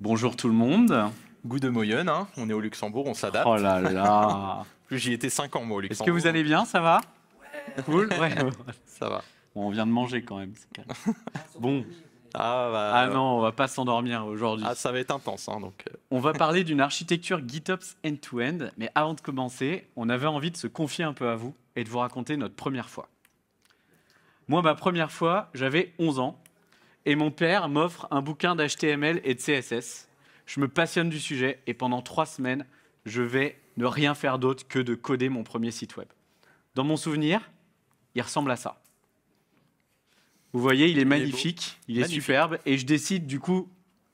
Bonjour tout le monde. Goût de Moyenne, hein. on est au Luxembourg, on s'adapte. Oh là là J'y étais 5 ans, moi, au Luxembourg. Est-ce que vous allez bien Ça va Cool Ouais. Ça va. on vient de manger quand même. bon. Ah, bah, ah, non, on va pas s'endormir aujourd'hui. Ah, ça va être intense. Hein, donc. Euh. On va parler d'une architecture GitOps end to -end, mais avant de commencer, on avait envie de se confier un peu à vous et de vous raconter notre première fois. Moi, ma première fois, j'avais 11 ans et mon père m'offre un bouquin d'HTML et de CSS. Je me passionne du sujet et pendant trois semaines, je vais ne rien faire d'autre que de coder mon premier site web. Dans mon souvenir, il ressemble à ça. Vous voyez, il est magnifique, il est, superbe, et je décide du coup,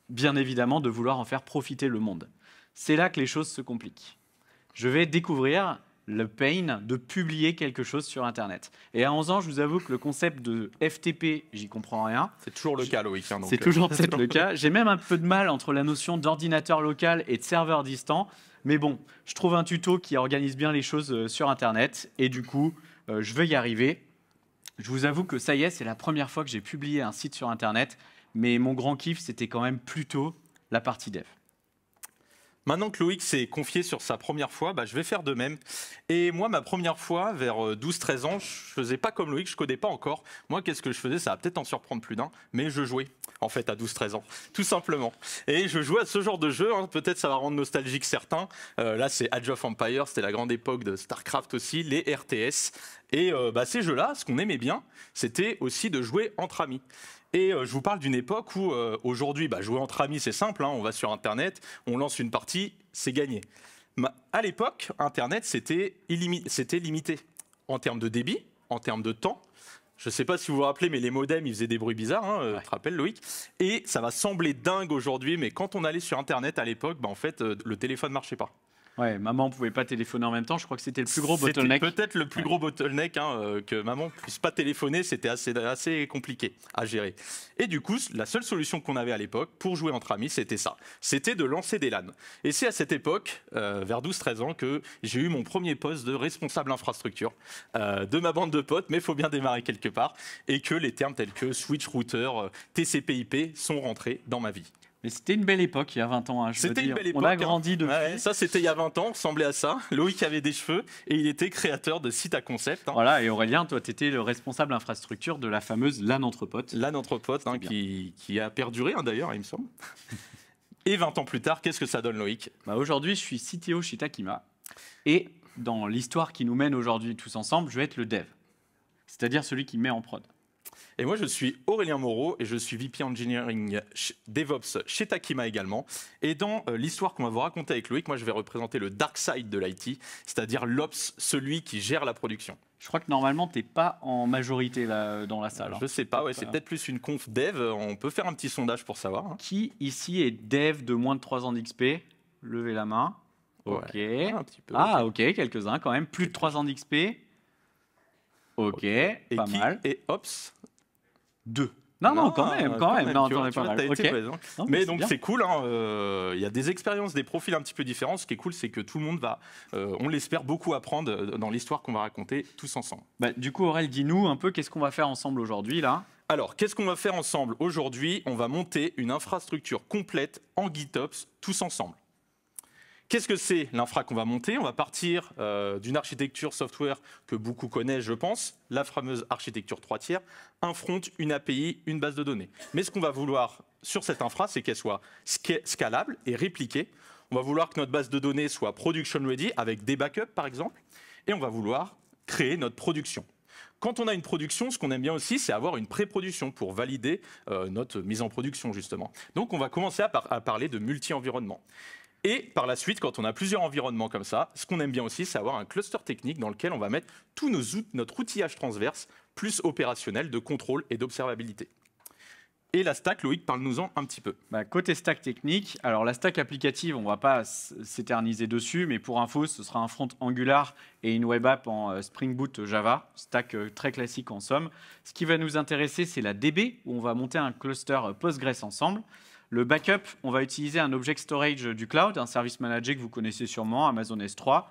bien évidemment, de vouloir en faire profiter le monde. C'est là que les choses se compliquent. Je vais découvrir le pain de publier quelque chose sur Internet. Et à 11 ans, je vous avoue que le concept de FTP, j'y comprends rien. C'est toujours le cas, Loïc. Hein, c'est toujours euh, peut-être le cas. J'ai même un peu de mal entre la notion d'ordinateur local et de serveur distant. Mais bon, je trouve un tuto qui organise bien les choses euh, sur Internet. Et du coup, euh, je veux y arriver. Je vous avoue que ça y est, c'est la première fois que j'ai publié un site sur Internet. Mais mon grand kiff, c'était quand même plutôt la partie dev. Maintenant que Loïc s'est confié sur sa première fois, bah, je vais faire de même. Et moi, ma première fois, vers 12-13 euh, ans, je faisais pas comme Loïc, je codais pas encore. Moi, qu'est-ce que je faisais Ça va peut-être en surprendre plus d'un, mais je jouais, en fait, à 12-13 ans, tout simplement. Et je jouais à ce genre de jeu, hein. peut-être ça va rendre nostalgique certains. Euh, là, c'est Age of Empires, c'était la grande époque de StarCraft aussi, les RTS. Et euh, bah, ces jeux-là, ce qu'on aimait bien, c'était aussi de jouer entre amis. Et euh, je vous parle d'une époque où euh, aujourd'hui, bah, jouer entre amis, c'est simple, hein, on va sur Internet, on lance une partie, c'est gagné. Mais à l'époque, Internet, c'était limité en termes de débit, en termes de temps. Je ne sais pas si vous vous rappelez, mais les modems, ils faisaient des bruits bizarres, hein, euh, te rappelles Loïc Et ça va sembler dingue aujourd'hui, mais quand on allait sur Internet à l'époque, bah, en fait, le téléphone ne marchait pas. Ouais, maman pouvait pas téléphoner en même temps. Je crois que c'était le plus gros bottleneck. Peut-être le plus gros bottleneck hein, euh, que maman puisse pas téléphoner, c'était assez, compliqué à gérer. Et du coup, la seule solution qu'on avait à l'époque pour jouer entre amis, c'était ça. C'était de lancer des LAN. Et c'est à cette époque, euh, vers 12-13 ans, que j'ai eu mon premier poste de responsable infrastructure euh, de ma bande de potes, mais il faut bien démarrer quelque part, et que les termes tels que switch router, TCP/IP sont rentrés dans ma vie. Mais c'était une belle époque il y a 20 ans. Hein, c'était une belle époque. On a hein. grandi depuis. ça, c'était il y a 20 ans, ressemblait à ça. Loïc avait des cheveux et il était créateur de sites à concept. Hein. Voilà, et Aurélien, toi, tu étais le responsable infrastructure de la fameuse Lanentrepote. Lanentrepote, qui, a perduré d'ailleurs, il me semble. et 20 ans plus tard, qu'est-ce que ça donne, Loïc bah, Aujourd'hui, je suis CTO chez Et dans l'histoire qui nous mène aujourd'hui tous ensemble, je vais être le dev, c'est-à-dire celui qui met en prod. Et moi, je suis Aurélien Moreau et je suis VP Engineering DevOps chez Takima également. Et dans euh, l'histoire qu'on va vous raconter avec Loïc, moi, je vais représenter le dark side de l'IT, c'est-à-dire l'Ops, celui qui gère la production. Je crois que normalement, tu n'es pas en majorité là, euh, dans la salle. Euh, hein. Je ne sais pas, ouais, c'est peut-être plus une conf dev. On peut faire un petit sondage pour savoir. Hein. Qui ici est dev de moins de 3 ans d'XP Levez la main. Ok. ah, ok, quelques-uns quand même. Plus de 3 ans d'XP. Ok, Et pas qui mal. Et Ops 2. Non, non, quand ah, même, quand, même. Non, pas hein. mais, donc c'est cool, hein, euh, il y a des expériences, des profils un petit peu différents. Ce qui est cool, c'est que tout le monde va, euh, on l'espère, beaucoup apprendre euh, dans l'histoire qu'on va raconter tous ensemble. Bah, du coup, Aurèle, dis-nous un peu qu'est-ce qu'on va faire ensemble aujourd'hui là alors, qu'est-ce qu'on va faire ensemble aujourd'hui On va monter une infrastructure complète en GitOps tous ensemble. Qu'est-ce que c'est l'infra qu'on va monter On va partir euh, d'une architecture software que beaucoup connaissent, je pense, la fameuse architecture trois tiers, un front, une API, une base de données. Mais ce qu'on va vouloir sur cette infra, c'est qu'elle soit scalable et répliquée. On va vouloir que notre base de données soit production ready avec des backups, par exemple, et on va vouloir créer notre production. Quand on a une production, ce qu'on aime bien aussi, c'est avoir une pré-production pour valider euh, notre mise en production, justement. Donc, on va commencer par à parler de multi-environnement. Et par la suite, quand on a plusieurs environnements comme ça, ce qu'on aime bien aussi, c'est avoir un cluster technique dans lequel on va mettre tout notre outillage transverse, plus opérationnel de contrôle et d'observabilité. Et la stack, Loïc, parle-nous-en un petit peu. Bah, côté stack technique, alors la stack applicative, on ne va pas s'éterniser dessus, mais pour info, ce sera un front Angular et une web app en euh, Spring Boot Java, stack euh, très classique en somme. Ce qui va nous intéresser, c'est la DB, où on va monter un cluster euh, Postgres ensemble. Le backup, on va utiliser un object storage du cloud, un service manager que vous connaissez sûrement, Amazon S3.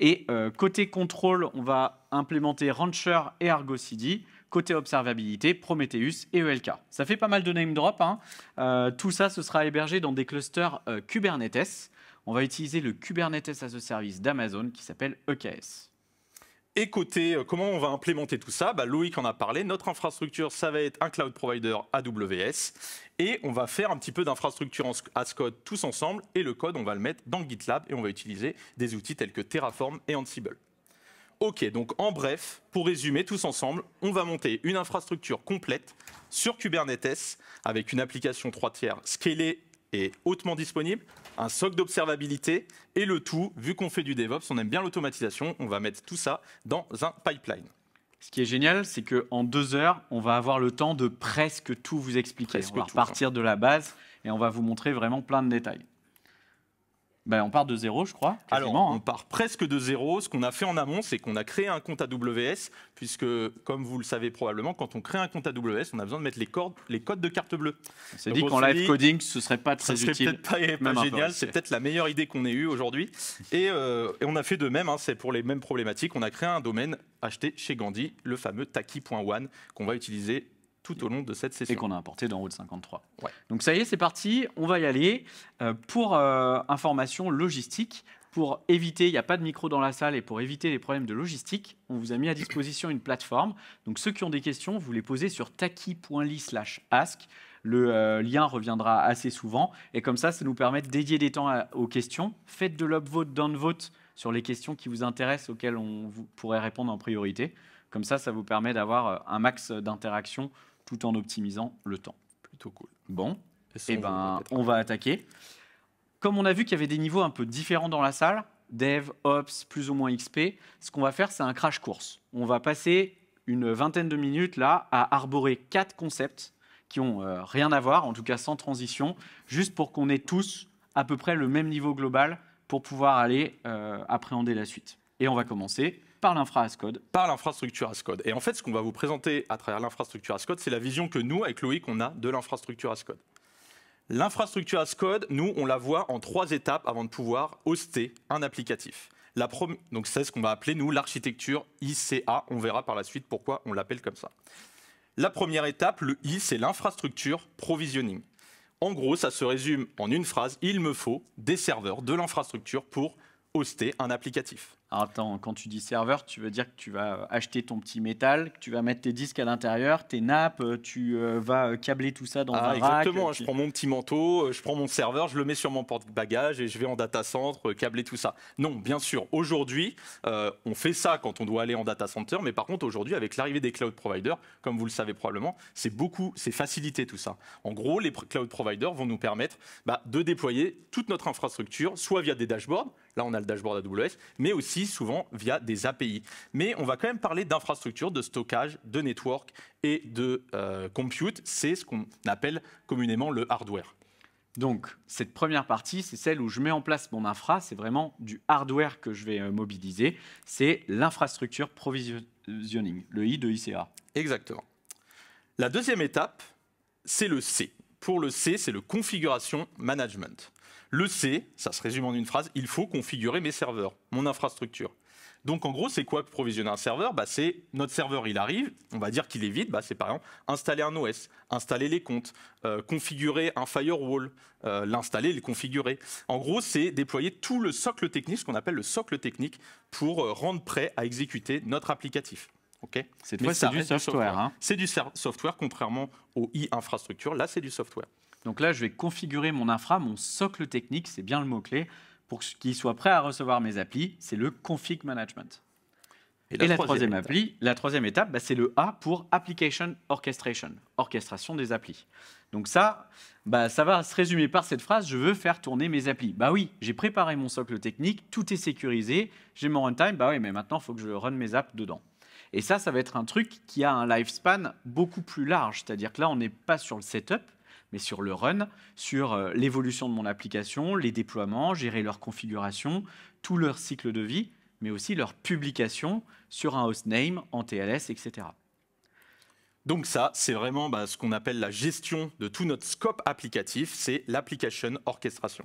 Et euh, côté contrôle, on va implémenter Rancher et Argo CD. Côté observabilité, Prometheus et ELK. Ça fait pas mal de name drop. Hein. Euh, tout ça, ce sera hébergé dans des clusters euh, Kubernetes. On va utiliser le Kubernetes as a Service d'Amazon qui s'appelle EKS. Et côté, euh, comment on va implémenter tout ça bah, Loïc en a parlé. Notre infrastructure, ça va être un cloud provider AWS. Et on va faire un petit peu d'infrastructure as code tous ensemble. Et le code, on va le mettre dans GitLab et on va utiliser des outils tels que Terraform et Ansible. Ok, donc en bref, pour résumer tous ensemble, on va monter une infrastructure complète sur Kubernetes avec une application 3 tiers scalée et hautement disponible un socle d'observabilité et le tout, vu qu'on fait du DevOps, on aime bien l'automatisation, on va mettre tout ça dans un pipeline. Ce qui est génial, c'est qu'en deux heures, on va avoir le temps de presque tout vous expliquer. on va de la base et on va vous montrer vraiment plein de détails ben, on part de zéro, je crois. Alors, on hein. part presque de zéro. Ce qu'on a fait en amont, c'est qu'on a créé un compte AWS, puisque, comme vous le savez probablement, quand on crée un compte AWS, on a besoin de mettre les, cordes, les codes de carte bleue. On s'est dit qu'en live coding, ce serait pas très serait Peut-être pas, génial. C'est peut-être la meilleure idée qu'on ait eue aujourd'hui. Et, euh, on a fait de même. Hein. c'est pour les mêmes problématiques. On a créé un domaine acheté chez Gandhi, le fameux taki.one, qu'on va utiliser tout au long de cette session. Et qu'on a importé dans Route 53. Donc ça y est, c'est parti, on va y aller. Euh, pour euh, information logistique, pour éviter, il n'y a pas de micro dans la salle, et pour éviter les problèmes de logistique, on vous a mis à disposition une plateforme. Donc ceux qui ont des questions, vous les posez sur taki.ly slash ask. Le euh, lien reviendra assez souvent. Et comme ça, ça nous permet de dédier des temps aux questions. Faites de l'upvote, downvote sur les questions qui vous intéressent, auxquelles on pourrait répondre en priorité. Comme ça, ça vous permet d'avoir un max d'interaction tout en optimisant le temps. Plutôt cool. Bon, eh ben, on va attaquer. Comme on a vu qu'il y avait des niveaux un peu différents dans la salle, dev, ops, plus ou moins XP, ce qu'on va faire, c'est un crash course. On va passer une vingtaine de minutes là à arborer quatre concepts qui ont euh, rien à voir, en tout cas sans transition, juste pour qu'on ait tous à peu près le même niveau global pour pouvoir aller euh, appréhender la suite. Et on va commencer par l'infra as code. Par l'infrastructure as code. Et en fait, ce qu'on va vous présenter à travers l'infrastructure as code, c'est la vision que nous, avec Loïc, on a de l'infrastructure as code. L'infrastructure as code, nous, on la voit en trois étapes avant de pouvoir hoster un applicatif. La Donc c'est ce qu'on va appeler, nous, l'architecture ICA. On verra par la suite pourquoi on l'appelle comme ça. La première étape, le I, c'est l'infrastructure provisioning. En gros, ça se résume en une phrase, il me faut des serveurs, de l'infrastructure pour hoster un applicatif. Attends, quand tu dis serveur, tu veux dire que tu vas euh, acheter ton petit métal, que tu vas mettre tes disques à l'intérieur, tes nappes, euh, tu euh, vas câbler tout ça dans ah, un un Exactement, je prends mon petit manteau, je prends mon serveur, je le mets sur mon porte-bagages et je vais en data center câbler tout ça. Non, bien sûr, aujourd'hui, on fait ça quand on doit aller en data center, mais par contre, aujourd'hui, avec l'arrivée des cloud providers, comme vous le savez probablement, c'est beaucoup, c'est facilité tout ça. En gros, les cloud providers vont nous permettre bah, de déployer toute notre infrastructure, soit via des dashboards, Là, on a le dashboard AWS, mais aussi souvent via des API. Mais on va quand même parler d'infrastructure, de stockage, de network et de euh, compute. C'est ce qu'on appelle communément le hardware. Donc, cette première partie, c'est celle où je mets en place mon infra. C'est vraiment du hardware que je vais euh, mobiliser. C'est l'infrastructure provisioning, le I de ICA. Exactement. La deuxième étape, c'est le C. Pour le C, c'est le configuration management. Le C, ça se résume en une phrase, il faut configurer mes serveurs, mon infrastructure. Donc en gros, c'est quoi que provisionner un serveur bah, C'est notre serveur, il arrive, on va dire qu'il est vide, bah, c'est par exemple installer un OS, installer les comptes, euh, configurer un firewall, euh, l'installer, le configurer. En gros, c'est déployer tout le socle technique, ce qu'on appelle le socle technique, pour euh, rendre prêt à exécuter notre applicatif. c'est du, software. Hein. C'est du software, contrairement au e-infrastructure, là c'est du software. Donc là, je vais configurer mon infra, mon socle technique, c'est bien le mot-clé, pour qu'il soit prêt à recevoir mes applis, c'est le config management. Et la, troisième, appli, la troisième étape, bah, c'est le A pour application orchestration, orchestration des applis. Donc ça, bah, ça va se résumer par cette phrase je veux faire tourner mes applis. Bah oui, j'ai préparé mon socle technique, tout est sécurisé, j'ai mon runtime, bah oui, mais maintenant il faut que je run mes apps dedans. Et ça, ça va être un truc qui a un lifespan beaucoup plus large, c'est-à-dire que là, on n'est pas sur le setup, mais sur le run, sur euh, l'évolution de mon application, les déploiements, gérer leur configuration, tout leur cycle de vie, mais aussi leur publication sur un hostname, en TLS, etc. Donc ça, c'est vraiment bah, ce qu'on appelle la gestion de tout notre scope applicatif, c'est l'application orchestration.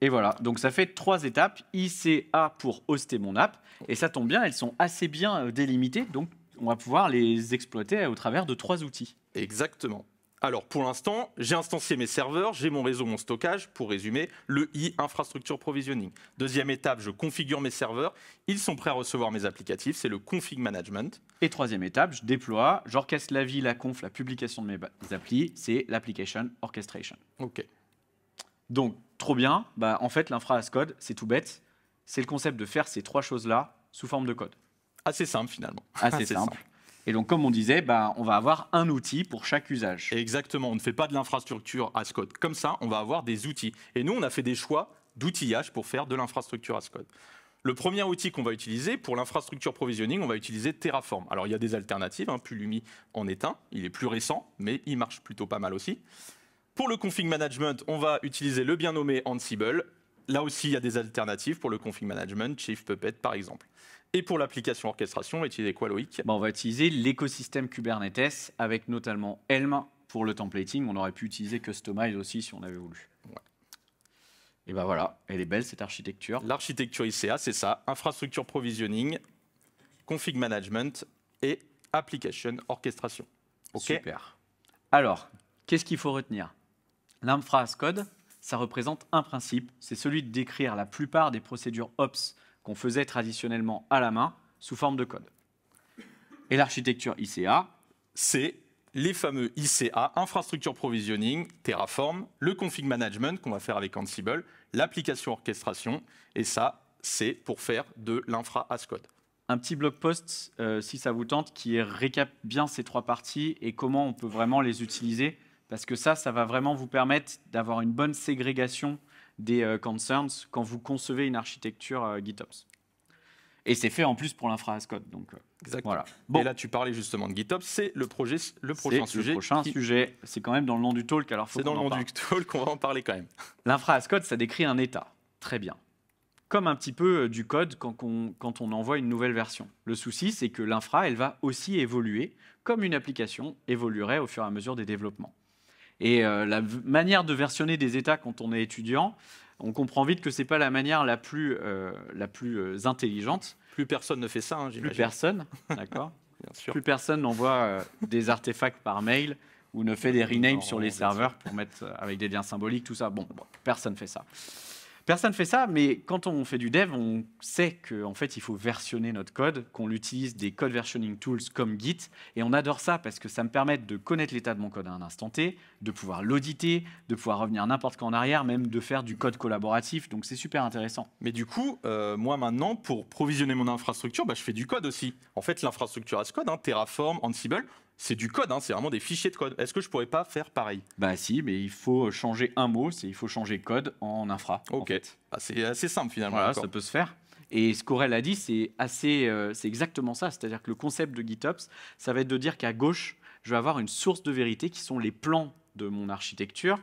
Et voilà, donc ça fait trois étapes, ICA pour hoster mon app, et ça tombe bien, elles sont assez bien euh, délimitées, donc on va pouvoir les exploiter euh, au travers de trois outils. Exactement. Alors pour l'instant, j'ai instancié mes serveurs, j'ai mon réseau, mon stockage, pour résumer, le I, infrastructure provisioning. Deuxième étape, je configure mes serveurs, ils sont prêts à recevoir mes applicatifs, c'est le config management. Et troisième étape, je déploie, j'orchestre la vie, la conf, la publication de mes applis, c'est l'application orchestration. Ok. Donc trop bien, bah, en fait l'infra as code, c'est tout bête, c'est le concept de faire ces trois choses-là sous forme de code. Assez simple finalement. Assez, simple. Et donc, comme on disait, ben, on va avoir un outil pour chaque usage. Exactement, on ne fait pas de l'infrastructure as code. Comme ça, on va avoir des outils. Et nous, on a fait des choix d'outillage pour faire de l'infrastructure as code. Le premier outil qu'on va utiliser pour l'infrastructure provisioning, on va utiliser Terraform. Alors il y a des alternatives, hein. Pulumi en est un, il est plus récent, mais il marche plutôt pas mal aussi. Pour le config management, on va utiliser le bien nommé Ansible. Là aussi, il y a des alternatives pour le config management, Chief Puppet par exemple. Et pour l'application orchestration, on va utiliser quoi, Loïc bah, On va utiliser l'écosystème Kubernetes avec notamment Helm pour le templating. On aurait pu utiliser Customize aussi si on avait voulu. Et ben voilà, elle est belle cette architecture. L'architecture ICA, c'est ça infrastructure provisioning, config management et application orchestration. Ok. Super. Alors, qu'est-ce qu'il faut retenir L'infra as code, ça représente un principe, c'est celui de décrire la plupart des procédures ops qu'on faisait traditionnellement à la main sous forme de code. Et l'architecture ICA, c'est les fameux ICA, Infrastructure Provisioning, Terraform, le config management qu'on va faire avec Ansible, l'application orchestration, et ça, c'est pour faire de l'infra as code. Un petit blog post, euh, si ça vous tente, qui récap bien ces trois parties et comment on peut vraiment les utiliser, parce que ça, ça va vraiment vous permettre d'avoir une bonne ségrégation des euh, concerns quand vous concevez une architecture euh, GitOps. Et c'est fait en plus pour l'infra as code. Donc, euh, Voilà. Et là, tu parlais justement de GitOps, c'est le, projet, le prochain sujet. prochain sujet. C'est quand même dans le nom du talk. Alors c'est dans le nom du talk qu'on va en parler quand même. L'infra as code, ça décrit un état. Très bien. Comme un petit peu du code quand quand on envoie une nouvelle version. Le souci, c'est que l'infra, elle va aussi évoluer comme une application évoluerait au fur et à mesure des développements. Et euh, la manière de versionner des états quand on est étudiant, on comprend vite que ce n'est pas la manière la plus, euh, la plus euh, intelligente. Plus personne ne fait ça, hein, Plus personne, d'accord Plus personne n'envoie des artefacts par mail ou ne fait des renames sur les serveurs pour mettre avec des liens symboliques, tout ça. Bon, bon personne ne fait ça. Personne ne fait ça, mais quand on fait du dev, on sait qu'en fait, il faut versionner notre code, qu'on utilise des code versioning tools comme Git, et on adore ça parce que ça me permet de connaître l'état de mon code à un instant T, de pouvoir l'auditer, de pouvoir revenir n'importe quand en arrière, même de faire du code collaboratif, donc c'est super intéressant. Mais du coup, euh, moi maintenant, pour provisionner mon infrastructure, bah, je fais du code aussi. En fait, l'infrastructure as code, hein, Terraform, Ansible, c'est du code, hein, c'est vraiment des fichiers de code. Est-ce que je pourrais pas faire pareil Bah si, mais il faut changer un mot, c'est il faut changer code en infra. Ok, ah, c'est assez simple finalement. Voilà, ça peut se faire. Et ce qu'Aurel a dit, c'est assez, euh, c'est exactement ça. C'est-à-dire que le concept de GitOps, ça va être de dire qu'à gauche, je vais avoir une source de vérité qui sont les plans de mon architecture.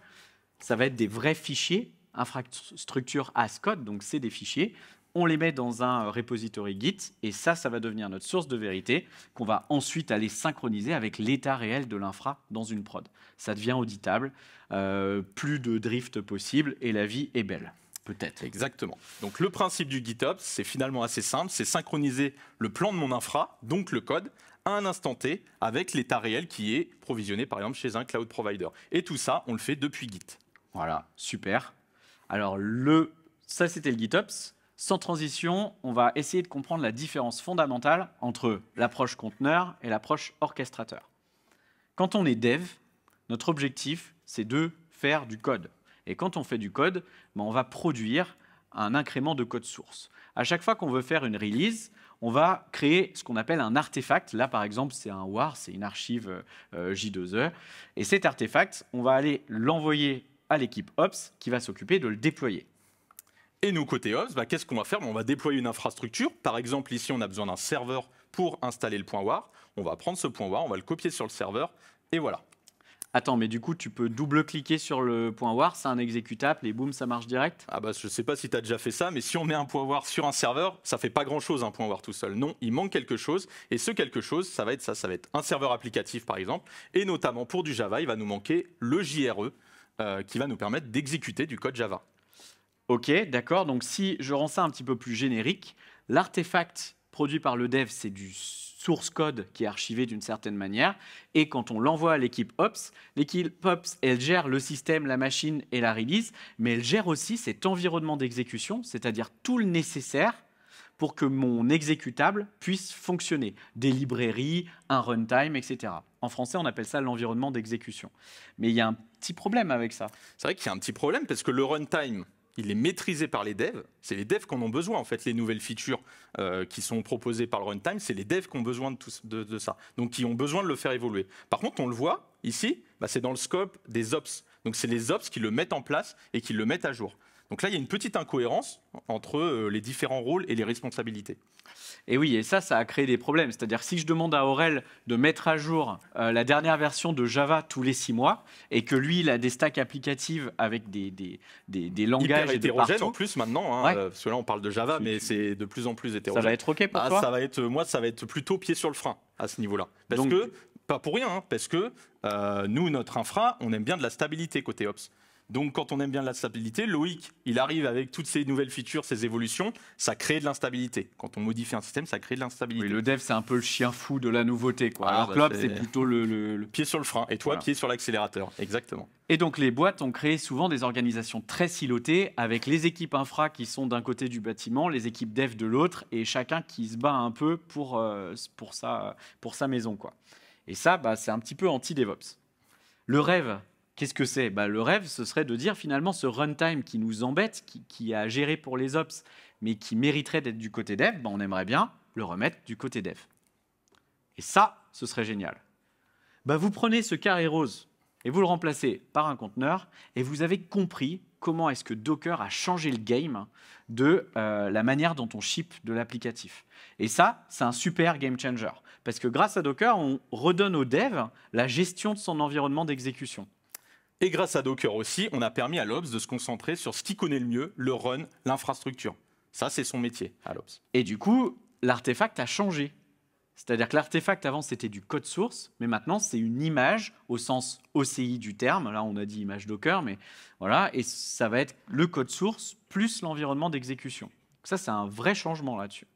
Ça va être des vrais fichiers infrastructure as code, donc c'est des fichiers on les met dans un repository Git, et ça, ça va devenir notre source de vérité qu'on va ensuite aller synchroniser avec l'état réel de l'infra dans une prod. Ça devient auditable, euh, plus de drift possible, et la vie est belle. Peut-être. Exactement. Donc le principe du GitOps, c'est finalement assez simple, c'est synchroniser le plan de mon infra, donc le code, à un instant T avec l'état réel qui est provisionné par exemple chez un cloud provider. Et tout ça, on le fait depuis Git. Voilà, super. Alors le, ça c'était le GitOps. Sans transition, on va essayer de comprendre la différence fondamentale entre l'approche conteneur et l'approche orchestrateur. Quand on est dev, notre objectif, c'est de faire du code. Et quand on fait du code, ben, on va produire un incrément de code source. À chaque fois qu'on veut faire une release, on va créer ce qu'on appelle un artefact. Là, par exemple, c'est un WAR, c'est une archive euh, euh, J2E. Et cet artefact, on va aller l'envoyer à l'équipe Ops qui va s'occuper de le déployer. Et nous, côté Ops, bah, qu'est-ce qu'on va faire On va déployer une infrastructure. Par exemple, ici, on a besoin d'un serveur pour installer le point WAR. On va prendre ce point WAR, on va le copier sur le serveur, et voilà. Attends, mais du coup, tu peux double-cliquer sur le point .war, c'est un exécutable et boum, ça marche direct Ah bah, je sais pas si tu as déjà fait ça, mais si on met un point .war sur un serveur, ça fait pas grand-chose un point .war tout seul. Non, il manque quelque chose et ce quelque chose, ça va être ça, ça va être un serveur applicatif par exemple et notamment pour du Java, il va nous manquer le JRE euh, qui va nous permettre d'exécuter du code Java. Ok, d'accord. Donc si je rends ça un petit peu plus générique, l'artefact produit par le dev, c'est du source code qui est archivé d'une certaine manière. Et quand on l'envoie à l'équipe Ops, l'équipe Ops, elle gère le système, la machine et la release, mais elle gère aussi cet environnement d'exécution, c'est-à-dire tout le nécessaire pour que mon exécutable puisse fonctionner. Des librairies, un runtime, etc. En français, on appelle ça l'environnement d'exécution. Mais il y a un petit problème avec ça. C'est vrai qu'il y a un petit problème parce que le runtime, il est maîtrisé par les devs. C'est les devs qu'on ont besoin, en fait, les nouvelles features euh, qui sont proposées par le runtime, c'est les devs qui ont besoin de, tout, de, ça, donc qui ont besoin de le faire évoluer. Par contre, on le voit ici, bah, c'est dans le scope des ops. Donc c'est les ops qui le mettent en place et qui le mettent à jour. Donc là, il y a une petite incohérence entre euh, les différents rôles et les responsabilités. Et oui, et ça, ça a créé des problèmes. C'est-à-dire, si je demande à Aurel de mettre à jour euh, la dernière version de Java tous les six mois, et que lui, il a des stacks applicatives avec des, des, des, des langages Hyper hétérogènes en plus maintenant, hein, euh, parce que là, on parle de Java, mais c'est de plus en plus hétérogène. Ça va être OK pour ah, ça va être, Moi, ça va être plutôt pied sur le frein à ce niveau-là. Parce que, pas pour rien, hein, parce que euh, nous, notre infra, on aime bien de la stabilité côté Ops. Donc quand on aime bien la stabilité, Loïc, il arrive avec toutes ces nouvelles features, ces évolutions, ça crée de l'instabilité. Quand on modifie un système, ça crée de l'instabilité. le dev, c'est un peu le chien fou de la nouveauté. Quoi. Ah, Alors bah, c'est plutôt le, pied sur le frein. Et toi, pied sur l'accélérateur. Exactement. Et donc les boîtes ont créé souvent des organisations très silotées, avec les équipes infra qui sont d'un côté du bâtiment, les équipes dev de l'autre, et chacun qui se bat un peu pour, euh, pour, sa, pour sa maison. Quoi. Et ça, bah, c'est un petit peu anti-DevOps. Le rêve, Qu'est-ce que c'est bah, Le rêve, ce serait de dire finalement ce runtime qui nous embête, qui, qui a géré pour les ops, mais qui mériterait d'être du côté dev, bah, on aimerait bien le remettre du côté dev. Et ça, ce serait génial. Bah, vous prenez ce carré rose et vous le remplacez par un conteneur, et vous avez compris comment est-ce que Docker a changé le game de euh, la manière dont on ship de l'applicatif. Et ça, c'est un super game changer. Parce que grâce à Docker, on redonne au dev la gestion de son environnement d'exécution. Et grâce à Docker aussi, on a permis à l'Obs de se concentrer sur ce qu'il connaît le mieux, le run, l'infrastructure. Ça, c'est son métier à l'Obs. Et du coup, l'artefact a changé. C'est-à-dire que l'artefact avant c'était du code source, mais maintenant c'est une image au sens OCI du terme. Là on a dit image Docker, mais voilà, et ça va être le code source plus l'environnement d'exécution. Ça c'est un vrai changement là-dessus.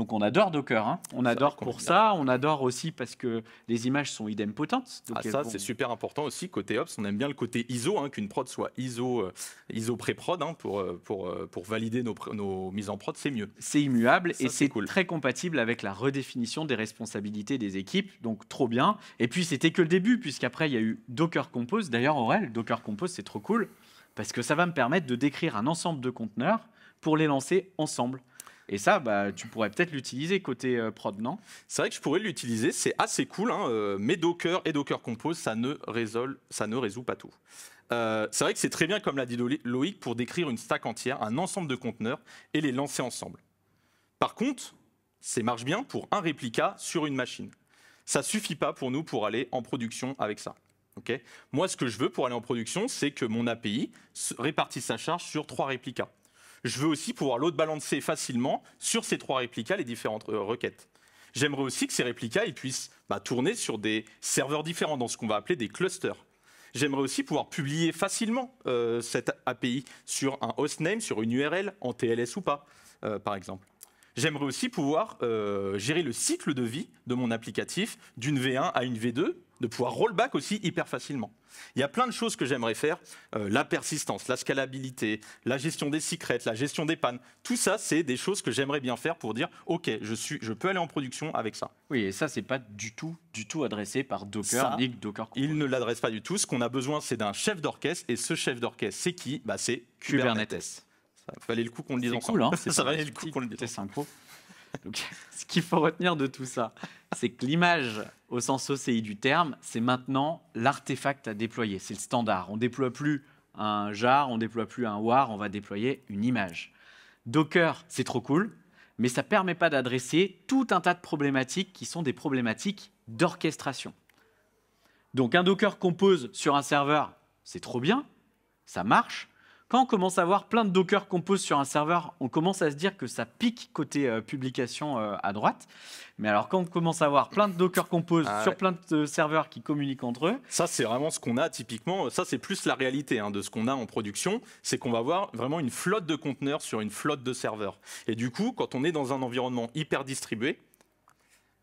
Donc on adore Docker, hein. on adore pour ça, on adore aussi parce que les images sont idempotentes. Ah, ça, c'est super important aussi, côté Ops, on aime bien le côté ISO, hein, qu'une prod soit ISO, euh, ISO pré-prod hein, pour, euh, pour, euh, pour valider nos, nos mises en prod, c'est mieux. C'est immuable et c'est cool. très compatible avec la redéfinition des responsabilités des équipes, donc trop bien. Et puis c'était que le début, puisqu'après il y a eu Docker Compose. D'ailleurs, Aurel, Docker Compose, c'est trop cool parce que ça va me permettre de décrire un ensemble de conteneurs pour les lancer ensemble. Et ça, bah, tu pourrais peut-être l'utiliser côté euh, prod, non C'est vrai que je pourrais l'utiliser, c'est assez cool, hein, euh, mais Docker et Docker Compose, ça ne, ça ne résout pas tout. Euh, c'est vrai que c'est très bien, comme l'a dit Loïc, pour décrire une stack entière, un ensemble de conteneurs, et les lancer ensemble. Par contre, ça marche bien pour un réplica sur une machine. Ça ne suffit pas pour nous pour aller en production avec ça. Moi, ce que je veux pour aller en production, c'est que mon API répartisse sa charge sur trois réplicas je veux aussi pouvoir load balancer facilement sur ces trois réplicas les différentes euh, requêtes. J'aimerais aussi que ces réplicas puissent bah, tourner sur des serveurs différents, dans ce qu'on va appeler des clusters. J'aimerais aussi pouvoir publier facilement euh, cette API sur un hostname, sur une URL, en TLS ou pas, euh, par exemple. J'aimerais aussi pouvoir euh, gérer le cycle de vie de mon applicatif d'une V1 à une V2, de pouvoir rollback aussi hyper facilement. Il y a plein de choses que j'aimerais faire, euh, la persistance, la scalabilité, la gestion des secrets, la gestion des pannes. Tout ça, c'est des choses que j'aimerais bien faire pour dire, ok, je, peux aller en production avec ça. Oui, et ça, n'est pas du tout, du tout adressé par Docker, ça, Docker. Il ne l'adresse pas du tout. Ce qu'on a besoin, c'est d'un chef d'orchestre, et ce chef d'orchestre, c'est qui bah, C'est Kubernetes. Ça valait le coup qu'on le dise ensemble. Cool, hein ça valait le coup qu'on le dise synchro. ce qu'il faut retenir de tout ça, c'est que l'image, au sens OCI du terme, c'est maintenant l'artefact à déployer. C'est le standard. On ne déploie plus un jar, on ne déploie plus un war, on va déployer une image. Docker, c'est trop cool, mais ça ne permet pas d'adresser tout un tas de problématiques qui sont des problématiques d'orchestration. Donc un Docker compose sur un serveur, c'est trop bien, ça marche, quand on commence à voir plein de Docker compose sur un serveur, on commence à se dire que ça pique côté euh, publication euh, à droite. Mais alors quand on commence à voir plein de Docker compose ah sur plein de serveurs qui communiquent entre eux, ça c'est vraiment ce qu'on a typiquement. Ça c'est plus la réalité hein, de ce qu'on a en production, c'est qu'on va voir vraiment une flotte de conteneurs sur une flotte de serveurs. Et du coup, quand on est dans un environnement hyper distribué,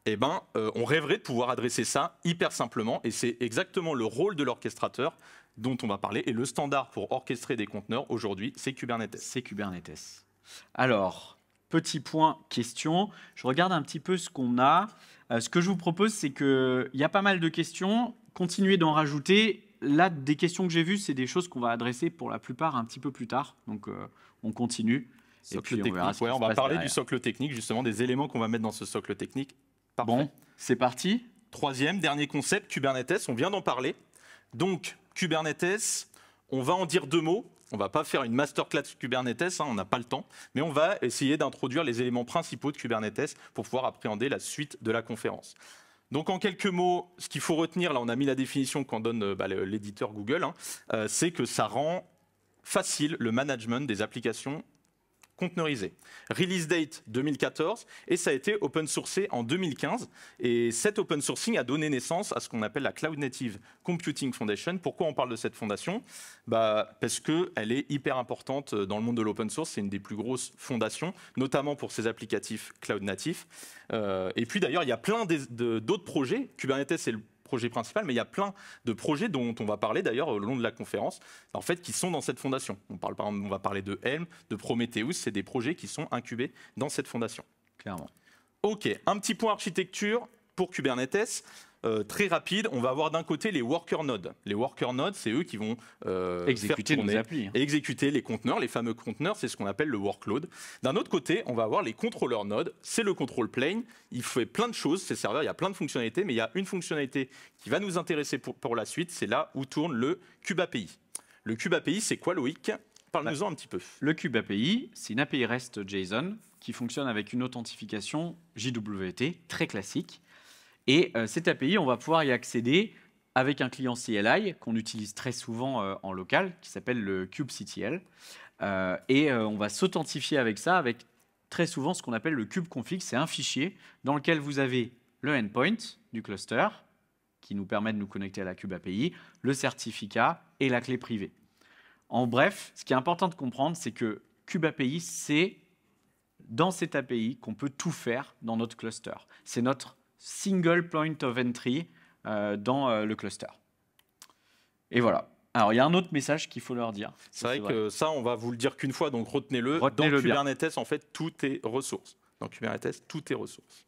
eh ben, euh, on rêverait de pouvoir adresser ça hyper simplement. Et c'est exactement le rôle de l'orchestrateur dont on va parler. Et le standard pour orchestrer des conteneurs aujourd'hui, c'est Kubernetes. C'est Kubernetes. Alors, petit point question. Je regarde un petit peu ce qu'on a. Euh, ce que je vous propose, c'est qu'il y a pas mal de questions. Continuez d'en rajouter. Là, des questions que j'ai vues, c'est des choses qu'on va adresser pour la plupart un petit peu plus tard. Donc, euh, on continue. Et puis, on, va parler du socle technique, justement, des éléments qu'on va mettre dans ce socle technique. Bon, c'est parti. Troisième, dernier concept, Kubernetes, on vient d'en parler. Donc, Kubernetes, on va en dire deux mots. On va pas faire une masterclass Kubernetes, hein, on n'a pas le temps, mais on va essayer d'introduire les éléments principaux de Kubernetes pour pouvoir appréhender la suite de la conférence. Donc en quelques mots, ce qu'il faut retenir, là on a mis la définition qu'en donne euh, bah, l'éditeur Google, hein, euh, c'est que ça rend facile le management des applications conteneurisé. Release date 2014 et ça a été open sourcé en 2015. Et cet open sourcing a donné naissance à ce qu'on appelle la Cloud Native Computing Foundation. Pourquoi on parle de cette fondation bah, Parce qu'elle est hyper importante euh, dans le monde de l'open source. C'est une des plus grosses fondations, notamment pour ses applicatifs cloud natifs. Euh, et puis d'ailleurs, il y a plein d'autres projets. Kubernetes est le projet principal, mais il y a plein de projets dont on va parler d'ailleurs au long de la conférence, en fait, qui sont dans cette fondation. On, parle, on va parler de Helm, de Prometheus, c'est des projets qui sont incubés dans cette fondation. Clairement. Ok, un petit point architecture pour Kubernetes. Euh, très rapide, on va avoir d'un côté les worker nodes. Les worker nodes, c'est eux qui vont euh, exécuter exécuter les conteneurs, les fameux conteneurs, c'est ce qu'on appelle le workload. D'un autre côté, on va avoir les controller nodes, c'est le control plane. Il fait plein de choses, ces serveurs, il y a plein de fonctionnalités, mais il y a une fonctionnalité qui va nous intéresser pour, la suite, c'est là où tourne le Cube API. Le Cube API, c'est quoi Loïc Parle-nous-en bah, un petit peu. Le Cube API, c'est une API REST JSON qui fonctionne avec une authentification JWT très classique. Et cette euh, cet API, on va pouvoir y accéder avec un client CLI qu'on utilise très souvent euh, en local, qui s'appelle le kubectl. Euh, et on va s'authentifier avec ça, avec très souvent ce qu'on appelle le kubeconfig. C'est un fichier dans lequel vous avez le endpoint du cluster, qui nous permet de nous connecter à la Cube API, le certificat et la clé privée. En bref, ce qui est important de comprendre, c'est que Cube API, c'est dans cette API qu'on peut tout faire dans notre cluster. C'est notre single point of entry euh, dans euh, le cluster. Et voilà. Alors, il y a un autre message qu'il faut leur dire. C'est vrai, que ça, on va vous le dire qu'une fois, donc retenez-le. dans Kubernetes, en fait, tout est ressource. Dans Kubernetes, tout est ressource.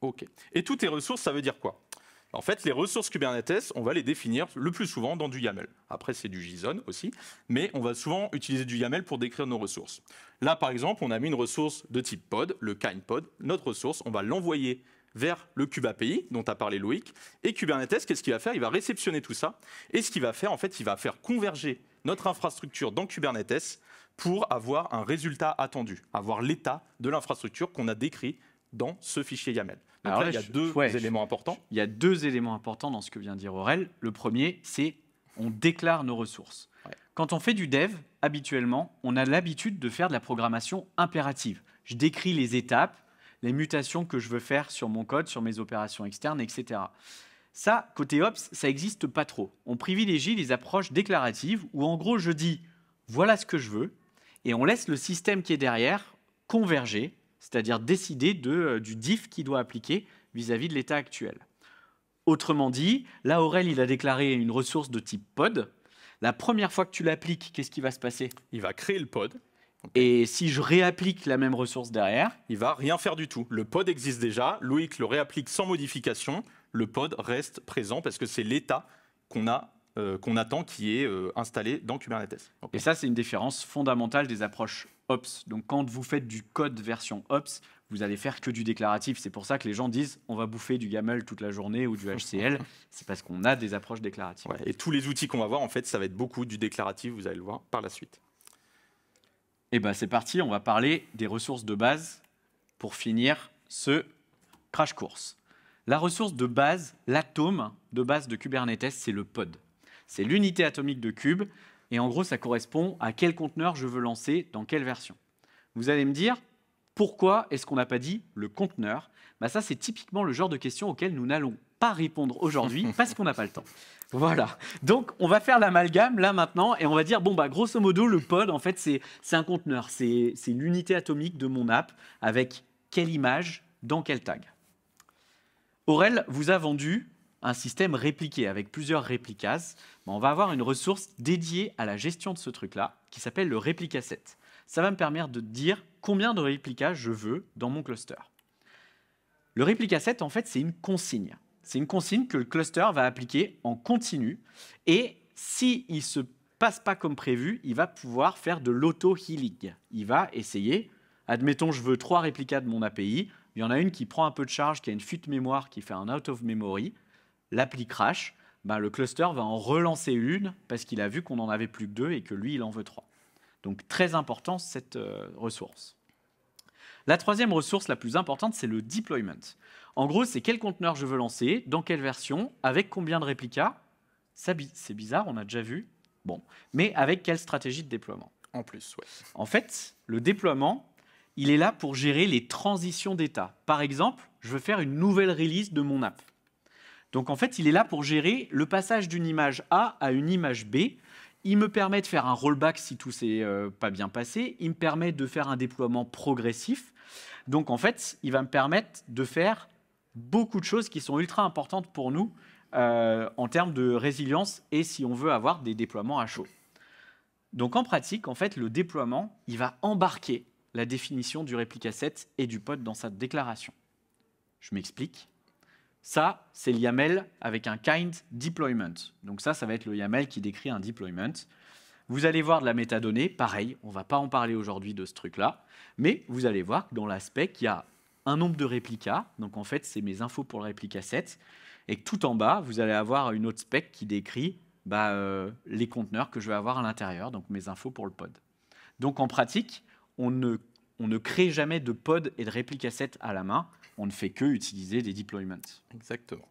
OK. Et tout est ressource, ça veut dire quoi en fait, les ressources Kubernetes, on va les définir le plus souvent dans du YAML. Après, c'est du JSON aussi, mais on va souvent utiliser du YAML pour décrire nos ressources. Là, par exemple, on a mis une ressource de type pod, le kind pod. Notre ressource, on va l'envoyer vers le Cuba API dont a parlé Loïc. Et Kubernetes, qu'est-ce qu'il va faire Il va réceptionner tout ça. Et ce qu'il va faire, en fait, il va faire converger notre infrastructure dans Kubernetes pour avoir un résultat attendu, avoir l'état de l'infrastructure qu'on a décrit dans ce fichier YAML. Alors il y a deux éléments importants. Il y a deux éléments importants dans ce que vient dire Aurel. Le premier, c'est on déclare nos ressources. Quand on fait du dev, habituellement, on a l'habitude de faire de la programmation impérative. Je décris les étapes, les mutations que je veux faire sur mon code, sur mes opérations externes, etc. Ça, côté Ops, ça n'existe pas trop. On privilégie les approches déclaratives où en gros je dis voilà ce que je veux et on laisse le système qui est derrière converger, c'est-à-dire décider euh, du diff qu'il doit appliquer vis-à-vis -vis de l'état actuel. Autrement dit, là Aurel il a déclaré une ressource de type pod. La première fois que tu l'appliques, qu'est-ce qui va se passer Il va créer le pod et si je réapplique la même ressource derrière. Il va rien faire du tout. Le pod existe déjà. Loïc le réapplique sans modification. Le pod reste présent parce que c'est l'état qu'on euh, qu'on attend qui est euh, installé dans Kubernetes. Et ça, c'est une différence fondamentale des approches Ops. Donc quand vous faites du code version Ops, vous allez faire que du déclaratif. C'est pour ça que les gens disent on va bouffer du YAML toute la journée ou du HCL. C'est parce qu'on a des approches déclaratives. et tous les outils qu'on va voir, en fait, ça va être beaucoup du déclaratif, vous allez le voir par la suite. Eh ben, c'est parti, on va parler des ressources de base pour finir ce crash course. La ressource de base, l'atome de base de Kubernetes, c'est le pod. C'est l'unité atomique de cube, et en gros, ça correspond à quel conteneur je veux lancer, dans quelle version. Vous allez me dire, pourquoi est-ce qu'on n'a pas dit le conteneur bah, Ça, c'est typiquement le genre de question auquel nous n'allons pas répondre aujourd'hui parce qu'on n'a pas le temps. Voilà. Donc, on va faire l'amalgame là maintenant et on va dire bon, bah, grosso modo, le pod, en fait, c'est un conteneur. C'est l'unité atomique de mon app avec quelle image, dans quel tag. Aurel vous a vendu un système répliqué avec plusieurs réplicas. Mais on va avoir une ressource dédiée à la gestion de ce truc-là qui s'appelle le set. Ça va me permettre de dire combien de réplicas je veux dans mon cluster. Le set en fait, c'est une consigne. C'est une consigne que le cluster va appliquer en continu. Et s'il ne se passe pas comme prévu, il va pouvoir faire de l'auto-healing. Il va essayer, admettons, je veux trois réplicas de mon API. Il y en a une qui prend un peu de charge, qui a une fuite mémoire, qui fait un out of memory. L'appli crash. Bah, le cluster va en relancer une parce qu'il a vu qu'on en avait plus que deux et que lui, il en veut trois. Donc très important cette euh, ressource. La troisième ressource la plus importante, c'est le deployment. En gros, c'est quel conteneur je veux lancer, dans quelle version, avec combien de réplicas. C'est bizarre, on a déjà vu. Bon, mais avec quelle stratégie de déploiement En plus, ouais. En fait, le déploiement, il est là pour gérer les transitions d'état. Par exemple, je veux faire une nouvelle release de mon app. Donc en fait, il est là pour gérer le passage d'une image A à une image B. Il me permet de faire un rollback si tout s'est euh, pas bien passé. Il me permet de faire un déploiement progressif. Donc en fait, il va me permettre de faire beaucoup de choses qui sont ultra importantes pour nous euh, en termes de résilience et si on veut avoir des déploiements à chaud. Donc en pratique, en fait, le déploiement, il va embarquer la définition du réplica set et du pod dans sa déclaration. Je m'explique. Ça, c'est le YAML avec un kind deployment. Donc ça, ça va être le YAML qui décrit un deployment. Vous allez voir de la métadonnée, pareil, on ne va pas en parler aujourd'hui de ce truc-là, mais vous allez voir que dans l'aspect, il y a un nombre de réplicas, donc en fait, c'est mes infos pour le réplica 7, et tout en bas, vous allez avoir une autre spec qui décrit bah, euh, les conteneurs que je vais avoir à l'intérieur, donc mes infos pour le pod. Donc en pratique, on ne, crée jamais de pod et de réplica 7 à la main, on ne fait que utiliser des deployments. Exactement.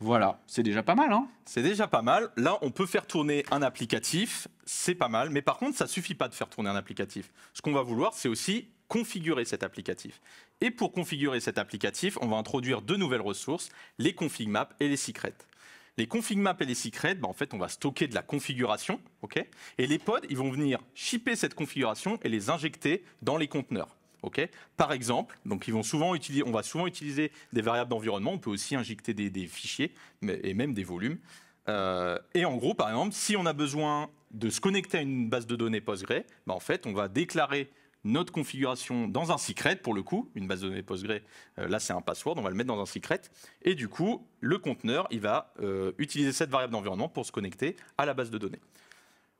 Voilà, c'est déjà pas mal. Hein c'est déjà pas mal. Là, on peut faire tourner un applicatif, c'est pas mal. Mais par contre, ça suffit pas de faire tourner un applicatif. Ce qu'on va vouloir, c'est aussi configurer cet applicatif. Et pour configurer cet applicatif, on va introduire deux nouvelles ressources, les config maps et les secrets. Les config maps et les secrets, bah, en fait, on va stocker de la configuration, Et les pods, ils vont venir shipper cette configuration et les injecter dans les conteneurs. Par exemple, donc ils vont souvent on va souvent utiliser des variables d'environnement, on peut aussi injecter des, fichiers et même des volumes. Euh, et en gros, par exemple, si on a besoin de se connecter à une base de données Postgre, bah, en fait, on va déclarer notre configuration dans un secret, pour le coup, une base de données Postgre, euh, là c'est un password, on va le mettre dans un secret, et du coup, le conteneur, il va euh, utiliser cette variable d'environnement pour se connecter à la base de données.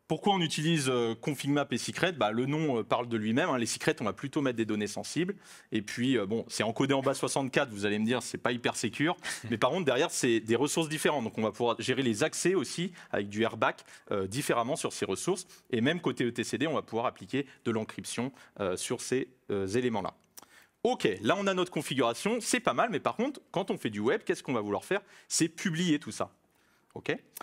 Pourquoi on utilise euh, ConfigMap et secret bah, Le nom euh, parle de lui-même. Hein. Les secrets, on va plutôt mettre des données sensibles. Et puis, euh, bon, c'est encodé en bas 64, vous allez me dire, c'est pas hyper sécur. Mais par contre, derrière, c'est des ressources différentes. Donc, on va pouvoir gérer les accès aussi avec du airbag différemment sur ces ressources. Et même côté ETCD, on va pouvoir appliquer de l'encryption sur ces éléments-là. Ok, là on a notre configuration, c'est pas mal, mais par contre, quand on fait du web, qu'est-ce qu'on va vouloir faire C'est publier tout ça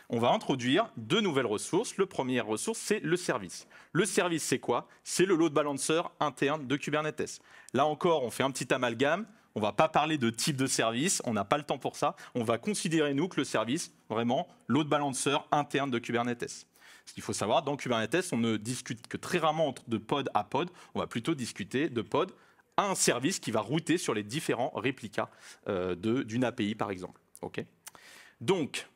on va introduire deux nouvelles ressources. Le première ressource, c'est le service. Le service, c'est quoi C'est le load balancer interne de Kubernetes. Là encore, on fait un petit amalgame. On ne va pas parler de type de service, on n'a pas le temps pour ça. On va considérer, nous, que le service, vraiment, load balancer interne de Kubernetes. Ce qu'il faut savoir, dans Kubernetes, on ne discute que très rarement de pod à pod. On va plutôt discuter de pod à un service qui va router sur les différents réplicas euh, d'une API, par exemple. Donc,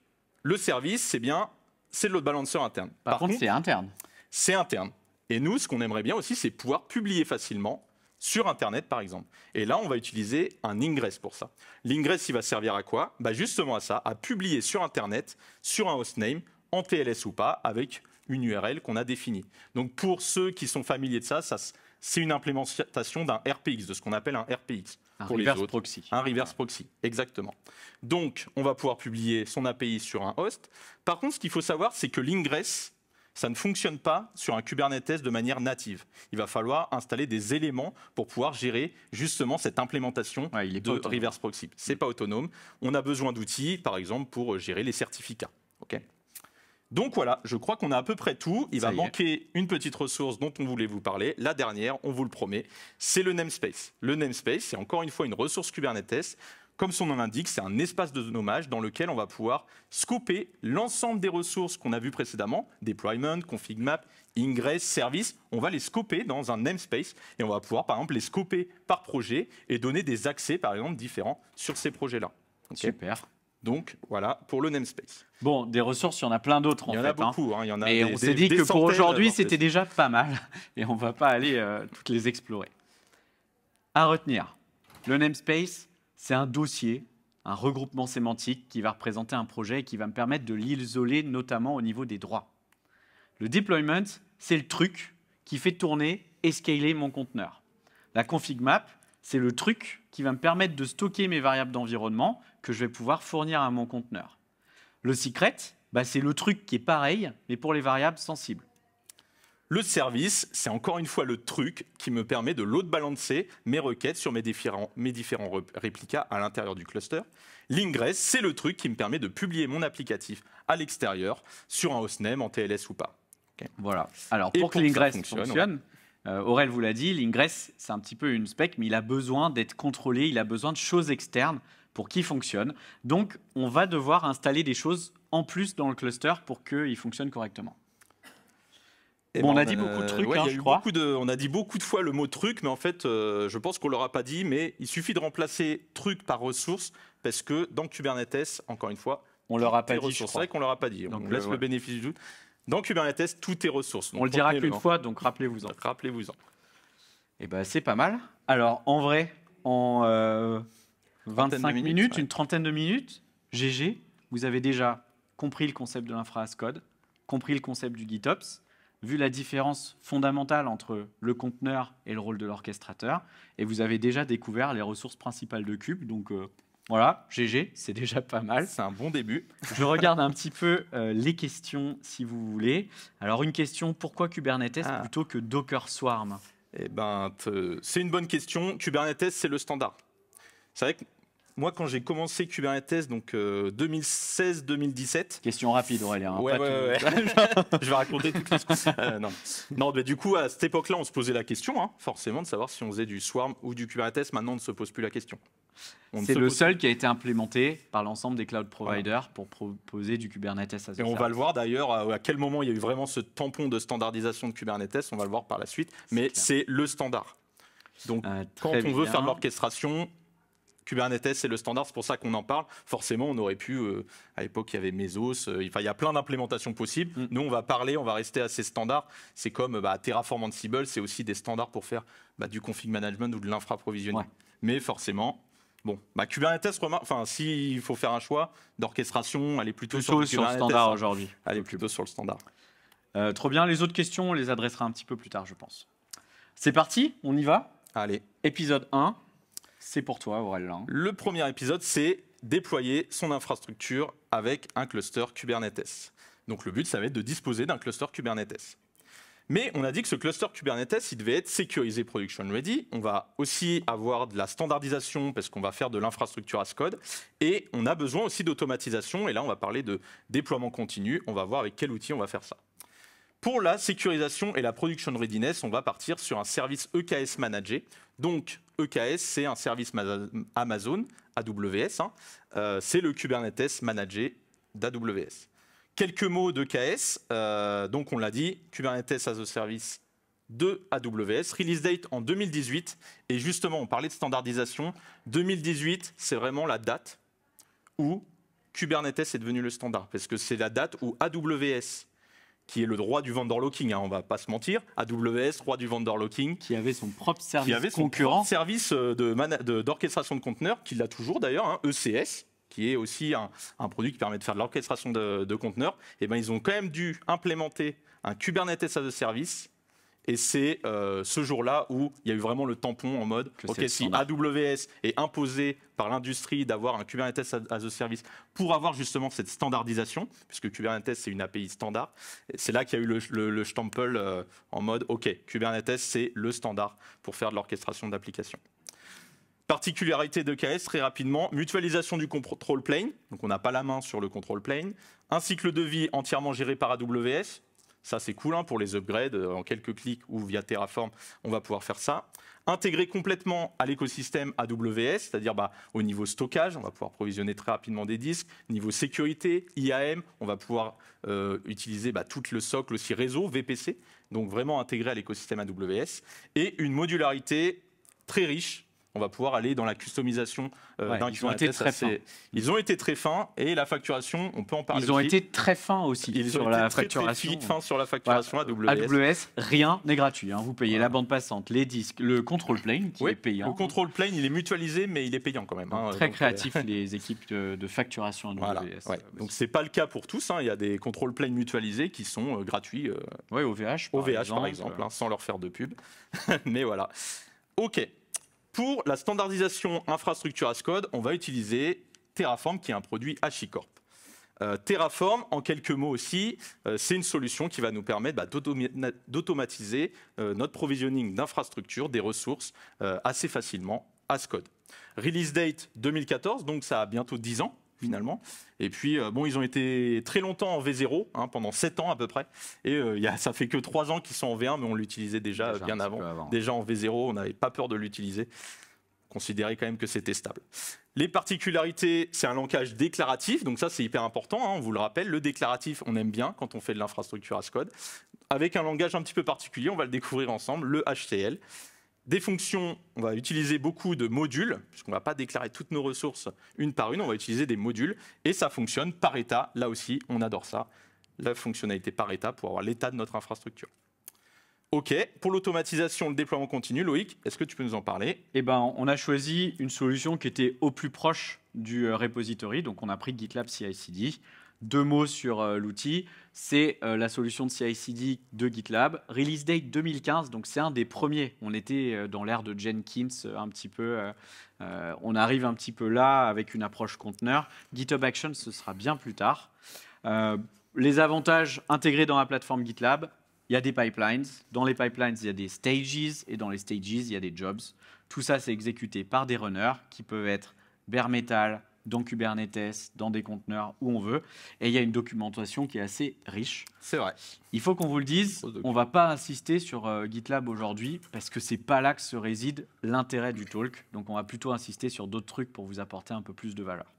le service, c'est bien, c'est de l'autre balanceur interne. Par, contre, c'est interne. C'est interne. Et nous, ce qu'on aimerait bien aussi, c'est pouvoir publier facilement sur Internet, par exemple. Et là, on va utiliser un ingress pour ça. L'ingress, il va servir à quoi bah Justement à ça, à publier sur Internet, sur un hostname, en TLS ou pas, avec une URL qu'on a définie. Donc pour ceux qui sont familiers de ça, ça c'est une implémentation d'un RPX, de ce qu'on appelle un RPX. Un reverse proxy. Un reverse proxy, exactement. Donc, on va pouvoir publier son API sur un host. Par contre, ce qu'il faut savoir, c'est que l'ingress, ça ne fonctionne pas sur un Kubernetes de manière native. Il va falloir installer des éléments pour pouvoir gérer justement cette implémentation de reverse proxy. C'est pas autonome. On a besoin d'outils, par exemple, pour gérer les certificats. OK donc voilà, je crois qu'on a à peu près tout. Il va manquer une petite ressource dont on voulait vous parler. La dernière, on vous le promet, c'est le namespace. Le namespace, c'est encore une fois une ressource Kubernetes comme son nom l'indique, c'est un espace de nommage dans lequel on va pouvoir scoper l'ensemble des ressources qu'on a vues précédemment, deployment, config map, ingress, service. On va les scoper dans un namespace et on va pouvoir, par exemple, les scoper par projet et donner des accès, par exemple, différents sur ces projets-là. Super. Donc voilà pour le namespace. Bon, des ressources, il y en a plein d'autres. Il y en, a hein. beaucoup. Hein. il y en a et on s'est dit que pour aujourd'hui, c'était déjà pas mal. Et on va pas aller euh, toutes les explorer. À retenir, le namespace, c'est un dossier, un regroupement sémantique qui va représenter un projet et qui va me permettre de l'isoler, notamment au niveau des droits. Le deployment, c'est le truc qui fait tourner et scaler mon conteneur. La config map, c'est le truc qui va me permettre de stocker mes variables d'environnement que je vais pouvoir fournir à mon conteneur. Le secret, bah, c'est le truc qui est pareil, mais pour les variables sensibles. Le service, c'est encore une fois le truc qui me permet de load balancer mes requêtes sur mes différents, réplicas à l'intérieur du cluster. L'ingress, c'est le truc qui me permet de publier mon applicatif à l'extérieur sur un hostname en TLS ou pas. Voilà. Alors, pour, que, l'ingress fonctionne, euh, vous l'a dit, l'ingress, c'est un petit peu une spec, mais il a besoin d'être contrôlé, il a besoin de choses externes pour qu'il fonctionne. Donc, on va devoir installer des choses en plus dans le cluster pour qu'il fonctionne correctement. Eh bon, on ben, a dit beaucoup de euh, trucs, hein, je crois. on a dit beaucoup de fois le mot truc, mais en fait, euh, je pense qu'on ne l'aura pas dit, mais il suffit de remplacer truc par ressource, parce que dans Kubernetes, encore une fois, on leur pas dit. C'est vrai qu'on ne l'aura pas dit. Donc, on laisse le bénéfice du doute. Dans Kubernetes, tout est ressource. On le dira qu'une hein. fois, donc rappelez-vous-en. Rappelez-vous-en. Eh ben, c'est pas mal. Alors, en vrai, en 25 euh, minutes, une trentaine de minutes, GG, vous avez déjà compris le concept de l'infra code, compris le concept du GitOps, vu la différence fondamentale entre le conteneur et le rôle de l'orchestrateur, et vous avez déjà découvert les ressources principales de Cube, donc euh, voilà, GG, c'est déjà pas mal. C'est un bon début. Je regarde un petit peu euh, les questions si vous voulez. Alors une question, pourquoi Kubernetes ah. plutôt que Docker Swarm Eh ben, c'est une bonne question. Kubernetes, c'est le standard. C'est vrai que moi, quand j'ai commencé Kubernetes, donc 2016-2017. Euh, question rapide, Aurélien. Hein, ouais, ouais, ouais. je vais raconter toutes les euh, non. non, mais bah, du coup, à cette époque-là, on se posait la question, hein, forcément, de savoir si on faisait du Swarm ou du Kubernetes. Maintenant, on ne se pose plus la question. C'est le seul qui a été implémenté par l'ensemble des cloud providers pour proposer du Kubernetes à Et on va le voir d'ailleurs euh, à quel moment il y a eu vraiment ce tampon de standardisation de Kubernetes, on va le voir par la suite, mais c'est le standard. Donc euh, quand on veut faire de l'orchestration, Kubernetes c'est le standard, c'est pour ça qu'on en parle. Forcément, on aurait pu, euh, à l'époque, il y avait Mesos, il y a plein d'implémentations possibles. Mm. Nous, on va parler, on va rester à ces standards. C'est comme bah, Terraform Ansible, c'est aussi des standards pour faire bah, du config management ou de l'infra-provisionnement. Mais forcément, Bon, bah, Kubernetes, enfin, s'il faut faire un choix d'orchestration, elle est plutôt, sur, le standard hein. aujourd'hui. Elle est plutôt sur le standard. Euh, trop bien, les autres questions, on les adressera un petit peu plus tard, je pense. C'est parti, on y va Allez. Épisode 1, c'est pour toi, Aurélien. Le premier épisode, c'est déployer son infrastructure avec un cluster Kubernetes. Donc le but, ça va être de disposer d'un cluster Kubernetes. Mais on a dit que ce cluster Kubernetes, il devait être sécurisé production ready. On va aussi avoir de la standardisation parce qu'on va faire de l'infrastructure as code. Et on a besoin aussi d'automatisation. Et là, on va parler de déploiement continu. On va voir avec quel outil on va faire ça. Pour la sécurisation et la production readiness, on va partir sur un service EKS managé. Donc, EKS, c'est un service Amazon, AWS. Hein. Euh, c'est le Kubernetes managé d'AWS. Quelques mots de KS. Euh, donc, on l'a dit, Kubernetes as a service de AWS, release date en 2018. Et justement, on parlait de standardisation. 2018, c'est vraiment la date où Kubernetes est devenu le standard, parce que c'est la date où AWS qui est le droit du vendor-locking, on hein, on va pas se mentir, AWS, roi du vendor-locking. Qui avait son propre service concurrent. service euh, d'orchestration de, de conteneurs, qu'il a toujours d'ailleurs, ECS, hein, e qui est aussi un, produit qui permet de faire de l'orchestration de, conteneurs, et eh ben ils ont quand même dû implémenter un Kubernetes as a service. Et c'est euh, ce jour-là où il y a eu vraiment le tampon en mode, ok, si AWS est imposé par l'industrie d'avoir un Kubernetes as a service pour avoir justement cette standardisation, puisque Kubernetes c'est une API standard, c'est là qu'il y a eu le, le, euh, en mode, ok, Kubernetes c'est le standard pour faire de l'orchestration d'applications. Particularité de KS, très rapidement, mutualisation du control plane, donc on n'a pas la main sur le control plane, un cycle de vie entièrement géré par AWS, ça c'est cool hein, pour les upgrades, euh, en quelques clics ou via Terraform, on va pouvoir faire ça. Intégrer complètement à l'écosystème AWS, c'est-à-dire bah, au niveau stockage, on va pouvoir provisionner très rapidement des disques, niveau sécurité, IAM, on va pouvoir euh, utiliser bah, tout le socle aussi réseau, VPC, donc vraiment intégré à l'écosystème AWS, et une modularité très riche on va pouvoir aller dans la customisation euh, ils ont été très fins. Ils ont été très fins et la facturation, on peut en parler. Ils ont été très fins aussi sur la été facturation. Très, très fins sur la facturation AWS. AWS, rien n'est gratuit. Hein. Vous payez la bande passante, les disques, le control plane qui est payant. Le control plane, il est mutualisé, mais il est payant quand même. Hein. très euh, créatif les équipes de, facturation AWS. Voilà, donc c'est pas le cas pour tous. Hein. Il y a des control plane mutualisés qui sont euh, gratuits. oui, OVH. Par OVH VH par exemple, sans leur faire de pub. mais voilà. Ok. Pour la standardisation infrastructure as code, on va utiliser Terraform, qui est un produit HashiCorp. Euh, Terraform, en quelques mots aussi, euh, c'est une solution qui va nous permettre bah, d'automatiser euh, notre provisioning d'infrastructures, des ressources, assez facilement, as code. Release date 2014, donc ça a bientôt 10 ans finalement. Et puis, euh, bon, ils ont été très longtemps en V0, hein, pendant 7 ans à peu près. Et euh, y ça fait que 3 ans qu'ils sont en V1, mais on l'utilisait déjà, bien avant. Déjà en V0, on n'avait pas peur de l'utiliser. Considérer quand même que c'était stable. Les particularités, c'est un langage déclaratif, donc ça c'est hyper important, hein, on vous le rappelle. Le déclaratif, on aime bien quand on fait de l'infrastructure as code. Avec un langage un petit peu particulier, on va le découvrir ensemble, le HTL des fonctions, on va utiliser beaucoup de modules, puisqu'on ne va pas déclarer toutes nos ressources une par une, on va utiliser des modules, et ça fonctionne par état, là aussi, on adore ça, la fonctionnalité par état pour avoir l'état de notre infrastructure. OK, pour l'automatisation, le déploiement continu, Loïc, est-ce que tu peux nous en parler Eh ben, on a choisi une solution qui était au plus proche du euh, repository, donc on a pris GitLab CI/CD. Deux mots sur euh, l'outil. C'est euh, la solution de CI/CD de GitLab. Release date 2015, donc c'est un des premiers. On était euh, dans l'ère de Jenkins un petit peu. on arrive un petit peu là avec une approche conteneur. GitHub Action, ce sera bien plus tard. les avantages intégrés dans la plateforme GitLab, il y a des pipelines. Dans les pipelines, il y a des stages. Et dans les stages, il y a des jobs. Tout ça, c'est exécuté par des runners qui peuvent être bare metal, dans Kubernetes, dans des conteneurs, où on veut. Et il y a une documentation qui est assez riche. C'est vrai. Il faut qu'on vous le dise, on ne va pas insister sur euh, GitLab aujourd'hui parce que c'est pas là que se réside l'intérêt du talk. Donc on va plutôt insister sur d'autres trucs pour vous apporter un peu plus de valeur.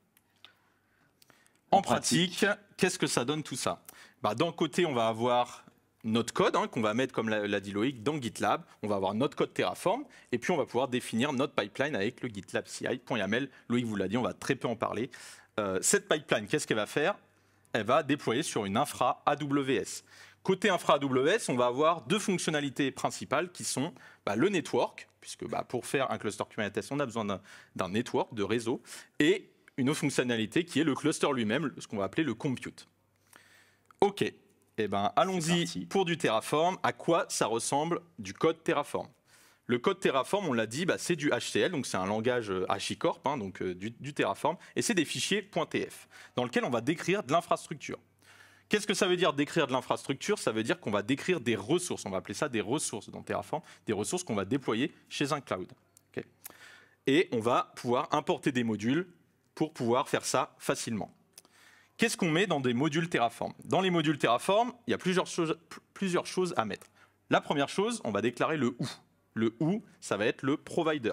En, pratique, pratique qu'est-ce que ça donne tout ça bah, D'un côté, on va avoir notre code hein, qu'on va mettre, comme l'a dit Loïc, dans GitLab. On va avoir notre code Terraform et puis on va pouvoir définir notre pipeline avec le GitLab CI.yml. Loïc vous l'a dit, on va très peu en parler. Euh, cette pipeline, qu'est-ce qu'elle va faire Elle va déployer sur une infra AWS. Côté infra AWS, on va avoir deux fonctionnalités principales qui sont bah, le network, puisque bah, pour faire un cluster Kubernetes, on a besoin d'un network, de réseau, et une autre fonctionnalité qui est le cluster lui-même, ce qu'on va appeler le compute. OK, eh ben, allons-y pour du Terraform. À quoi ça ressemble du code Terraform le code Terraform, on l'a dit, bah, c'est du HTL, donc c'est un langage HICorp, euh, hein, donc euh, du, Terraform, et c'est des fichiers .tf, dans lequel on va décrire de l'infrastructure. Qu'est-ce que ça veut dire décrire de l'infrastructure Ça veut dire qu'on va décrire des ressources, on va appeler ça des ressources dans Terraform, des ressources qu'on va déployer chez un cloud. Et on va pouvoir importer des modules pour pouvoir faire ça facilement. Qu'est-ce qu'on met dans des modules Terraform Dans les modules Terraform, il y a plusieurs choses, à mettre. La première chose, on va déclarer le où. Le où, ça va être le provider.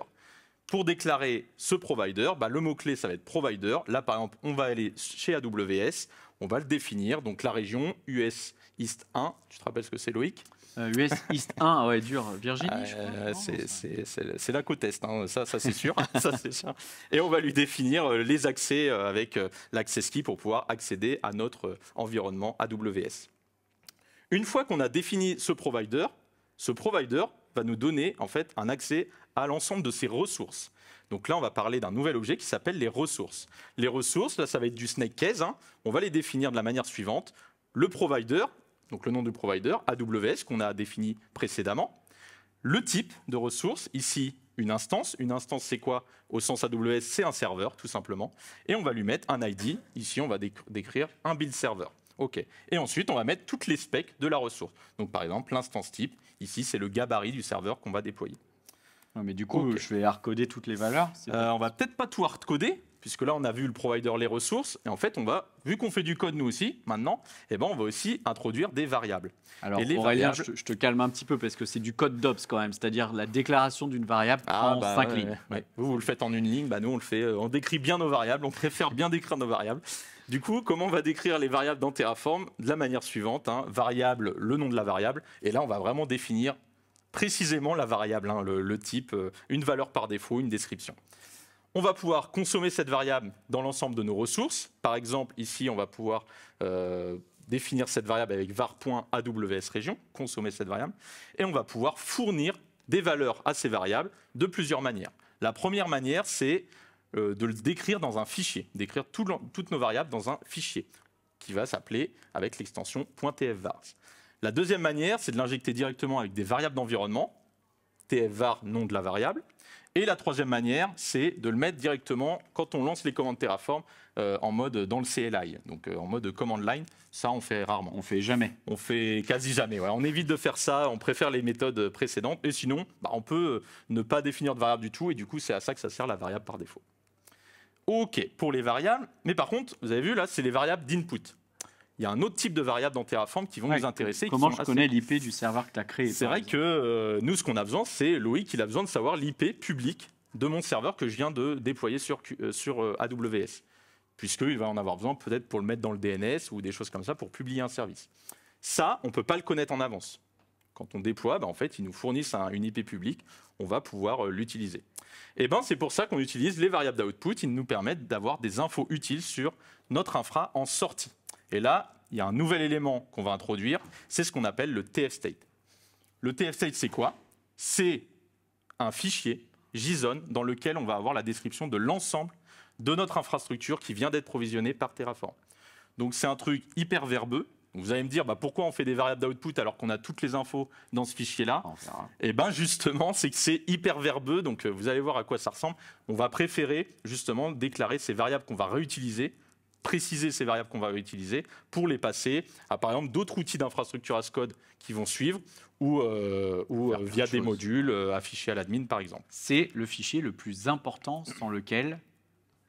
Pour déclarer ce provider, bah, le mot-clé, ça va être provider. Là, par exemple, on va aller chez AWS, on va le définir. Donc la région US East 1, tu te rappelles ce que c'est Loïc US euh, East 1, ah ouais, dur. Virginie, euh, C'est la côte Est, hein, ça, ça c'est sûr. Et on va lui définir euh, les accès avec l'access key pour pouvoir accéder à notre environnement AWS. Une fois qu'on a défini ce provider, ce provider va nous donner en fait un accès à l'ensemble de ses ressources. Donc là, on va parler d'un nouvel objet qui s'appelle les ressources. Les ressources, là, ça va être du snake case. Hein. On va les définir de la manière suivante. Le provider, donc le nom du provider, AWS, qu'on a défini précédemment, le type de ressource, ici une instance. Une instance, c'est quoi Au sens AWS, c'est un serveur, tout simplement. Et on va lui mettre un ID. Ici, on va décrire un build server. OK. Et ensuite, on va mettre toutes les specs de la ressource. Donc, par exemple, l'instance type. Ici, c'est le gabarit du serveur qu'on va déployer. mais du coup, je vais hardcoder toutes les valeurs. Euh, on va peut-être pas tout hardcoder, puisque là, on a vu le provider, les ressources, et en fait, on va, vu qu'on fait du code nous aussi, maintenant, eh ben, on va aussi introduire des variables. Alors, je, te, calme un petit peu, parce que c'est du code d'ops quand même, c'est-à-dire la déclaration d'une variable ah, en bah cinq lignes. Vous, vous le faites en une ligne, bah, nous, on le fait, euh, on décrit bien nos variables, on préfère bien décrire nos variables. Du coup, comment on va décrire les variables dans Terraform De la manière suivante, hein. variable, le nom de la variable, et là, on va vraiment définir précisément la variable, hein, le, type, euh, une valeur par défaut, une description on va pouvoir consommer cette variable dans l'ensemble de nos ressources. Par exemple, ici, on va pouvoir euh, définir cette variable avec var.aws région, consommer cette variable, et on va pouvoir fournir des valeurs à ces variables de plusieurs manières. La première manière, c'est euh, de le décrire dans un fichier, d'écrire toutes nos variables dans un fichier qui va s'appeler avec l'extension .tfvars. La deuxième manière, c'est de l'injecter directement avec des variables d'environnement, tfvar nom de la variable, et la troisième manière, c'est de le mettre directement quand on lance les commandes Terraform euh, en mode dans le CLI, donc euh, en mode command line. Ça, on fait rarement. On fait jamais. On fait quasi jamais. On évite de faire ça. On préfère les méthodes précédentes. Et sinon, bah, on peut euh, ne pas définir de variable du tout. Et du coup, c'est à ça que ça sert la variable par défaut. OK pour les variables. Mais par contre, vous avez vu là, c'est les variables d'input il y a un autre type de variable dans Terraform qui vont nous intéresser. Comment je connais l'IP du serveur que tu as créé C'est vrai que euh, nous, ce qu'on a besoin, c'est Loïc, il a besoin de savoir l'IP publique de mon serveur que je viens de déployer sur, euh, sur euh, AWS, puisqu'il va en avoir besoin peut-être pour le mettre dans le DNS ou des choses comme ça pour publier un service. Ça, on ne peut pas le connaître en avance. Quand on déploie, bah, en fait, ils nous fournissent une IP publique, on va pouvoir l'utiliser. Et eh ben, c'est pour ça qu'on utilise les variables d'output, ils nous permettent d'avoir des infos utiles sur notre infra en sortie. Et là, il y a un nouvel élément qu'on va introduire, c'est ce qu'on appelle le TF state. Le TF state, c'est quoi C'est un fichier JSON dans lequel on va avoir la description de l'ensemble de notre infrastructure qui vient d'être provisionnée par Terraform. Donc c'est un truc hyper verbeux. Vous allez me dire bah, pourquoi on fait des variables d'output alors qu'on a toutes les infos dans ce fichier-là Eh bien justement, c'est que c'est hyper verbeux, donc euh, vous allez voir à quoi ça ressemble. On va préférer justement déclarer ces variables qu'on va réutiliser préciser ces variables qu'on va utiliser pour les passer à, par exemple, d'autres outils d'infrastructure as code qui vont suivre ou, euh, euh, via des modules euh, affichés à l'admin, par exemple. C'est le fichier le plus important sans lequel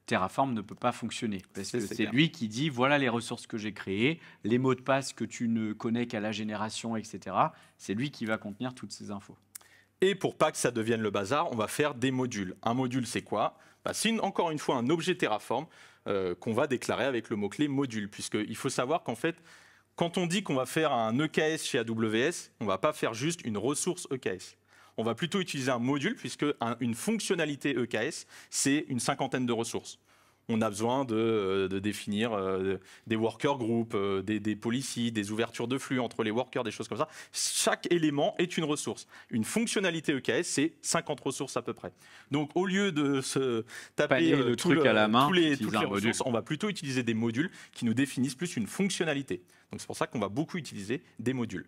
Terraform ne peut pas fonctionner. c'est lui qui dit voilà les ressources que j'ai créées, les mots de passe que tu ne connais qu'à la génération, etc. C'est lui qui va contenir toutes ces infos. Et pour pas que ça devienne le bazar, on va faire des modules. Un module, c'est quoi bah, C'est encore une fois un objet Terraform euh, qu'on va déclarer avec le mot-clé module. Puisqu'il faut savoir qu'en fait, quand on dit qu'on va faire un EKS chez AWS, on ne va pas faire juste une ressource EKS. On va plutôt utiliser un module, puisqu'une fonctionnalité EKS, c'est une cinquantaine de ressources on a besoin de, euh, définir euh, des worker groups, euh, des, policies, des ouvertures de flux entre les workers, des choses comme ça. Chaque élément est une ressource. Une fonctionnalité EKS, c'est 50 ressources à peu près. Donc au lieu de se taper le truc à la main, on va plutôt utiliser des modules qui nous définissent plus une fonctionnalité. Donc c'est pour ça qu'on va beaucoup utiliser des modules.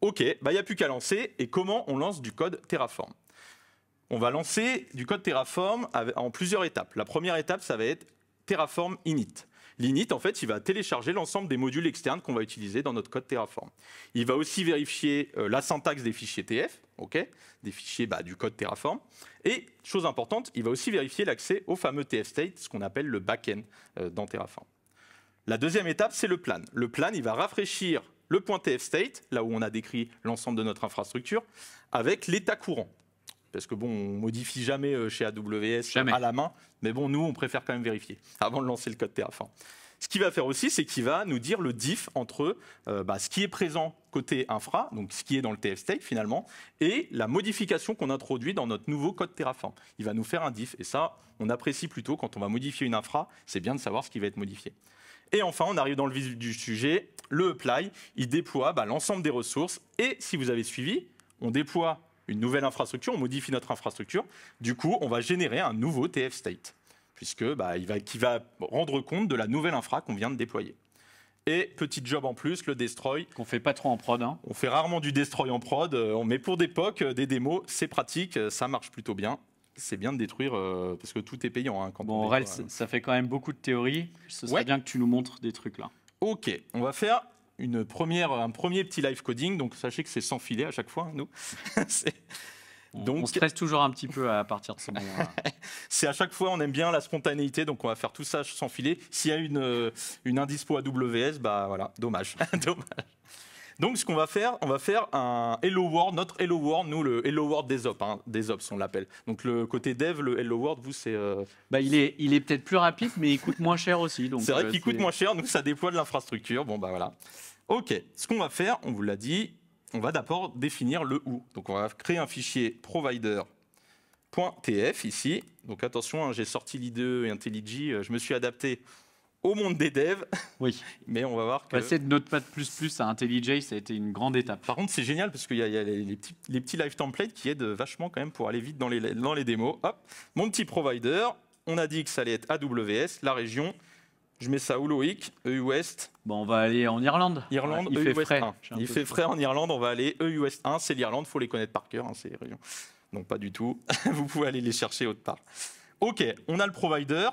Ok, bah, il n'y a plus qu'à lancer. Et comment on lance du code Terraform on va lancer du code Terraform en plusieurs étapes. La première étape, ça va être Terraform init. L'init, en fait, il va télécharger l'ensemble des modules externes qu'on va utiliser dans notre code Terraform. Il va aussi vérifier euh, la syntaxe des fichiers TF, des fichiers bah, du code Terraform. Et, chose importante, il va aussi vérifier l'accès au fameux TF state, ce qu'on appelle le backend end euh, dans Terraform. La deuxième étape, c'est le plan. Le plan, il va rafraîchir le point TF state, là où on a décrit l'ensemble de notre infrastructure, avec l'état courant parce que bon, on modifie jamais euh, chez AWS à la main, mais bon, nous, on préfère quand même vérifier avant de lancer le code Terraform. Ce qu'il va faire aussi, c'est qu'il va nous dire le diff entre euh, bah, ce qui est présent côté infra, donc ce qui est dans le TF finalement, et la modification qu'on introduit dans notre nouveau code Terraform. Il va nous faire un diff, et ça, on apprécie plutôt quand on va modifier une infra, c'est bien de savoir ce qui va être modifié. Et enfin, on arrive dans le vif du sujet, le apply, il déploie bah, l'ensemble des ressources, et si vous avez suivi, on déploie une nouvelle infrastructure, on modifie notre infrastructure. Du coup, on va générer un nouveau TF state, puisque bah, va, qui va rendre compte de la nouvelle infra qu'on vient de déployer. Et petit job en plus, le destroy. Qu'on fait pas trop en prod. Hein. On fait rarement du destroy en prod, euh, On met pour des euh, des démos, c'est pratique, euh, ça marche plutôt bien. C'est bien de détruire, parce que tout est payant. Hein, quand bon, Aurel, hein. ça fait quand même beaucoup de théories. Ce serait bien que tu nous montres des trucs là. Ok, on va faire une première, un premier petit live coding. Donc sachez que c'est sans filet à chaque fois, nous. donc, on stresse toujours un petit peu à partir de ce moment-là. c'est à chaque fois, on aime bien la spontanéité, donc on va faire tout ça sans filet. S'il y a une, euh, une indispo AWS, bah voilà, dommage. dommage. Donc, ce qu'on va faire, on va faire un Hello World, notre Hello World, nous, le Hello World des Ops, hein, des Ops, on l'appelle. Donc, le côté dev, le Hello World, vous, c'est. Euh, bah, il est, il est peut-être plus rapide, mais il coûte moins cher aussi. C'est vrai euh, qu'il coûte moins cher, donc ça déploie de l'infrastructure. Bon, bah voilà. OK, ce qu'on va faire, on vous l'a dit, on va d'abord définir le où. Donc, on va créer un fichier provider.tf ici. Donc attention, hein, j'ai sorti l'IDE et IntelliJ, euh, je me suis adapté au monde des devs. Oui. Mais on va voir que. Passer de Notepad à IntelliJ, ça a été une grande étape. Par contre, c'est génial parce qu'il y, a, les, petits, live templates qui aident vachement quand même pour aller vite dans les, dans les démos. Hop, mon petit provider, on a dit que ça allait être AWS, la région. Je mets ça où Loïc EU West. Bon, on va aller en Irlande. Irlande, il, EU fait e frais. il fait frais en Irlande, on va aller EU West 1, c'est l'Irlande, faut les connaître par cœur, hein, ces régions. Donc pas du tout, vous pouvez aller les chercher autre part. Ok, on a le provider,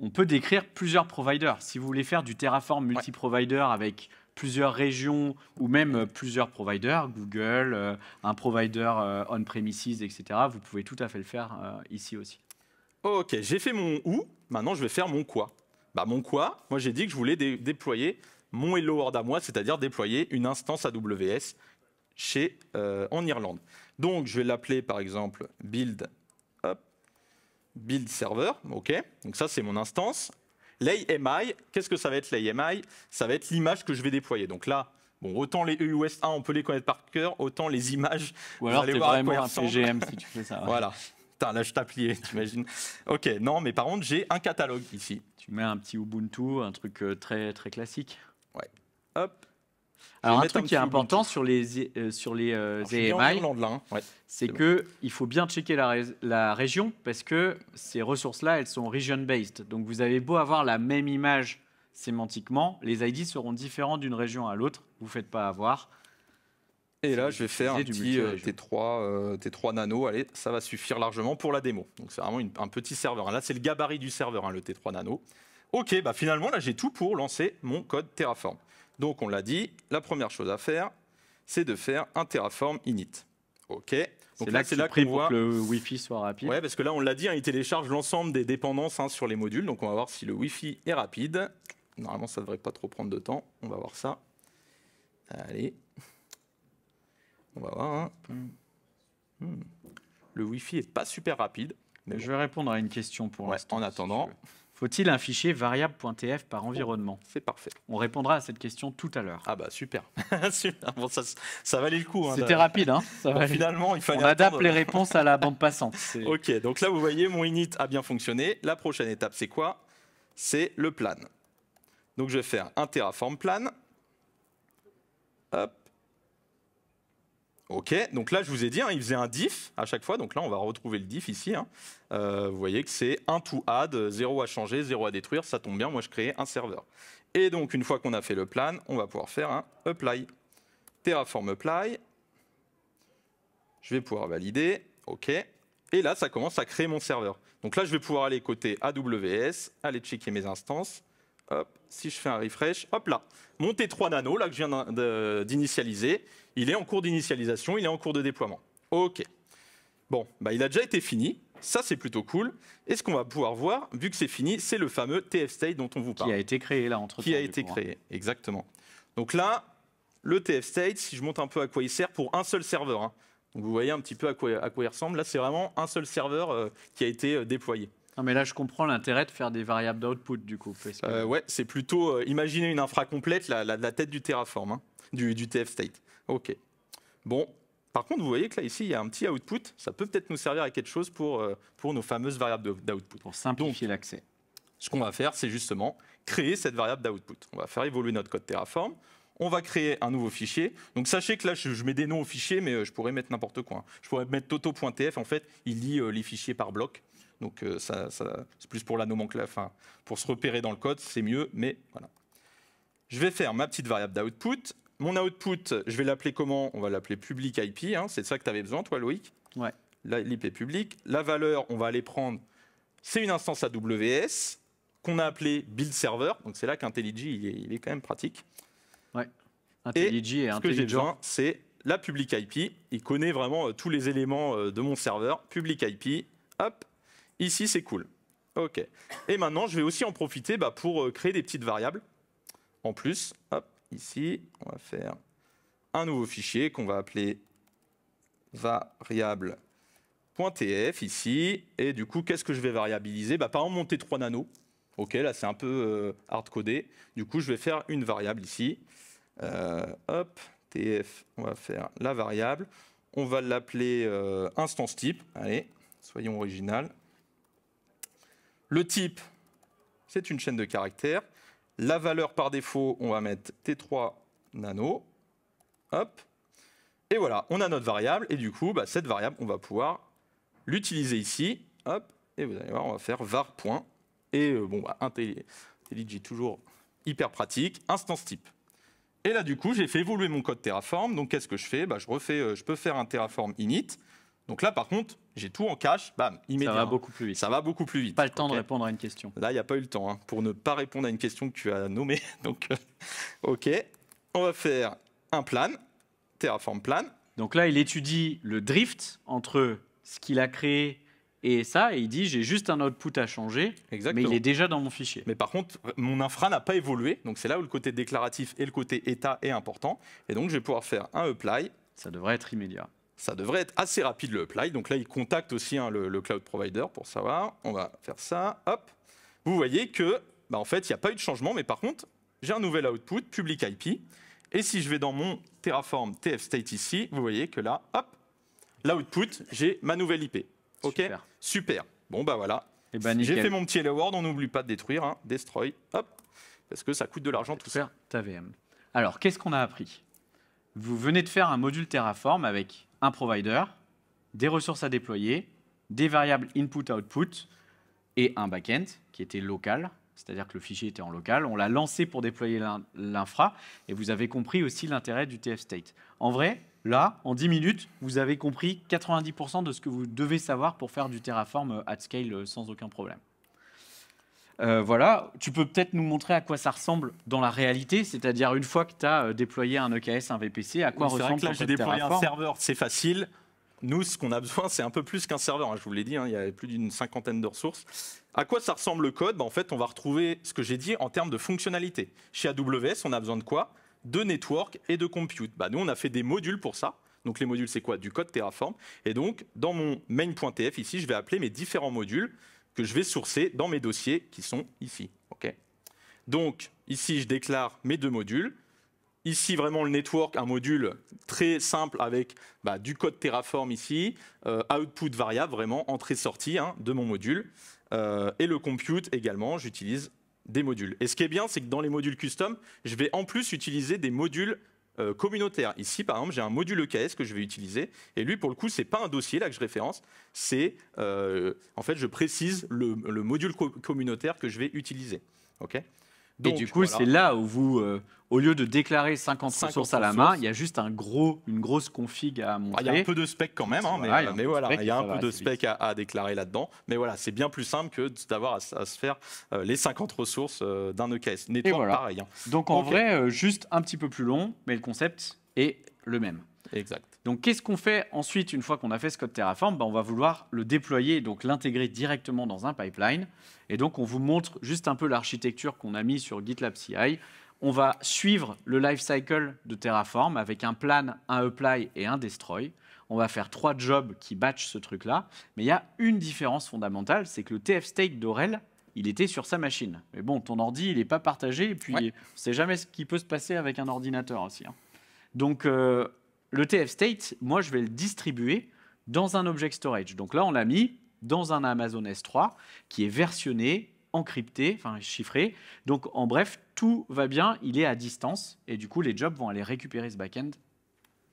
on peut décrire plusieurs providers. Si vous voulez faire du Terraform multi-provider avec plusieurs régions ou même euh, plusieurs providers, Google, euh, un provider euh, on-premises, etc., vous pouvez tout à fait le faire ici aussi. Ok, j'ai fait mon où, maintenant je vais faire mon quoi. Bah, mon quoi, moi j'ai dit que je voulais déployer mon Hello World à moi, c'est-à-dire déployer une instance AWS chez, en Irlande. Donc je vais l'appeler par exemple build build server, ok, donc ça c'est mon instance. L'AMI, qu'est-ce que ça va être l'AMI Ça va être l'image que je vais déployer. Donc là, bon, autant les EUS 1, on peut les connaître par cœur, autant les images, alors vous allez vraiment un PGM si tu fais ça. Voilà. Putain, là je t'appliquais, t'imagines. ok, non, mais par contre, j'ai un catalogue ici. Tu mets un petit Ubuntu, un truc euh, très, très classique. Ouais. Hop, alors un truc qui est important sur les euh, sur les euh, hein. c'est que il faut bien checker la, la région parce que ces ressources-là, elles sont region-based. Donc vous avez beau avoir la même image sémantiquement, les ID seront différents d'une région à l'autre. Vous faites pas avoir. Et là, je vais faire un petit T3, T3 nano. Allez, ça va suffire largement pour la démo. Donc c'est vraiment un petit serveur. Là, c'est le gabarit du serveur, hein, le T3 nano. Ok, bah finalement, là, j'ai tout pour lancer mon code Terraform. Donc on l'a dit, la première chose à faire, c'est de faire un Terraform init. OK. Donc là, c'est là, que le Wi-Fi soit rapide. Oui, parce que là, on l'a dit, hein, il télécharge l'ensemble des dépendances hein, sur les modules. Donc on va voir si le Wi-Fi est rapide. Normalement, ça ne devrait pas trop prendre de temps. On va voir ça. Allez. On va voir. Hein. Hmm. Hmm. Le Wi-Fi n'est pas super rapide. Mais Je vais répondre à une question pour l'instant. En attendant. Faut-il un fichier variable.tf par environnement C'est parfait. On répondra à cette question tout à l'heure. Ah bah super. Bon, ça, ça, valait le coup. Hein, C'était rapide. Hein ça finalement, il fallait On adapte les réponses à la bande passante. ok, donc là, vous voyez, mon init a bien fonctionné. La prochaine étape, c'est quoi C'est le plan. Donc je vais faire un Terraform plan. OK, donc là, je vous ai dit, hein, il faisait un diff à chaque fois. Donc là, on va retrouver le diff ici. Hein. Euh, vous voyez que c'est un to add, 0 à changer, 0 à détruire. Ça tombe bien, moi, je crée un serveur. Et donc, une fois qu'on a fait le plan, on va pouvoir faire un apply. Terraform apply. Je vais pouvoir valider. OK. Et là, ça commence à créer mon serveur. Donc là, je vais pouvoir aller côté AWS, aller checker mes instances si je fais un refresh, hop là, t 3 nano, là que je viens d'initialiser, il est en cours d'initialisation, il est en cours de déploiement. OK. Bon, bah, il a déjà été fini, ça c'est plutôt cool. Et ce qu'on va pouvoir voir, vu que c'est fini, c'est le fameux TF State dont on vous parle. Qui a été créé là, entre Qui a été hein. créé, exactement. Donc là, le TF State, si je monte un peu à quoi il sert, pour un seul serveur. Hein. vous voyez un petit peu à quoi, quoi il ressemble. Là, c'est vraiment un seul serveur euh, qui a été euh, déployé. Non, mais là, je comprends l'intérêt de faire des variables d'output, du coup. Euh, ouais, c'est plutôt euh, imaginer une infra complète, la, tête du Terraform, hein, du, TF State. OK. Bon. Par contre, vous voyez que là, ici, il y a un petit output. Ça peut peut-être nous servir à quelque chose pour, euh, pour nos fameuses variables d'output. Pour simplifier l'accès. Ce qu'on va faire, c'est justement créer cette variable d'output. On va faire évoluer notre code Terraform on va créer un nouveau fichier. Donc sachez que là, je, mets des noms au fichiers, mais je pourrais mettre n'importe quoi. Hein. Je pourrais mettre toto.tf, en fait, il lit les fichiers par bloc. Donc euh, ça, c'est plus pour la nomenclature, enfin, pour se repérer dans le code, c'est mieux, mais voilà. Je vais faire ma petite variable d'output. Mon output, je vais l'appeler comment On va l'appeler public IP, hein. c'est de ça que tu avais besoin, toi Loïc Ouais. L'IP public. La valeur, on va aller prendre, c'est une instance AWS qu'on a appelée build server. Donc c'est là qu'IntelliJ, il, est quand même pratique. Ouais. IntelliJ et, et Ce que j'ai besoin, c'est la public IP. Il connaît vraiment euh, tous les éléments euh, de mon serveur. Public IP, hop, Ici, c'est cool. OK. Et maintenant, je vais aussi en profiter bah, pour euh, créer des petites variables. En plus, hop, ici, on va faire un nouveau fichier qu'on va appeler variable.tf ici. Et du coup, qu'est-ce que je vais variabiliser bah, Par exemple, mon T3 nano. OK, là, c'est un peu euh, hard-codé. Du coup, je vais faire une variable ici. Euh, hop, tf, on va faire la variable. On va l'appeler instance type. Allez, soyons original. Le type, c'est une chaîne de caractères. La valeur par défaut, on va mettre T3 nano. Hop. Et voilà, on a notre variable. Et du coup, bah, cette variable, on va pouvoir l'utiliser ici. Et vous allez voir, on va faire var. Point. Et euh, bon, bah, IntelliJ toujours hyper pratique. Instance type. Et là, du coup, j'ai fait évoluer mon code Terraform. Donc, qu'est-ce que je fais bah, je, refais, euh, je peux faire un Terraform init. Donc là, par contre, j'ai tout en cache, bam, immédiat. Ça va beaucoup plus vite. Ça va beaucoup plus vite. Pas le temps de répondre à une question. Là, il n'y a pas eu le temps hein, pour ne pas répondre à une question que tu as nommée. Donc, euh, ok, on va faire un plan, Terraform plan. Donc là, il étudie le drift entre ce qu'il a créé et ça, et il dit j'ai juste un output à changer, Exactement. mais il est déjà dans mon fichier. Mais par contre, mon infra n'a pas évolué, donc c'est là où le côté déclaratif et le côté état est important. Et donc, je vais pouvoir faire un apply. Ça devrait être immédiat ça devrait être assez rapide le apply. Donc là, il contacte aussi hein, le, cloud provider pour savoir. On va faire ça, hop. Vous voyez que, bah, en fait, il n'y a pas eu de changement, mais par contre, j'ai un nouvel output, public IP. Et si je vais dans mon Terraform TF State ici, vous voyez que là, hop, l'output, j'ai ma nouvelle IP. OK Super. Bon, bah voilà. Eh ben, j'ai fait mon petit Hello World, on n'oublie pas de détruire, hein, destroy, hop, parce que ça coûte de l'argent tout ça. Ta VM. Alors, qu'est-ce qu'on a appris Vous venez de faire un module Terraform avec un provider, des ressources à déployer, des variables input-output et un backend qui était local, c'est-à-dire que le fichier était en local. On l'a lancé pour déployer l'infra et vous avez compris aussi l'intérêt du TF State. En vrai, là, en 10 minutes, vous avez compris 90% de ce que vous devez savoir pour faire du Terraform euh, at scale euh, sans aucun problème. Euh, voilà, tu peux peut-être nous montrer à quoi ça ressemble dans la réalité, c'est-à-dire une fois que tu as euh, déployé un EKS, un VPC, à quoi ressemble que là, un serveur, c'est facile. Nous, ce qu'on a besoin, c'est un peu plus qu'un serveur. Hein, je vous l'ai dit, hein, il y a plus d'une cinquantaine de ressources. À quoi ça ressemble le code bah, En fait, on va retrouver ce que j'ai dit en termes de fonctionnalité. Chez AWS, on a besoin de quoi De network et de compute. Bah, nous, on a fait des modules pour ça. Donc les modules, c'est quoi Du code Terraform. Et donc, dans mon main.tf ici, je vais appeler mes différents modules que je vais sourcer dans mes dossiers qui sont ici. Donc, ici, je déclare mes deux modules. Ici, vraiment, le network, un module très simple avec bah, du code Terraform ici, euh, output variable, vraiment, entrée-sortie hein, de mon module. Euh, et le compute également, j'utilise des modules. Et ce qui est bien, c'est que dans les modules custom, je vais en plus utiliser des modules euh, communautaire. Ici, par exemple, j'ai un module EKS que je vais utiliser. Et lui, pour le coup, c'est pas un dossier là que je référence. C'est, euh, en fait, je précise le, module communautaire que je vais utiliser. Ok et du coup, c'est là où vous, euh, au lieu de déclarer 50, ressources à la main, il y a juste un gros, une grosse config à ah, montrer. Il y a un peu de spec quand même, hein, mais, voilà, il y a, un peu de spec à, déclarer là-dedans. Mais voilà, c'est bien plus simple que d'avoir à, se faire euh, les 50 ressources euh, d'un EKS. Network, voilà. pareil. Hein. Donc en vrai, juste un petit peu plus long, mais le concept est le même. Exact. Donc, qu'est-ce qu'on fait ensuite une fois qu'on a fait ce code Terraform ben, On va vouloir le déployer, donc l'intégrer directement dans un pipeline. Et donc, on vous montre juste un peu l'architecture qu'on a mis sur GitLab CI. On va suivre le lifecycle de Terraform avec un plan, un apply et un destroy. On va faire trois jobs qui batchent ce truc-là. Mais il y a une différence fondamentale, c'est que le TF-Stake d'Aurel, il était sur sa machine. Mais bon, ton ordi, il n'est pas partagé, et puis on ne sait jamais ce qui peut se passer avec un ordinateur aussi. Hein. Donc, euh, le TF State, moi, je vais le distribuer dans un object storage. Donc là, on l'a mis dans un Amazon S3 qui est versionné, encrypté, enfin chiffré. Donc en bref, tout va bien, il est à distance et du coup, les jobs vont aller récupérer ce backend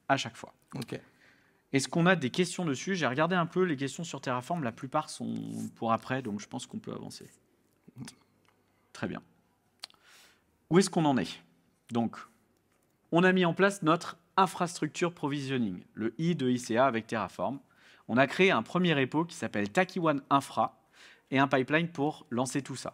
à chaque fois. Ok. Est-ce qu'on a des questions dessus J'ai regardé un peu les questions sur Terraform, la plupart sont pour après, donc je pense qu'on peut avancer. Très bien. Où est-ce qu'on en est Donc, on a mis en place notre Infrastructure Provisioning, le I de ICA avec Terraform. On a créé un premier repo qui s'appelle Takiwan Infra et un pipeline pour lancer tout ça.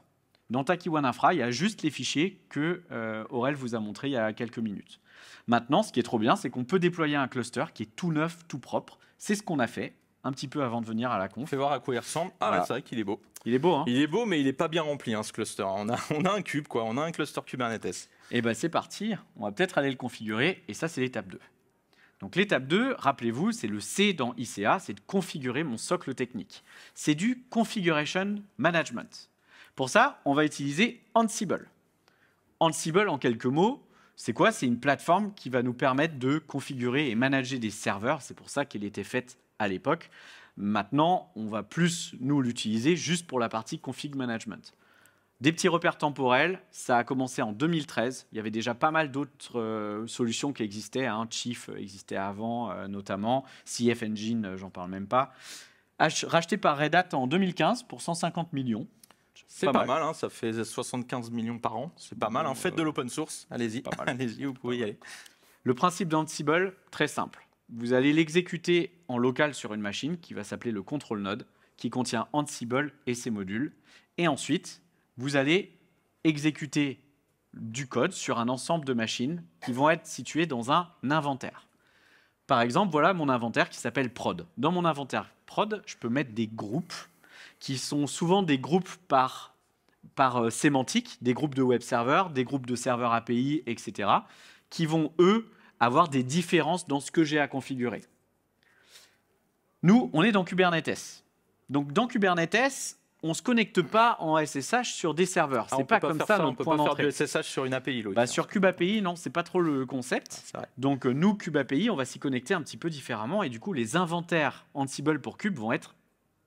Dans Takiwan Infra, il y a juste les fichiers que euh, Aurel vous a montré il y a quelques minutes. Maintenant, ce qui est trop bien, c'est qu'on peut déployer un cluster qui est tout neuf, tout propre. C'est ce qu'on a fait un petit peu avant de venir à la conf. Fais voir à quoi il ressemble. Ah, c'est vrai qu'il est beau. Il est beau, hein Il est beau, mais il n'est pas bien rempli, hein, ce cluster. On a, on a un cube, quoi. On a un cluster Kubernetes. Eh ben, c'est parti. On va peut-être aller le configurer. Et ça, c'est l'étape 2. Donc l'étape 2, rappelez-vous, c'est le C dans ICA, c'est de configurer mon socle technique. C'est du configuration management. Pour ça, on va utiliser Ansible. Ansible, en quelques mots, c'est quoi C'est une plateforme qui va nous permettre de configurer et manager des serveurs. C'est pour ça qu'elle était faite à l'époque. Maintenant, on va plus nous l'utiliser juste pour la partie config management. Des petits repères temporels, ça a commencé en 2013. Il y avait déjà pas mal d'autres euh, solutions qui existaient. Hein. Chief existait avant, euh, notamment. CF Engine, euh, j'en parle même pas. racheté par Red Hat en 2015 pour 150 millions. C'est pas, mal, hein. ça fait 75 millions par an. C'est pas mal. En fait, de l'open source. Allez-y, allez-y, vous pouvez y aller. Le principe d'Ansible, très simple. Vous allez l'exécuter en local sur une machine qui va s'appeler le control node, qui contient Ansible et ses modules. Et ensuite, vous allez exécuter du code sur un ensemble de machines qui vont être situées dans un inventaire. Par exemple, voilà mon inventaire qui s'appelle prod. Dans mon inventaire prod, je peux mettre des groupes qui sont souvent des groupes par, euh, sémantique, des groupes de web serveurs, des groupes de serveurs API, etc., qui vont, eux, avoir des différences dans ce que j'ai à configurer. Nous, on est dans Kubernetes. Donc dans Kubernetes, on se connecte pas en SSH sur des serveurs. Ah, c'est pas, comme ça, ça on peut pas faire du SSH sur une API. Bah, sur API, non, c'est pas trop le concept. Ah, Donc euh, nous, nous, API, on va s'y connecter un petit peu différemment et du coup, les inventaires Ansible pour Cube vont être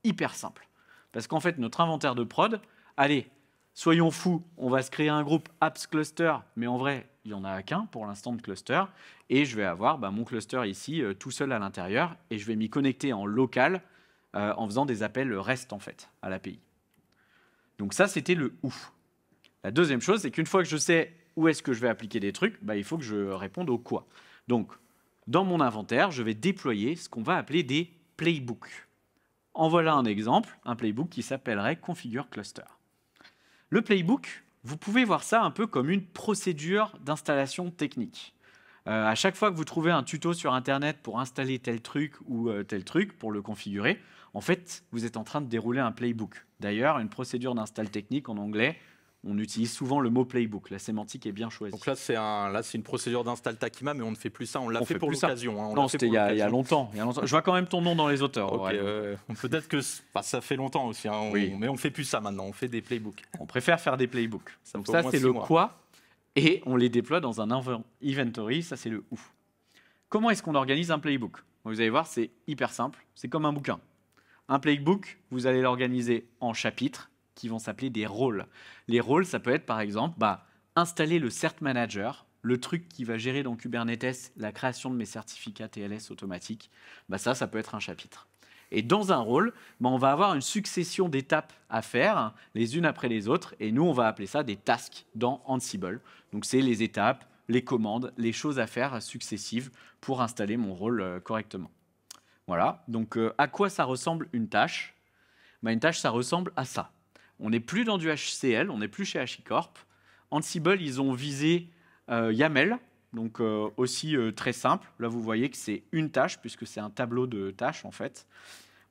hyper simples. Parce qu'en fait, notre inventaire de prod, allez, soyons fous, on va se créer un groupe Apps Cluster, mais en vrai, il n'y en a qu'un pour l'instant de cluster. Et je vais avoir bah, mon cluster ici euh, tout seul à l'intérieur et je vais m'y connecter en local euh, en faisant des appels REST en fait à l'API. Donc ça, c'était le où. La deuxième chose, c'est qu'une fois que je sais où est-ce que je vais appliquer des trucs, bah, il faut que je réponde au quoi. Donc, dans mon inventaire, je vais déployer ce qu'on va appeler des playbooks. En voilà un exemple, un playbook qui s'appellerait Configure Cluster. Le playbook, vous pouvez voir ça un peu comme une procédure d'installation technique. Euh, à chaque fois que vous trouvez un tuto sur Internet pour installer tel truc ou euh, tel truc, pour le configurer, en fait, vous êtes en train de dérouler un playbook. D'ailleurs, une procédure d'install technique en anglais, on utilise souvent le mot playbook. La sémantique est bien choisie. Donc là, c'est un, une procédure d'install Takima, mais on ne fait plus ça. On l'a fait, pour l'occasion. non, c'était il y, a, longtemps. Je vois quand même ton nom dans les auteurs. Euh, peut-être que bah, ça fait longtemps aussi. Hein, on, oui. Mais on fait plus ça maintenant. On fait des playbooks. On préfère faire des playbooks. Ça c'est le quoi, et on les déploie dans un inventory. Ça, c'est le où. Comment est-ce qu'on organise un playbook Vous allez voir, c'est hyper simple. C'est comme un bouquin. Un playbook, vous allez l'organiser en chapitres qui vont s'appeler des rôles. Les rôles, ça peut être par exemple bah, installer le CERT Manager, le truc qui va gérer dans Kubernetes la création de mes certificats TLS automatiques. Bah, ça, ça peut être un chapitre. Et dans un rôle, bah, on va avoir une succession d'étapes à faire, les unes après les autres, et nous, on va appeler ça des tasks dans Ansible. Donc, c'est les étapes, les commandes, les choses à faire successives pour installer mon rôle euh, correctement. Voilà, donc euh, à quoi ça ressemble une tâche bah, Une tâche, ça ressemble à ça. On n'est plus dans du HCL, on n'est plus chez HICorp. Ansible, ils ont visé euh, YAML, donc euh, aussi très simple. Là, vous voyez que c'est une tâche, puisque c'est un tableau de tâches, en fait.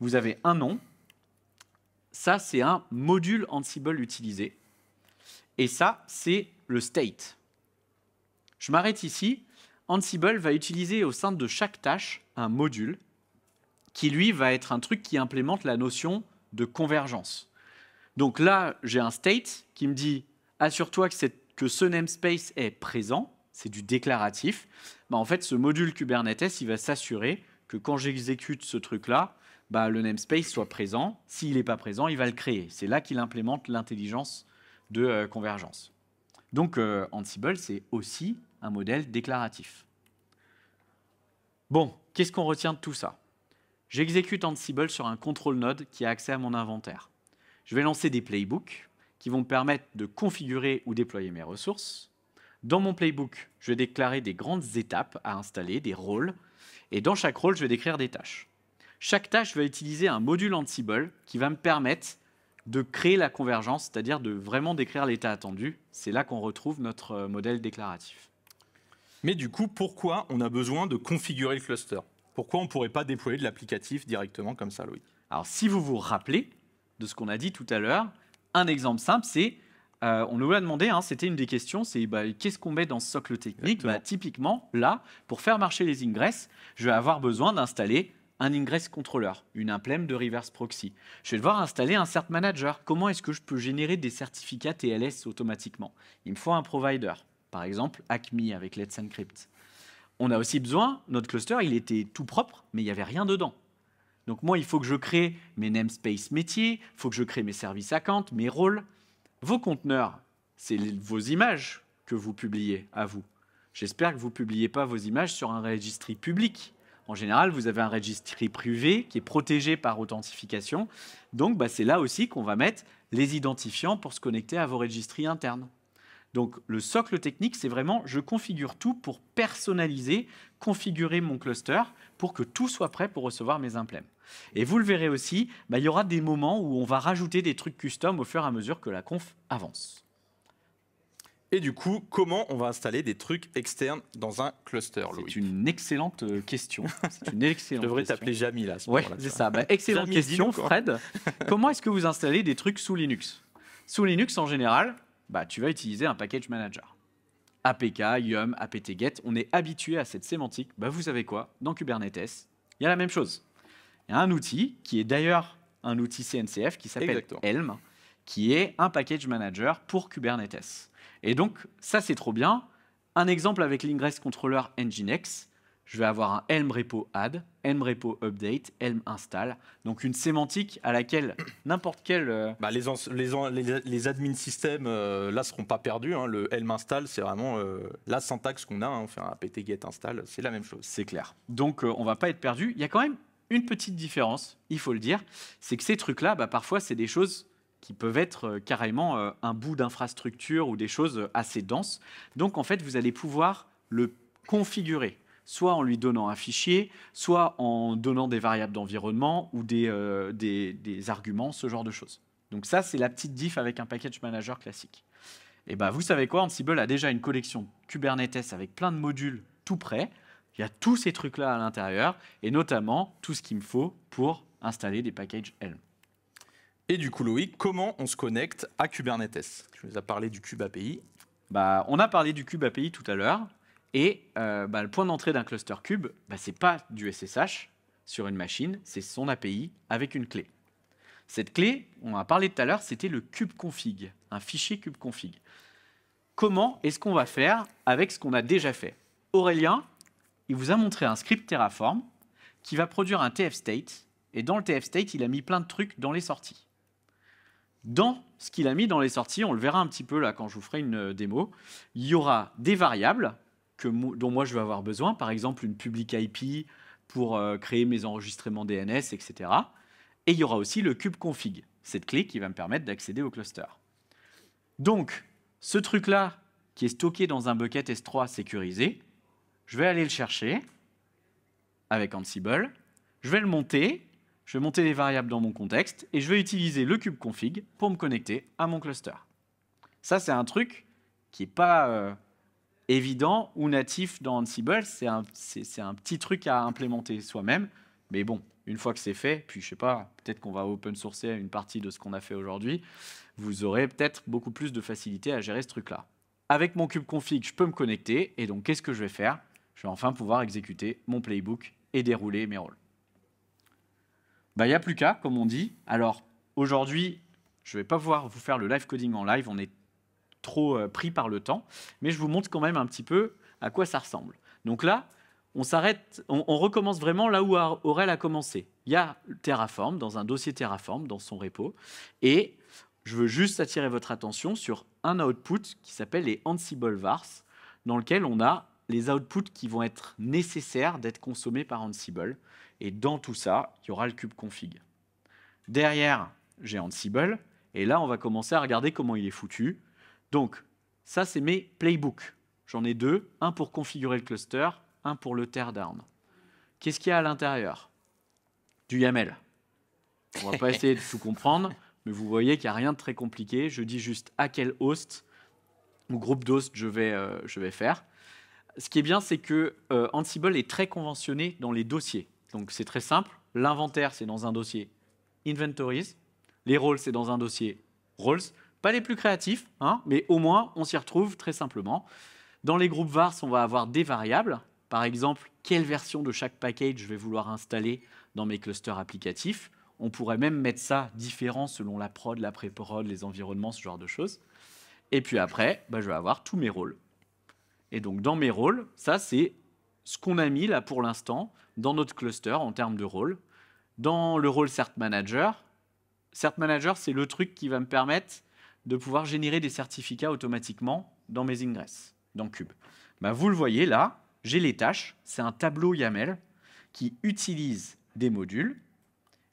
Vous avez un nom. Ça, c'est un module Ansible utilisé. Et ça, c'est le state. Je m'arrête ici. Ansible va utiliser au sein de chaque tâche un module qui lui va être un truc qui implémente la notion de convergence. Donc là, j'ai un state qui me dit assure-toi que, ce namespace est présent, c'est du déclaratif. Bah, en fait, ce module Kubernetes, il va s'assurer que quand j'exécute ce truc-là, bah, le namespace soit présent. S'il n'est pas présent, il va le créer. C'est là qu'il implémente l'intelligence de euh, convergence. Donc euh, Ansible, c'est aussi un modèle déclaratif. Bon, qu'est-ce qu'on retient de tout ça J'exécute Ansible sur un control node qui a accès à mon inventaire. Je vais lancer des playbooks qui vont me permettre de configurer ou déployer mes ressources. Dans mon playbook, je vais déclarer des grandes étapes à installer, des rôles, et dans chaque rôle, je vais décrire des tâches. Chaque tâche va utiliser un module Ansible qui va me permettre de créer la convergence, c'est-à-dire de vraiment décrire l'état attendu. C'est là qu'on retrouve notre euh, modèle déclaratif. Mais du coup, pourquoi on a besoin de configurer le cluster pourquoi on ne pourrait pas déployer de l'applicatif directement comme ça, Loïc Alors, si vous vous rappelez de ce qu'on a dit tout à l'heure, un exemple simple, c'est, euh, on nous l'a demandé, hein, c'était une des questions, c'est bah, qu'est-ce qu'on met dans ce socle technique bah, Typiquement, là, pour faire marcher les ingresses, je vais avoir besoin d'installer un ingress controller, une implem de reverse proxy. Je vais devoir installer un cert manager. Comment est-ce que je peux générer des certificats TLS automatiquement Il me faut un provider, par exemple Acme avec Let's Encrypt on a aussi besoin, notre cluster, il était tout propre, mais il n'y avait rien dedans. Donc moi, il faut que je crée mes namespace métiers, il faut que je crée mes services à compte, mes rôles. Vos conteneurs, c'est vos images que vous publiez à vous. J'espère que vous ne publiez pas vos images sur un registry public. En général, vous avez un registry privé qui est protégé par authentification. Donc, bah, c'est là aussi qu'on va mettre les identifiants pour se connecter à vos registries internes. Donc le socle technique, c'est vraiment je configure tout pour personnaliser, configurer mon cluster pour que tout soit prêt pour recevoir mes implèmes. Et vous le verrez aussi, bah, il y aura des moments où on va rajouter des trucs custom au fur et à mesure que la conf avance. Et du coup, comment on va installer des trucs externes dans un cluster, C'est une excellente euh, question. C'est une excellente Je devrais t'appeler Jamie là. ouais, c'est ça. Bah, excellente question, Fred. comment est-ce que vous installez des trucs sous Linux Sous Linux, en général, bah, tu vas utiliser un package manager. APK, Yum, apt-get, on est habitué à cette sémantique. Bah, vous savez quoi Dans Kubernetes, il y a la même chose. Il y a un outil qui est d'ailleurs un outil CNCF qui s'appelle Helm, qui est un package manager pour Kubernetes. Et donc, ça, c'est trop bien. Un exemple avec l'ingress controller Nginx, je vais avoir un Helm repo add, Helm repo update, Helm install. Donc une sémantique à laquelle n'importe quel. Euh, bah, les, les, admin systèmes euh, là seront pas perdus. Hein. Le Helm install, c'est vraiment euh, la syntaxe qu'on a. Hein. On fait un apt get install, c'est la même chose. C'est clair. Donc on va pas être perdu. Il y a quand même une petite différence, il faut le dire, c'est que ces trucs-là, bah, parfois, c'est des choses qui peuvent être carrément un bout d'infrastructure ou des choses assez denses. Donc en fait, vous allez pouvoir le configurer soit en lui donnant un fichier, soit en donnant des variables d'environnement ou euh, des, arguments, ce genre de choses. Donc ça, c'est la petite diff avec un package manager classique. Et ben, vous savez quoi, Ansible a déjà une collection Kubernetes avec plein de modules tout prêts. Il y a tous ces trucs-là à l'intérieur, et notamment tout ce qu'il me faut pour installer des packages Helm. Et du coup, Loïc, comment on se connecte à Kubernetes Tu nous as parlé du cube API. Bah, on a parlé du cube API tout à l'heure. Et euh, bah, le point d'entrée d'un cluster cube, bah, ce n'est pas du SSH sur une machine, c'est son API avec une clé. Cette clé, on a parlé tout à l'heure, c'était le config, un fichier config. Comment est-ce qu'on va faire avec ce qu'on a déjà fait Aurélien, il vous a montré un script Terraform qui va produire un TF state, et dans le TF state, il a mis plein de trucs dans les sorties. Dans ce qu'il a mis dans les sorties, on le verra un petit peu là quand je vous ferai une euh, démo, il y aura des variables dont moi je vais avoir besoin, par exemple une public IP pour euh, créer mes enregistrements DNS, etc. Et il y aura aussi le cube config, cette clé qui va me permettre d'accéder au cluster. Donc, ce truc-là, qui est stocké dans un bucket S3 sécurisé, je vais aller le chercher avec Ansible, je vais le monter, je vais monter les variables dans mon contexte, et je vais utiliser le cube config pour me connecter à mon cluster. Ça, c'est un truc qui n'est pas... Euh, évident ou natif dans Ansible. C'est un, petit truc à implémenter soi-même. Mais bon, une fois que c'est fait, puis je sais pas, peut-être qu'on va open sourcer une partie de ce qu'on a fait aujourd'hui, vous aurez peut-être beaucoup plus de facilité à gérer ce truc-là. Avec mon cube config, je peux me connecter. Et donc, qu'est-ce que je vais faire Je vais enfin pouvoir exécuter mon playbook et dérouler mes rôles. Bah, il n'y a plus qu'à, comme on dit. Alors, aujourd'hui, je ne vais pas pouvoir vous faire le live coding en live. On est trop euh, pris par le temps, mais je vous montre quand même un petit peu à quoi ça ressemble. Donc là, on s'arrête, on, recommence vraiment là où Aurel a commencé. Il y a Terraform dans un dossier Terraform, dans son repo, et je veux juste attirer votre attention sur un output qui s'appelle les Ansible Vars, dans lequel on a les outputs qui vont être nécessaires d'être consommés par Ansible. Et dans tout ça, il y aura le cube config. Derrière, j'ai Ansible. Et là, on va commencer à regarder comment il est foutu. Donc, ça, c'est mes playbooks. J'en ai deux, un pour configurer le cluster, un pour le teardown. Qu'est-ce qu'il y a à l'intérieur Du YAML. On ne va pas essayer de tout comprendre, mais vous voyez qu'il n'y a rien de très compliqué. Je dis juste à quel host ou groupe d'host euh, je, vais, faire. Ce qui est bien, c'est que euh, Ansible est très conventionné dans les dossiers. Donc c'est très simple. L'inventaire, c'est dans un dossier inventories. Les rôles, c'est dans un dossier roles. Pas les plus créatifs, hein, mais au moins on s'y retrouve très simplement. Dans les groupes VARS, on va avoir des variables. Par exemple, quelle version de chaque package je vais vouloir installer dans mes clusters applicatifs. On pourrait même mettre ça différent selon la prod, la pré-prod, les environnements, ce genre de choses. Et puis après, bah, je vais avoir tous mes rôles. Et donc dans mes rôles, ça c'est ce qu'on a mis là pour l'instant dans notre cluster en termes de rôles. Dans le rôle Cert Manager, Cert Manager c'est le truc qui va me permettre de pouvoir générer des certificats automatiquement dans mes ingresses, dans Cube. Bah vous le voyez là, j'ai les tâches, c'est un tableau YAML qui utilise des modules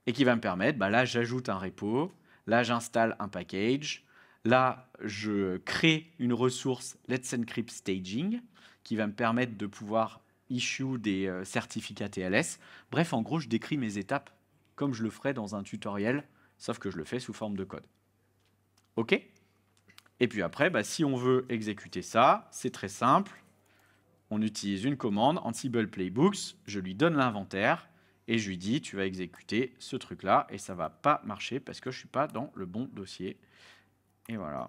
et qui va me permettre, bah, là j'ajoute un repo, là j'installe un package, là je crée une ressource Let's Encrypt Staging qui va me permettre de pouvoir issue des euh, certificats TLS. Bref, en gros, je décris mes étapes comme je le ferai dans un tutoriel, sauf que je le fais sous forme de code. OK Et puis après, bah, si on veut exécuter ça, c'est très simple. On utilise une commande Ansible Playbooks, je lui donne l'inventaire et je lui dis tu vas exécuter ce truc-là et ça ne va pas marcher parce que je ne suis pas dans le bon dossier. Et voilà.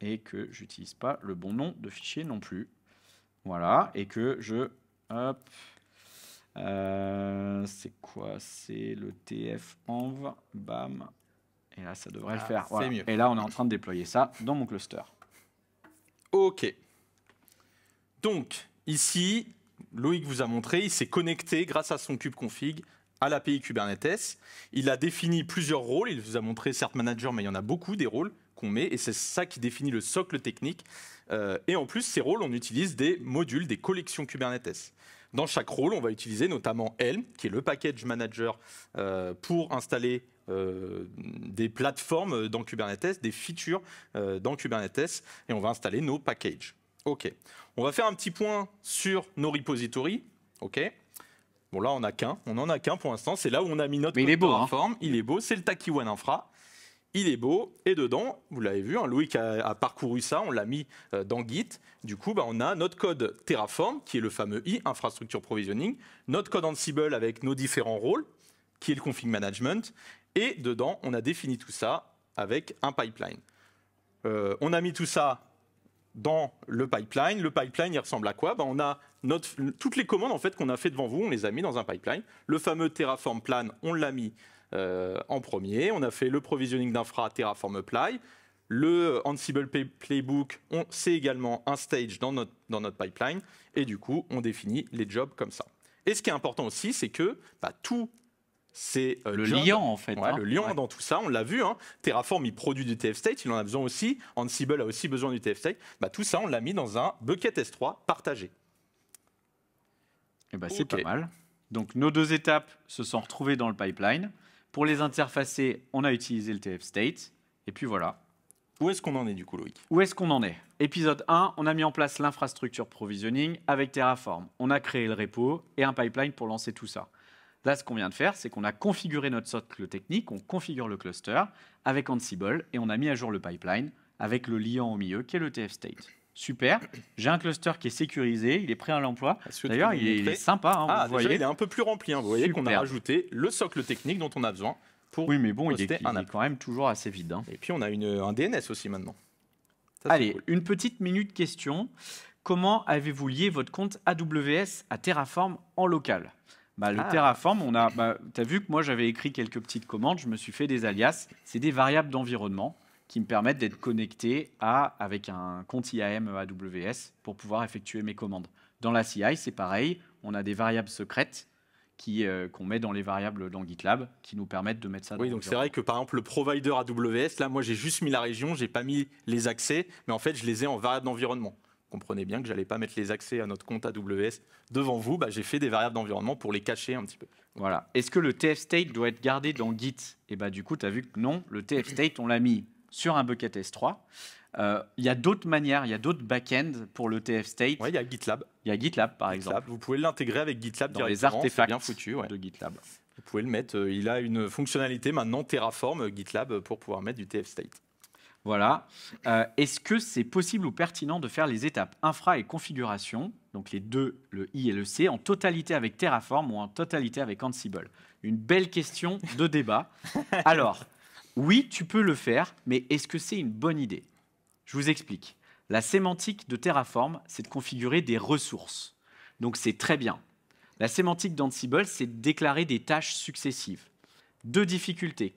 Et que j'utilise pas le bon nom de fichier non plus. Voilà. Et que je... Hop. Euh, c'est quoi C'est le tf env. Bam. Et là, ça devrait le faire. Et là, on est en train de déployer ça dans mon cluster. OK. Donc, ici, Loïc vous a montré, il s'est connecté grâce à son kubeconfig à l'API Kubernetes. Il a défini plusieurs rôles. Il vous a montré certes manager, mais il y en a beaucoup des rôles qu'on met et c'est ça qui définit le socle technique. Euh, et en plus, ces rôles, on utilise des modules, des collections Kubernetes. Dans chaque rôle, on va utiliser notamment Helm, qui est le package manager euh, pour installer euh, des plateformes dans Kubernetes, des features euh, dans Kubernetes, et on va installer nos packages. OK. On va faire un petit point sur nos repositories. OK. Bon, là, on a qu'un. On n'en a qu'un pour l'instant. C'est là où on a mis notre plateforme. Hein. il est beau, C'est le Taki One Infra. Il est beau. Et dedans, vous l'avez vu, hein, Loïc a, parcouru ça. On l'a mis euh, dans Git. Du coup, bah, on a notre code Terraform, qui est le fameux I, Infrastructure Provisioning, notre code Ansible avec nos différents rôles, qui est le config management, et dedans, on a défini tout ça avec un pipeline. Euh, on a mis tout ça dans le pipeline. Le pipeline, il ressemble à quoi ben, On a toutes les commandes en fait, qu'on a fait devant vous, on les a mis dans un pipeline. Le fameux Terraform Plan, on l'a mis euh, en premier. On a fait le provisioning d'infra Terraform Apply. Le Ansible Playbook, c'est également un stage dans notre, dans notre pipeline. Et du coup, on définit les jobs comme ça. Et ce qui est important aussi, c'est que bah, tout c'est euh, le lien en fait. Hein. Le lion dans tout ça, on l'a vu. Hein. Terraform, il produit du TF State, il en a besoin aussi. Ansible a aussi besoin du TF State. Bah, tout ça, on l'a mis dans un bucket S3 partagé. Et eh bah, ben, c'est pas mal. Donc nos deux étapes se sont retrouvées dans le pipeline. Pour les interfacer, on a utilisé le TF State. Et puis voilà. Où est-ce qu'on en est du coup, Où est-ce qu'on en est Épisode 1, on a mis en place l'infrastructure provisioning avec Terraform. On a créé le repo et un pipeline pour lancer tout ça. Là, ce qu'on vient de faire, c'est qu'on a configuré notre socle technique, on configure le cluster avec Ansible et on a mis à jour le pipeline avec le liant au milieu qui est le TF State. Super, j'ai un cluster qui est sécurisé, il est prêt à l'emploi. D'ailleurs, il, est sympa. Hein, ah, vous déjà, voyez. il est un peu plus rempli. Hein. Vous voyez qu'on a rajouté le socle technique dont on a besoin pour. Oui, mais bon, il est, quand même toujours assez vide. Hein. Et puis, on a un DNS aussi maintenant. Allez, une petite minute question. Comment avez-vous lié votre compte AWS à Terraform en local bah, le ah. Terraform, on a, bah, tu as vu que moi j'avais écrit quelques petites commandes, je me suis fait des alias. C'est des variables d'environnement qui me permettent d'être connecté à, avec un compte IAM e AWS pour pouvoir effectuer mes commandes. Dans la CI, c'est pareil, on a des variables secrètes qui euh, qu'on met dans les variables dans GitLab qui nous permettent de mettre ça. Oui, donc c'est vrai que par exemple le provider AWS, là moi j'ai juste mis la région, j'ai pas mis les accès, mais en fait je les ai en variable d'environnement comprenez bien que j'allais pas mettre les accès à notre compte AWS devant vous. Bah, j'ai fait des variables d'environnement pour les cacher un petit peu. Voilà. Est-ce que le TF state doit être gardé dans Git Et eh bah, du coup, tu as vu que non, le TF state, on l'a mis sur un bucket S3. Euh, il y a d'autres manières, il y a d'autres back-ends pour le TF State. Oui, il y a GitLab. Il y a GitLab, par exemple. Vous pouvez l'intégrer avec GitLab Dans les artefacts bien de GitLab. Vous pouvez le mettre. Euh, il a une fonctionnalité maintenant Terraform euh, GitLab pour pouvoir mettre du TF State. Voilà. Euh, est-ce que c'est possible ou pertinent de faire les étapes infra et configuration, donc les deux, le I et le C, en totalité avec Terraform ou en totalité avec Ansible Une belle question de débat. Alors, oui, tu peux le faire, mais est-ce que c'est une bonne idée Je vous explique. La sémantique de Terraform, c'est de configurer des ressources. Donc c'est très bien. La sémantique d'Ansible, c'est de déclarer des tâches successives. Deux difficultés.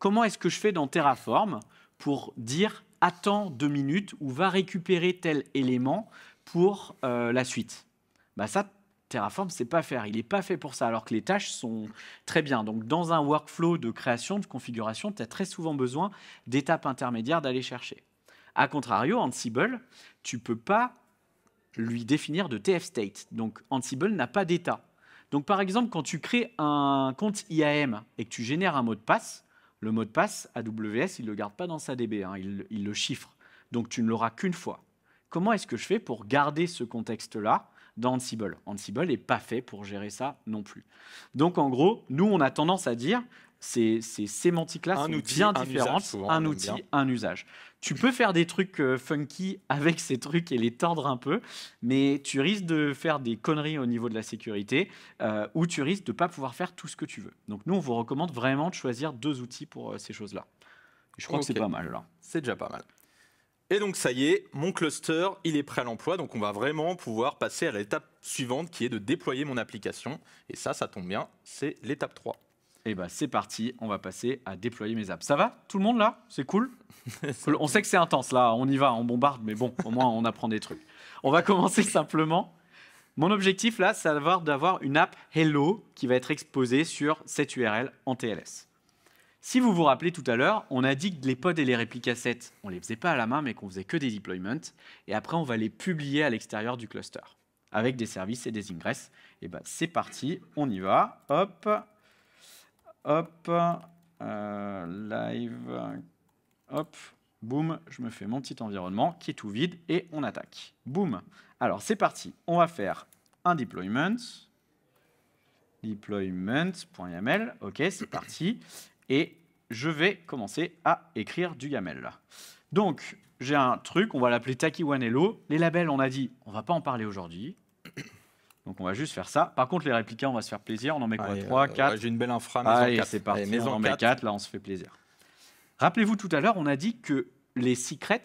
Comment est-ce que je fais dans Terraform pour dire attends deux minutes ou va récupérer tel élément pour euh, la suite. Bah ça, Terraform, c'est pas faire. Il n'est pas fait pour ça, alors que les tâches sont très bien. Donc, dans un workflow de création, de configuration, tu as très souvent besoin d'étapes intermédiaires d'aller chercher. A contrario, Ansible, tu peux pas lui définir de TF state. Donc, Ansible n'a pas d'état. Donc, par exemple, quand tu crées un compte IAM et que tu génères un mot de passe, le mot de passe AWS, il ne le garde pas dans sa DB, hein. il, il, le chiffre. Donc tu ne l'auras qu'une fois. Comment est-ce que je fais pour garder ce contexte-là dans Ansible Ansible n'est pas fait pour gérer ça non plus. Donc en gros, nous, on a tendance à dire, ces, sémantiques-là sont bien différentes. un, outil, un usage. Tu peux faire des trucs euh, funky avec ces trucs et les tordre un peu, mais tu risques de faire des conneries au niveau de la sécurité euh, ou tu risques de ne pas pouvoir faire tout ce que tu veux. Donc nous, on vous recommande vraiment de choisir deux outils pour euh, ces choses-là. Je crois que c'est pas mal C'est déjà pas mal. Et donc ça y est, mon cluster, il est prêt à l'emploi, donc on va vraiment pouvoir passer à l'étape suivante qui est de déployer mon application. Et ça, ça tombe bien, c'est l'étape 3. Et eh bah ben, c'est parti, on va passer à déployer mes apps. Ça va Tout le monde là C'est cool, On sait que c'est intense là, on y va, on bombarde, mais bon, au moins on apprend des trucs. On va commencer simplement. Mon objectif là, c'est d'avoir une app Hello qui va être exposée sur cette URL en TLS. Si vous vous rappelez tout à l'heure, on a dit que les pods et les réplicas 7, on ne les faisait pas à la main, mais qu'on faisait que des deployments. Et après, on va les publier à l'extérieur du cluster avec des services et des ingresses. Et eh ben, c'est parti, on y va. Hop, Hop, euh, live, hop, boum, je me fais mon petit environnement qui est tout vide et on attaque. Boum. Alors c'est parti, on va faire un deployment. Deployment.yaml, ok, c'est parti. Et je vais commencer à écrire du YAML. Donc, j'ai un truc, on va l'appeler Takiwanello, Les labels, on a dit, on va pas en parler aujourd'hui. Donc on va juste faire ça. Par contre, les réplicats, on va se faire plaisir. On en met quoi 3, 4 euh, J'ai une belle infra, maison Allez, c'est parti. maison on en met 4, là on se fait plaisir. Rappelez-vous tout à l'heure, on a dit que les secrets,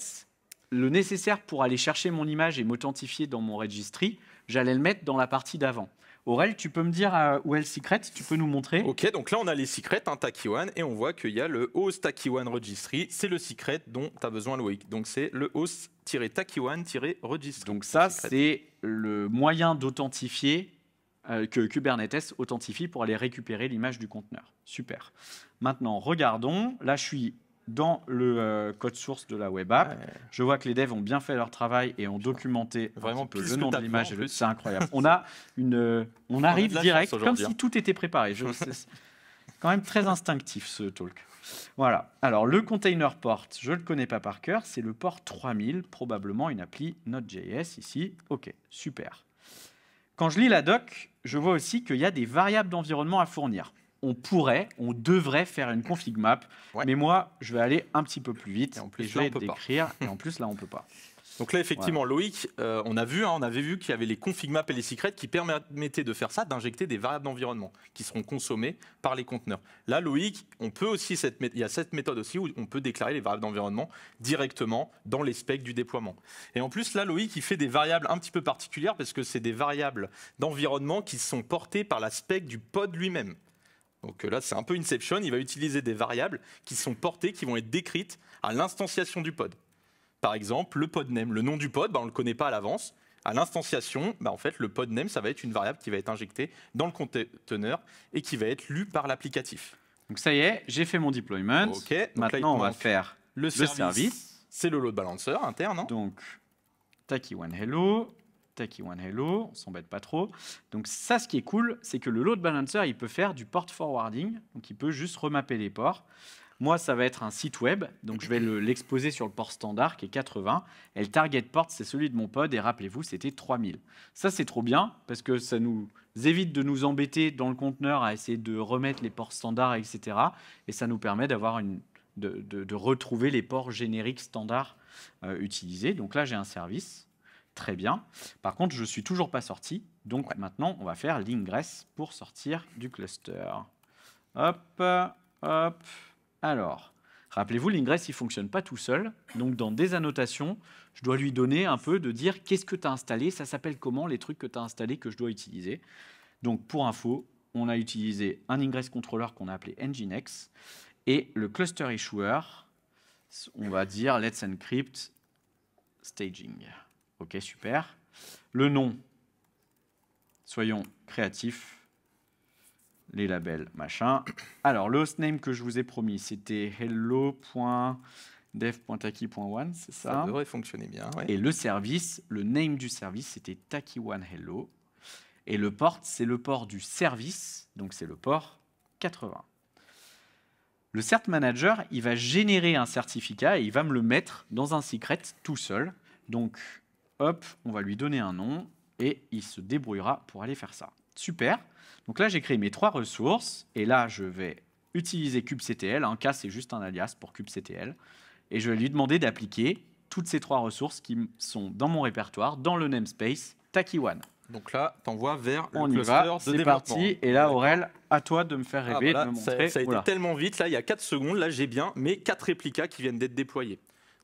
le nécessaire pour aller chercher mon image et m'authentifier dans mon registry, j'allais le mettre dans la partie d'avant. Aurel, tu peux me dire euh, où est le secret Tu peux nous montrer Ok, donc là on a les secrets, un Takiwan, et on voit qu'il y a le host Takiwan Registry. C'est le secret dont tu as besoin, Loïc. Donc c'est le host-Takiwan-Registry. Donc ça, c'est le moyen d'authentifier euh, que Kubernetes authentifie pour aller récupérer l'image du conteneur. Super. Maintenant, regardons. Là, je suis dans le euh, code source de la web app. Je vois que les devs ont bien fait leur travail et ont documenté vraiment le nom de l'image. C'est incroyable. on a une, euh, on arrive direct comme si hein. tout était préparé. C'est quand même très instinctif ce talk. Voilà. Alors le container port, je le connais pas par cœur. C'est le port 3000, probablement une appli Node.js ici. Ok, super. Quand je lis la doc, je vois aussi qu'il y a des variables d'environnement à fournir on pourrait, on devrait faire une config map, mais moi, je vais aller un petit peu plus vite. Et en plus, je vais on décrire, et en plus, là, on peut pas. Donc là, effectivement, Loïc, euh, on a vu, hein, on avait vu qu'il y avait les config maps et les secrets qui permettaient de faire ça, d'injecter des variables d'environnement qui seront consommées par les conteneurs. Là, Loïc, on peut aussi cette il y a cette méthode aussi où on peut déclarer les variables d'environnement directement dans les specs du déploiement. Et en plus, là, Loïc, il fait des variables un petit peu particulières parce que c'est des variables d'environnement qui sont portées par la spec du pod lui-même. Donc euh, là, c'est un peu Inception, il va utiliser des variables qui sont portées, qui vont être décrites à l'instanciation du pod. Par exemple, le pod name, le nom du pod, bah, on ne le connaît pas à l'avance. À l'instanciation, bah, en fait, le pod name, ça va être une variable qui va être injectée dans le conteneur et qui va être lue par l'applicatif. Donc ça y est, j'ai fait mon deployment. Ok. Maintenant, on va faire le service. C'est le load balancer interne. Hein. Donc, taki one hello qui One Hello, on s'embête pas trop. Donc ça, ce qui est cool, c'est que le load balancer, il peut faire du port forwarding, donc il peut juste remapper les ports. Moi, ça va être un site web, donc je vais l'exposer sur le port standard qui est 80. Et le target port, c'est celui de mon pod, et rappelez-vous, c'était 3000. Ça, c'est trop bien, parce que ça nous évite de nous embêter dans le conteneur à essayer de remettre les ports standards, etc. Et ça nous permet d'avoir une, de, retrouver les ports génériques standards euh, utilisés. Donc là, j'ai un service très bien. Par contre, je suis toujours pas sorti. Donc maintenant, on va faire l'ingress pour sortir du cluster. Hop, hop. Alors, rappelez-vous, l'ingress, il fonctionne pas tout seul. Donc dans des annotations, je dois lui donner un peu de dire qu'est-ce que tu as installé, ça s'appelle comment, les trucs que tu as installés que je dois utiliser. Donc pour info, on a utilisé un ingress controller qu'on a appelé Nginx et le cluster issuer, on va dire let's encrypt staging. Ok, super. Le nom, soyons créatifs. Les labels, machin. Alors, le hostname que je vous ai promis, c'était hello.dev.taki.one, c'est ça Ça devrait fonctionner bien. Et le service, le name du service, c'était taki1hello. Et le port, c'est le port du service, donc c'est le port 80. Le cert manager, il va générer un certificat et il va me le mettre dans un secret tout seul. Donc, hop, on va lui donner un nom et il se débrouillera pour aller faire ça. Super. Donc là, j'ai créé mes trois ressources et là, je vais utiliser kubectl. Un cas, c'est juste un alias pour kubectl. Et je vais lui demander d'appliquer toutes ces trois ressources qui sont dans mon répertoire, dans le namespace Takiwan. Donc là, t'envoies vers le On y va, c'est parti. Et là, Aurel, à toi de me faire ah, rêver, bah Ça, a été tellement vite. Là, il y a 4 secondes. Là, j'ai bien mes 4 réplicas qui viennent d'être déployés.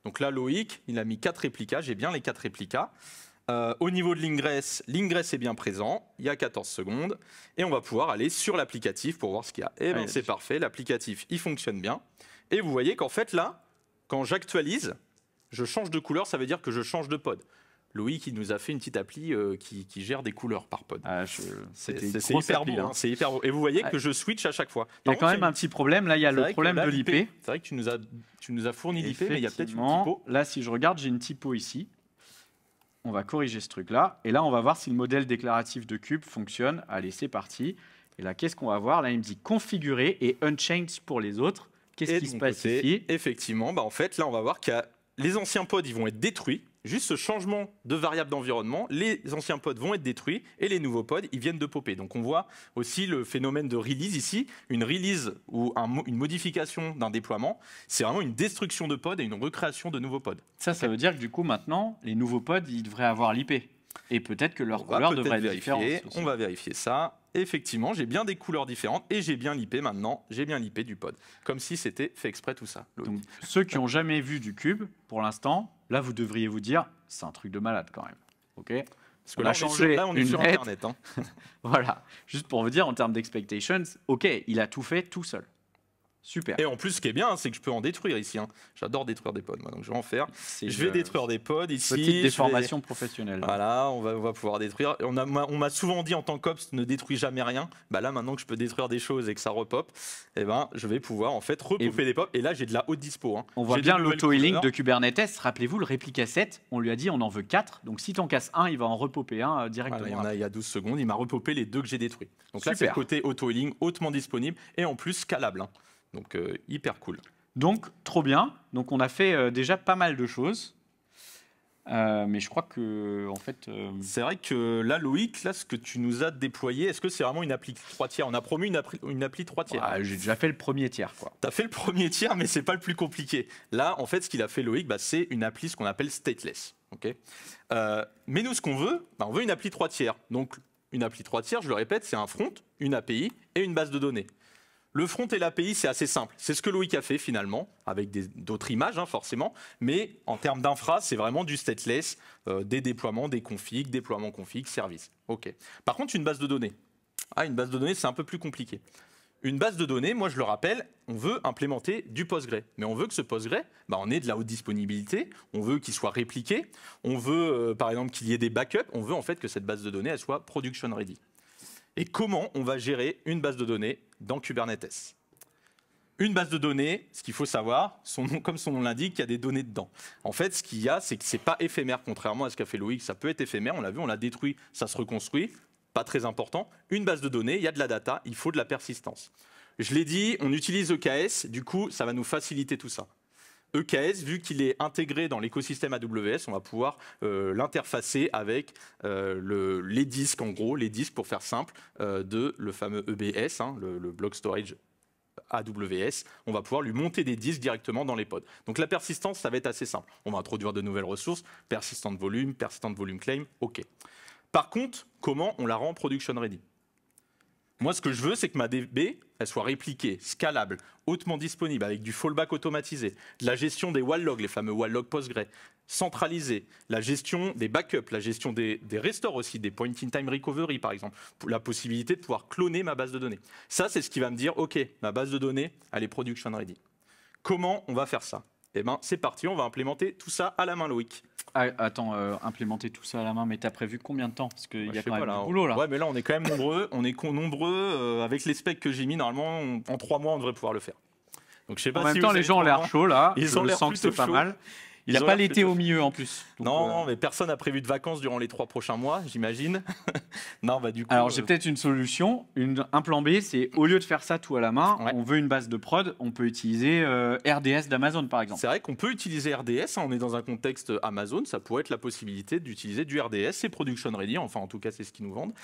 Donc là, Loïc, il a mis 4 réplicas. J'ai bien les 4 réplicas. Euh, au niveau de l'ingress, l'ingress est bien présent, il y a 14 secondes, et on va pouvoir aller sur l'applicatif pour voir ce qu'il y a. Et eh bien c'est parfait, l'applicatif il fonctionne bien. Et vous voyez qu'en fait là, quand j'actualise, je change de couleur, ça veut dire que je change de pod. Louis, qui nous a fait une petite appli euh, qui, gère des couleurs par pod. Ah, c'est hyper, hein. Hein. Et vous voyez ah. que je switch à chaque fois. Il y a quand même un petit problème. Là, il y a le problème de l'IP. C'est vrai que tu nous as, fourni l'IP, mais il y a peut-être une typo. Là, si je regarde, j'ai une typo ici. On va corriger ce truc-là. Et là, on va voir si le modèle déclaratif de cube fonctionne. Allez, c'est parti. Et là, qu'est-ce qu'on va voir Là, il me dit configurer et unchanged pour les autres. Qu'est-ce qui se passe ici Effectivement, bah en fait, là, on va voir que les anciens pods, ils vont être détruits. Juste ce changement de variable d'environnement, les anciens pods vont être détruits et les nouveaux pods, ils viennent de popper. Donc on voit aussi le phénomène de release ici. Une release ou une modification d'un déploiement, c'est vraiment une destruction de pods et une recréation de nouveaux pods. Ça, ça veut dire que du coup, maintenant, les nouveaux pods, ils devraient avoir l'IP. Et peut-être que leur couleur devrait être différente. On va vérifier ça effectivement, j'ai bien des couleurs différentes et j'ai bien l'IP maintenant, j'ai bien l'IP du pod. Comme si c'était fait exprès tout ça. ceux qui n'ont jamais vu du cube, pour l'instant, là, vous devriez vous dire, c'est un truc de malade quand même. OK parce que là, on est sur Internet. Hein. voilà. Juste pour vous dire, en termes d'expectations, OK, il a tout fait tout seul. Super. Et en plus, ce qui est bien, hein, c'est que je peux en détruire ici. Hein. J'adore détruire des pods, moi, donc je vais en faire. Je vais détruire des pods ici. Petite déformation professionnelle. Voilà, on va, on va pouvoir détruire. On m'a souvent dit en tant qu'ops, ne détruis jamais rien. Bah là, maintenant que je peux détruire des choses et que ça repop, eh ben, je vais pouvoir en fait repoper des pops. Et là, j'ai de la haute dispo. Hein. On voit bien l'auto-healing de Kubernetes. Rappelez-vous, le réplica 7, on lui a dit on en veut 4. Donc si t'en casses un, il va en repopper un euh, directement. il, y en a, il y a 12 secondes, il m'a repopé les deux que j'ai détruits. Donc là, c'est le côté auto-healing hautement disponible et en plus scalable. Donc euh, hyper cool. Donc trop bien. Donc on a fait euh, déjà pas mal de choses. Euh, mais je crois que en fait. C'est vrai que là, Loïc, là, ce que tu nous as déployé, est-ce que c'est vraiment une appli trois tiers On a promu une appli, une appli 3 tiers. Ah, j'ai déjà fait le premier tiers, quoi. as fait le premier tiers, mais c'est pas le plus compliqué. Là, en fait, ce qu'il a fait Loïc, bah, c'est une appli ce qu'on appelle stateless. Ok. mais nous, ce qu'on veut, bah, on veut une appli trois tiers. Donc, une appli trois tiers, je le répète, c'est un front, une API et une base de données. Le front et l'API, c'est assez simple. C'est ce que Loïc a fait finalement, avec d'autres images hein, forcément. Mais en termes d'infra, c'est vraiment du stateless, euh, des déploiements, des configs, déploiement config, services. OK. Par contre, une base de données. Ah, une base de données, c'est un peu plus compliqué. Une base de données, moi je le rappelle, on veut implémenter du PostgreSQL. Mais on veut que ce PostgreSQL, bah, on ait de la haute disponibilité, on veut qu'il soit répliqué, on veut euh, par exemple qu'il y ait des backups, on veut en fait que cette base de données elle soit production ready et comment on va gérer une base de données dans Kubernetes. Une base de données, ce qu'il faut savoir, comme son nom l'indique, il y a des données dedans. En fait, ce qu'il y a, c'est que ce n'est pas éphémère, contrairement à ce qu'a fait Loïc. Ça peut être éphémère, on l'a vu, on l'a détruit, ça se reconstruit, pas très important. Une base de données, il y a de la data, il faut de la persistance. Je l'ai dit, on utilise EKS, du coup, ça va nous faciliter tout ça. EKS, vu qu'il est intégré dans l'écosystème AWS, on va pouvoir euh, l'interfacer avec euh, les disques, en gros, les disques pour faire simple, euh, de le fameux EBS, hein, le, block storage AWS, on va pouvoir lui monter des disques directement dans les pods. Donc la persistance, ça va être assez simple. On va introduire de nouvelles ressources, persistent volume, persistent volume claim, OK. Par contre, comment on la rend production ready Moi, ce que je veux, c'est que ma DB, elle soit répliquée, scalable, hautement disponible, avec du fallback automatisé, la gestion des wall logs, les fameux wall logs Postgre, centralisée, la gestion des backups, la gestion des, restores aussi, des point-in-time recovery par exemple, la possibilité de pouvoir cloner ma base de données. Ça, c'est ce qui va me dire, OK, ma base de données, elle est production ready. Comment on va faire ça eh ben, c'est parti, on va implémenter tout ça à la main, Loïc. Ah, attends, euh, implémenter tout ça à la main, mais t'as prévu combien de temps Parce qu'il bah, y a quand pas, même boulot là. Ouais, mais là on est quand même nombreux, on est nombreux euh, avec les specs que j'ai mis. Normalement, en trois mois, on devrait pouvoir le faire. Donc je sais pas. En même temps, les gens ont l'air chaud là. Ils ont l'air c'est pas mal. Il n'a pas l'été au milieu en plus. non, euh, mais personne n'a prévu de vacances durant les trois prochains mois, j'imagine. non, bah du coup. Alors j'ai euh, peut-être une solution, un plan B, c'est au lieu de faire ça tout à la main, on veut une base de prod, on peut utiliser euh, RDS d'Amazon par exemple. C'est vrai qu'on peut utiliser RDS, hein, on est dans un contexte Amazon, ça pourrait être la possibilité d'utiliser du RDS, c'est production ready, enfin en tout cas c'est ce qu'ils nous vendent.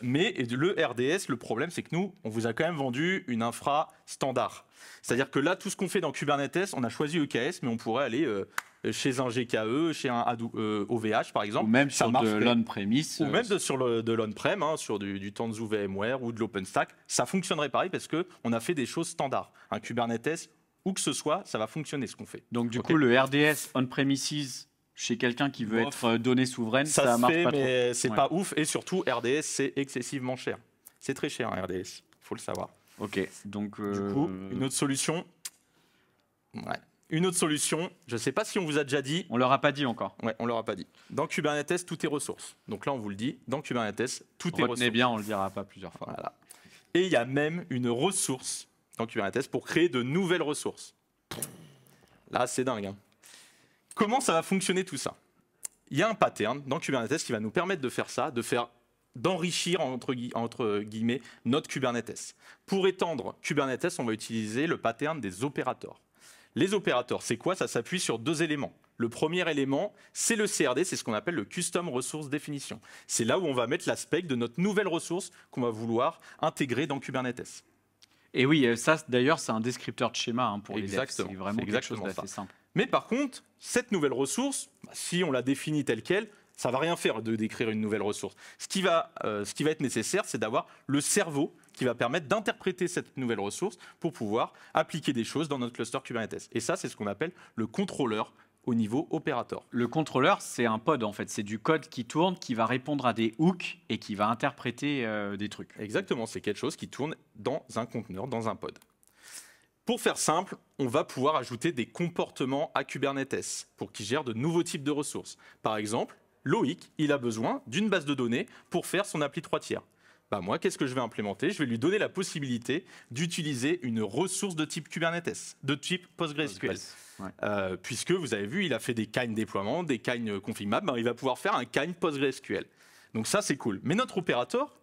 mais le RDS, le problème c'est que nous, on vous a quand même vendu une infra standard. C'est-à-dire que là, tout ce qu'on fait dans Kubernetes, on a choisi EKS, mais on pourrait aller euh, chez un GKE, chez un OVH euh, par exemple. Ou même sur de l'on-premise. Ou euh, même sur de l'on-prem, hein, sur du, Tanzu VMware ou de l'OpenStack. Ça fonctionnerait pareil parce qu'on a fait des choses standards. Un Kubernetes, où que ce soit, ça va fonctionner ce qu'on fait. Donc du coup, le RDS on-premises chez quelqu'un qui veut être donné souveraine, ça, ça marche mais C'est pas ouf et surtout RDS c'est excessivement cher. C'est très cher un RDS, faut le savoir. Ok, donc. Du coup, euh, une autre solution. Ouais. Une autre solution, je ne sais pas si on vous a déjà dit. On leur a pas dit encore. Ouais, on leur a pas dit. Dans Kubernetes, tout est ressources. Donc là, on vous le dit. Dans Kubernetes, tout Retenez est ressources. bien, on le dira pas plusieurs fois. Voilà. Et il y a même une ressource dans Kubernetes pour créer de nouvelles ressources. Là, c'est dingue. Hein. Comment ça va fonctionner tout ça Il y a un pattern dans Kubernetes qui va nous permettre de faire ça, de faire d'enrichir entre, guillemets notre Kubernetes. Pour étendre Kubernetes, on va utiliser le pattern des opérateurs. Les opérateurs, c'est quoi Ça s'appuie sur deux éléments. Le premier élément, c'est le CRD, c'est ce qu'on appelle le Custom Resource Definition. C'est là où on va mettre l'aspect de notre nouvelle ressource qu'on va vouloir intégrer dans Kubernetes. Et oui, euh, ça d'ailleurs, c'est un descripteur de schéma hein, pour exactement, les C'est vraiment simple. Mais par contre, cette nouvelle ressource, si on la définit telle qu'elle, ça va rien faire de décrire une nouvelle ressource. Euh, ce qui va, être nécessaire, c'est d'avoir le cerveau qui va permettre d'interpréter cette nouvelle ressource pour pouvoir appliquer des choses dans notre cluster Kubernetes. Et ça, c'est ce qu'on appelle le contrôleur au niveau opérateur. Le contrôleur, c'est un pod en fait, c'est du code qui tourne, qui va répondre à des hooks et qui va interpréter euh, des trucs. Exactement, c'est quelque chose qui tourne dans un conteneur, dans un pod. Pour faire simple, on va pouvoir ajouter des comportements à Kubernetes pour qu'il gère de nouveaux types de ressources. Par exemple, Loïc, il a besoin d'une base de données pour faire son appli 3 tiers. Bah moi, qu'est-ce que je vais implémenter Je vais lui donner la possibilité d'utiliser une ressource de type Kubernetes, de type PostgreSQL. Euh, puisque vous avez vu, il a fait des cagnes déploiements, des cagnes config bah, il va pouvoir faire un cagne PostgreSQL. Donc ça, c'est cool. Mais notre opérateur,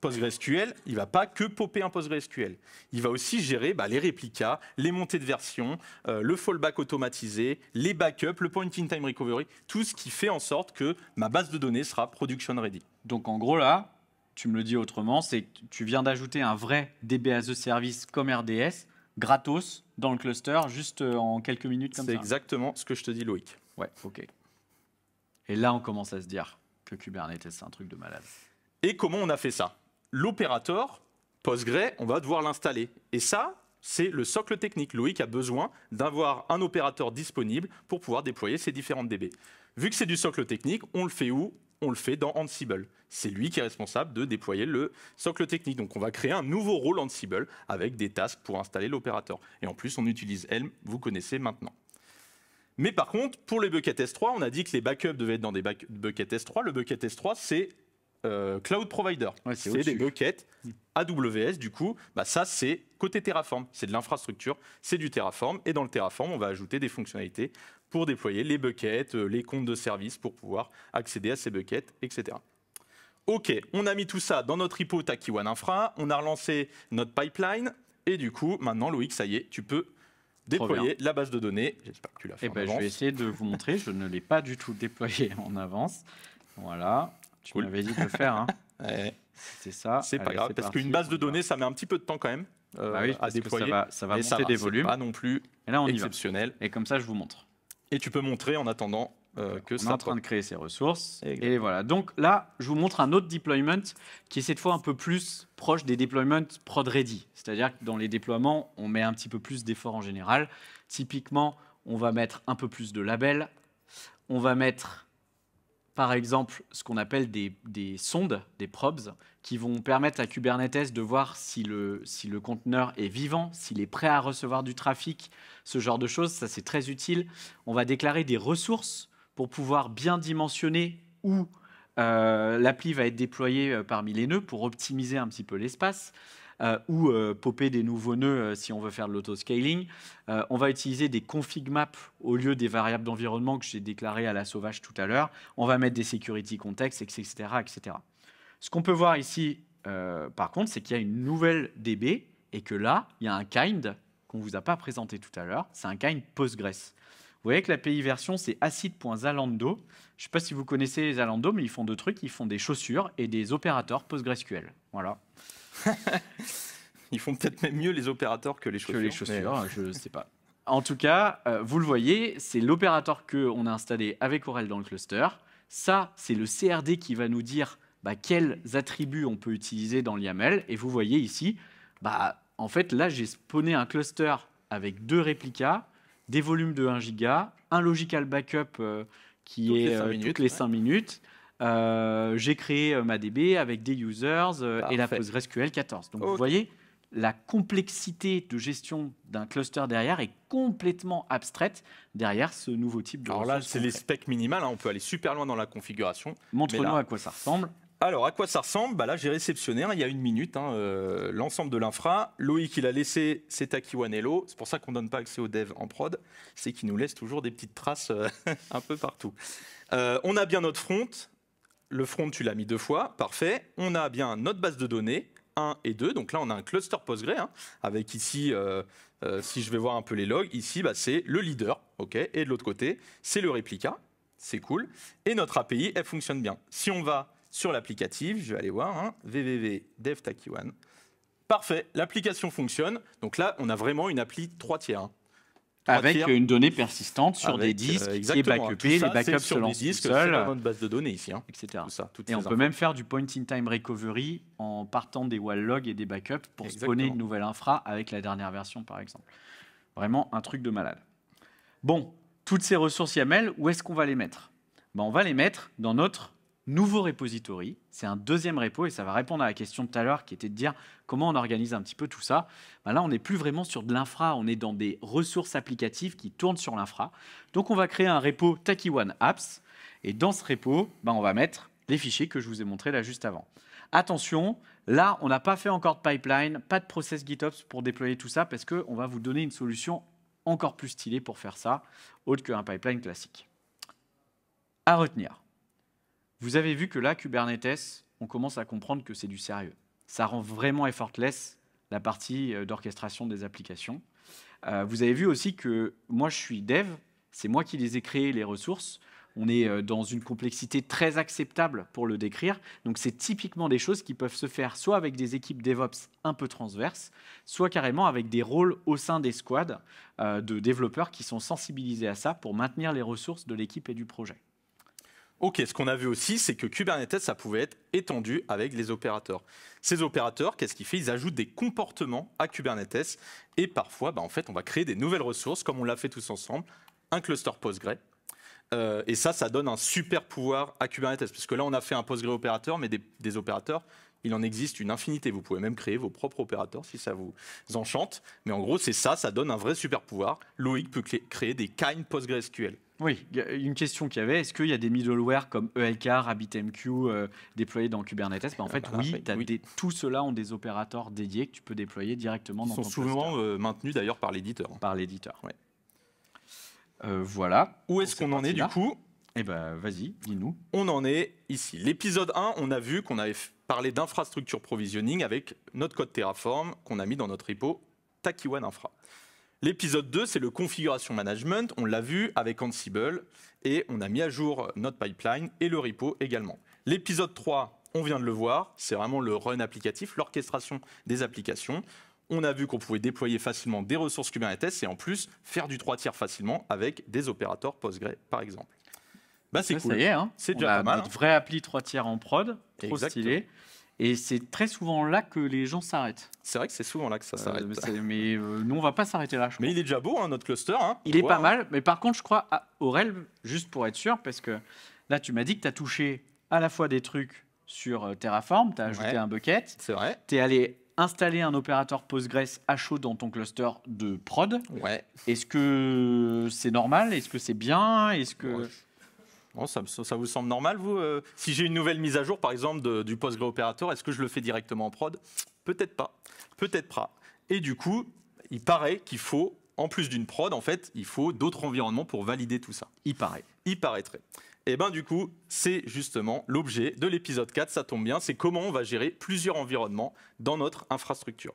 PostgreSQL, il va pas que popper un PostgreSQL. Il va aussi gérer les réplicas, les montées de version, le fallback automatisé, les backups, le point-in-time recovery, tout ce qui fait en sorte que ma base de données sera production ready. Donc en gros là, tu me le dis autrement, c'est que tu viens d'ajouter un vrai DBA as service comme RDS, gratos, dans le cluster, juste en quelques minutes comme ça. C'est exactement ce que je te dis Loïc. Ouais, ok. Et là, on commence à se dire que Kubernetes, c'est un truc de malade. Et comment on a fait ça l'opérateur PostgreSQL, on va devoir l'installer. Et ça, c'est le socle technique. Loïc a besoin d'avoir un opérateur disponible pour pouvoir déployer ses différentes DB. Vu que c'est du socle technique, on le fait où On le fait dans Ansible. C'est lui qui est responsable de déployer le socle technique. Donc on va créer un nouveau rôle Ansible avec des tasks pour installer l'opérateur. Et en plus, on utilise Helm, vous connaissez maintenant. Mais par contre, pour les buckets S3, on a dit que les backups devaient être dans des buckets S3. Le bucket S3, c'est euh, cloud provider. c'est des buckets AWS, du coup, bah ça c'est côté Terraform, c'est de l'infrastructure, c'est du Terraform, et dans le Terraform, on va ajouter des fonctionnalités pour déployer les buckets, euh, les comptes de service pour pouvoir accéder à ces buckets, etc. Ok, on a mis tout ça dans notre repo One Infra, on a relancé notre pipeline, et du coup, maintenant Loïc, ça y est, tu peux déployer la base de données. J'espère que tu l'as fait. Eh ben, je vais essayer de vous montrer, je ne l'ai pas du tout déployé en avance. Voilà, tu cool. m'avais dit de le faire. Hein. C'est ça. C'est pas grave, parce qu'une base de données, ça met un petit peu de temps quand même euh, bah à déployer. ça va, ça monter des volumes. non plus et là, on exceptionnel. Et comme ça, je vous montre. Et tu peux montrer en attendant euh, que on ça. est en train de créer ses ressources. Et voilà. Donc là, je vous montre un autre deployment qui est cette fois un peu plus proche des deployments prod ready. C'est-à-dire que dans les déploiements, on met un petit peu plus d'efforts en général. Typiquement, on va mettre un peu plus de labels. On va mettre par exemple ce qu'on appelle des, sondes, des probes, qui vont permettre à Kubernetes de voir si le, conteneur est vivant, s'il est prêt à recevoir du trafic, ce genre de choses, ça c'est très utile. On va déclarer des ressources pour pouvoir bien dimensionner où euh, l'appli va être déployée euh, parmi les nœuds pour optimiser un petit peu l'espace. Euh, ou euh, popper des nouveaux nœuds euh, si on veut faire de l'autoscaling. on va utiliser des config maps au lieu des variables d'environnement que j'ai déclarées à la sauvage tout à l'heure. On va mettre des security contexts etc. etc. Ce qu'on peut voir ici, par contre, c'est qu'il y a une nouvelle DB et que là, il y a un kind qu'on ne vous a pas présenté tout à l'heure. C'est un kind Postgres. Vous voyez que l'API version, c'est acid.zalando. Je ne sais pas si vous connaissez Zalando, mais ils font deux trucs. Ils font des chaussures et des opérateurs PostgreSQL. Voilà. Ils font peut-être même mieux les opérateurs que les chaussures. les je sais pas. En tout cas, euh, vous le voyez, c'est l'opérateur qu'on a installé avec Aurel dans le cluster. Ça, c'est le CRD qui va nous dire bah, quels attributs on peut utiliser dans le Et vous voyez ici, bah, en fait, là, j'ai spawné un cluster avec deux réplicas, des volumes de 1 giga, un logical backup euh, qui est euh, toutes les 5 minutes euh, j'ai créé euh, ma DB avec des users euh, et la PostgreSQL 14. Donc vous voyez, la complexité de gestion d'un cluster derrière est complètement abstraite derrière ce nouveau type de Alors là, c'est les specs minimales, hein. on peut aller super loin dans la configuration. Montre-nous à quoi ça ressemble. Alors, à quoi ça ressemble bah Là, j'ai réceptionné hein, il y a une minute hein, l'ensemble de l'infra. Loïc, il a laissé c'est Akiwanello. C'est pour ça qu'on ne donne pas accès aux devs en prod. C'est qu'il nous laisse toujours des petites traces un peu partout. on a bien notre front le front, tu l'as mis deux fois, parfait. On a bien notre base de données, 1 et 2. Donc là, on a un cluster Postgre, hein, avec ici, euh, euh, si je vais voir un peu les logs, ici, bah, c'est le leader, ok et de l'autre côté, c'est le réplica, c'est cool. Et notre API, elle fonctionne bien. Si on va sur l'applicative, je vais aller voir, hein, vvv dev Parfait, l'application fonctionne. Donc là, on a vraiment une appli 3 tiers. Hein avec une donnée persistante sur des euh, disques et les backups sur lancent disques, tout c'est base de données ici, hein. etc. et on peut même faire du point-in-time recovery en partant des wall logs et des backups pour spawner une nouvelle infra avec la dernière version, par exemple. Vraiment un truc de malade. Bon, toutes ces ressources YAML, où est-ce qu'on va les mettre ben, On va les mettre dans notre nouveau repository. C'est un deuxième repo et ça va répondre à la question de tout à l'heure qui était de dire comment on organise un petit peu tout ça. Ben là, on n'est plus vraiment sur de l'infra, on est dans des ressources applicatives qui tournent sur l'infra. Donc, on va créer un repo TakiOne Apps et dans ce repo, ben on va mettre les fichiers que je vous ai montrés là juste avant. Attention, là, on n'a pas fait encore de pipeline, pas de process GitOps pour déployer tout ça parce qu'on va vous donner une solution encore plus stylée pour faire ça, autre qu'un pipeline classique. À retenir. Vous avez vu que là, Kubernetes, on commence à comprendre que c'est du sérieux. Ça rend vraiment effortless la partie euh, d'orchestration des applications. Euh, vous avez vu aussi que moi, je suis dev, c'est moi qui les ai créés, les ressources. On est euh, dans une complexité très acceptable pour le décrire. Donc, c'est typiquement des choses qui peuvent se faire soit avec des équipes DevOps un peu transverses, soit carrément avec des rôles au sein des squads de développeurs qui sont sensibilisés à ça pour maintenir les ressources de l'équipe et du projet. Ok, ce qu'on a vu aussi, c'est que Kubernetes, ça pouvait être étendu avec les opérateurs. Ces opérateurs, qu'est-ce qu'ils font Ils ajoutent des comportements à Kubernetes et parfois, bah, en fait, on va créer des nouvelles ressources, comme on l'a fait tous ensemble, un cluster Postgre. Euh, et ça, ça donne un super pouvoir à Kubernetes, puisque là, on a fait un Postgre opérateur, mais des, opérateurs, il en existe une infinité. Vous pouvez même créer vos propres opérateurs si ça vous enchante. Mais en gros, c'est ça, ça donne un vrai super pouvoir. Loïc peut créer des kind PostgreSQL. Oui, une question qu'il y avait, est-ce qu'il y a des middleware comme ELK, RabbitMQ euh, déployés dans Kubernetes ben, En fait, oui, tout cela ont des opérateurs dédiés que tu peux déployer directement Ils dans sont souvent euh, maintenus d'ailleurs par l'éditeur. Par l'éditeur. Euh, voilà. Où est-ce qu'on en est du coup Eh ben, vas-y, dis-nous. On en est ici. L'épisode 1, on a vu qu'on avait parlé d'infrastructure provisioning avec notre code Terraform qu'on a mis dans notre repo Takiwan Infra. L'épisode 2, c'est le configuration management. On l'a vu avec Ansible et on a mis à jour notre pipeline et le repo également. L'épisode 3, on vient de le voir, c'est vraiment le run applicatif, l'orchestration des applications. On a vu qu'on pouvait déployer facilement des ressources Kubernetes et en plus faire du 3 tiers facilement avec des opérateurs Postgre par exemple. Bah, c'est cool. Hein. c'est déjà mal. Hein. vraie appli 3 tiers en prod, trop stylé. Et c'est très souvent là que les gens s'arrêtent. C'est vrai que c'est souvent là que ça euh, s'arrête. mais euh, nous, on va pas s'arrêter là. Mais il est déjà beau, hein, notre cluster. Hein, il est pas mal. Mais par contre, je crois, à Aurel, juste pour être sûr, parce que là, tu m'as dit que tu as touché à la fois des trucs sur euh, Terraform, tu as ajouté un bucket. C'est vrai. Tu es allé installer un opérateur Postgres à chaud dans ton cluster de prod. Ouais. Est-ce que c'est normal Est-ce que c'est bien Est-ce que ça, vous semble normal, vous euh, Si j'ai une nouvelle mise à jour, par exemple, du PostgreSQL Operator, est-ce que je le fais directement en prod Peut-être pas. Peut-être pas. Et du coup, il paraît qu'il faut, en plus d'une prod, en fait, il faut d'autres environnements pour valider tout ça. Il paraît. Il paraîtrait. Et eh bien du coup, c'est justement l'objet de l'épisode 4, ça tombe bien, c'est comment on va gérer plusieurs environnements dans notre infrastructure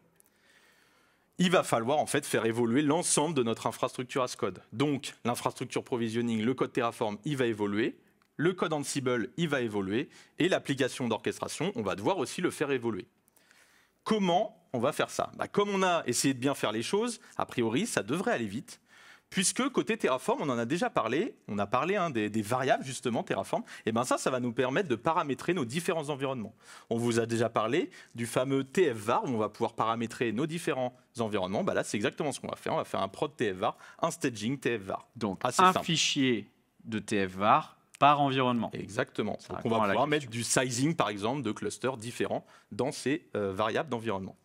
il va falloir en fait faire évoluer l'ensemble de notre infrastructure as code. Donc l'infrastructure provisioning, le code Terraform, il va évoluer. Le code Ansible, il va évoluer. Et l'application d'orchestration, on va devoir aussi le faire évoluer. Comment on va faire ça bah, Comme on a essayé de bien faire les choses, a priori, ça devrait aller vite puisque côté Terraform, on en a déjà parlé, on a parlé hein, des, variables justement Terraform, et bien ça, ça va nous permettre de paramétrer nos différents environnements. On vous a déjà parlé du fameux TFVAR, où on va pouvoir paramétrer nos différents environnements. Bah là, c'est exactement ce qu'on va faire. On va faire un prod TFVAR, un staging TFVAR. Donc, un fichier de TFVAR par environnement. Exactement. Donc, on va pouvoir mettre du sizing, par exemple, de clusters différents dans ces euh, variables d'environnement.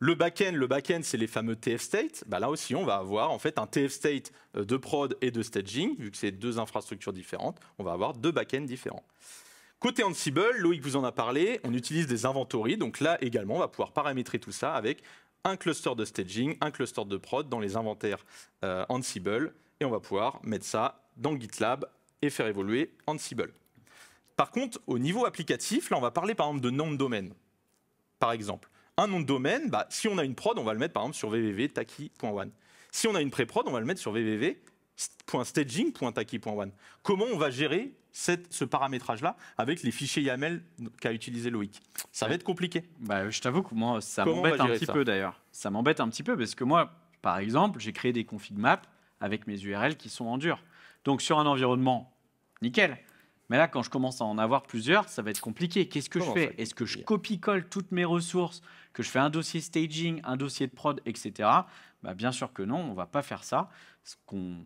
Le back-end, le c'est les fameux TF State. Bah, là aussi, on va avoir en fait un TF State euh, de prod et de staging, vu que c'est deux infrastructures différentes. On va avoir deux back-ends différents. Côté Ansible, Loïc vous en a parlé, on utilise des inventories. Donc là également, on va pouvoir paramétrer tout ça avec un cluster de staging, un cluster de prod dans les inventaires euh, Ansible. Et on va pouvoir mettre ça dans GitLab et faire évoluer Ansible. Par contre, au niveau applicatif, là, on va parler par exemple de nom de domaine. Par exemple, un nom de domaine, bah, si on a une prod, on va le mettre par exemple sur www.taki.one. Si on a une pré-prod, on va le mettre sur www.staging.taki.one. Comment on va gérer ce paramétrage-là avec les fichiers YAML qu'a utilisé Loïc. Ça va être compliqué. Bah, je t'avoue que moi, ça m'embête un petit peu d'ailleurs. Ça m'embête un petit peu parce que moi, par exemple, j'ai créé des config maps avec mes URL qui sont en dur. Donc sur un environnement, nickel. Mais là, quand je commence à en avoir plusieurs, ça va être compliqué. Qu'est-ce que je fais Est-ce que je copie-colle toutes mes ressources, que je fais un dossier staging, un dossier de prod, etc. Bah, bien sûr que non, on va pas faire ça. Ce qu'on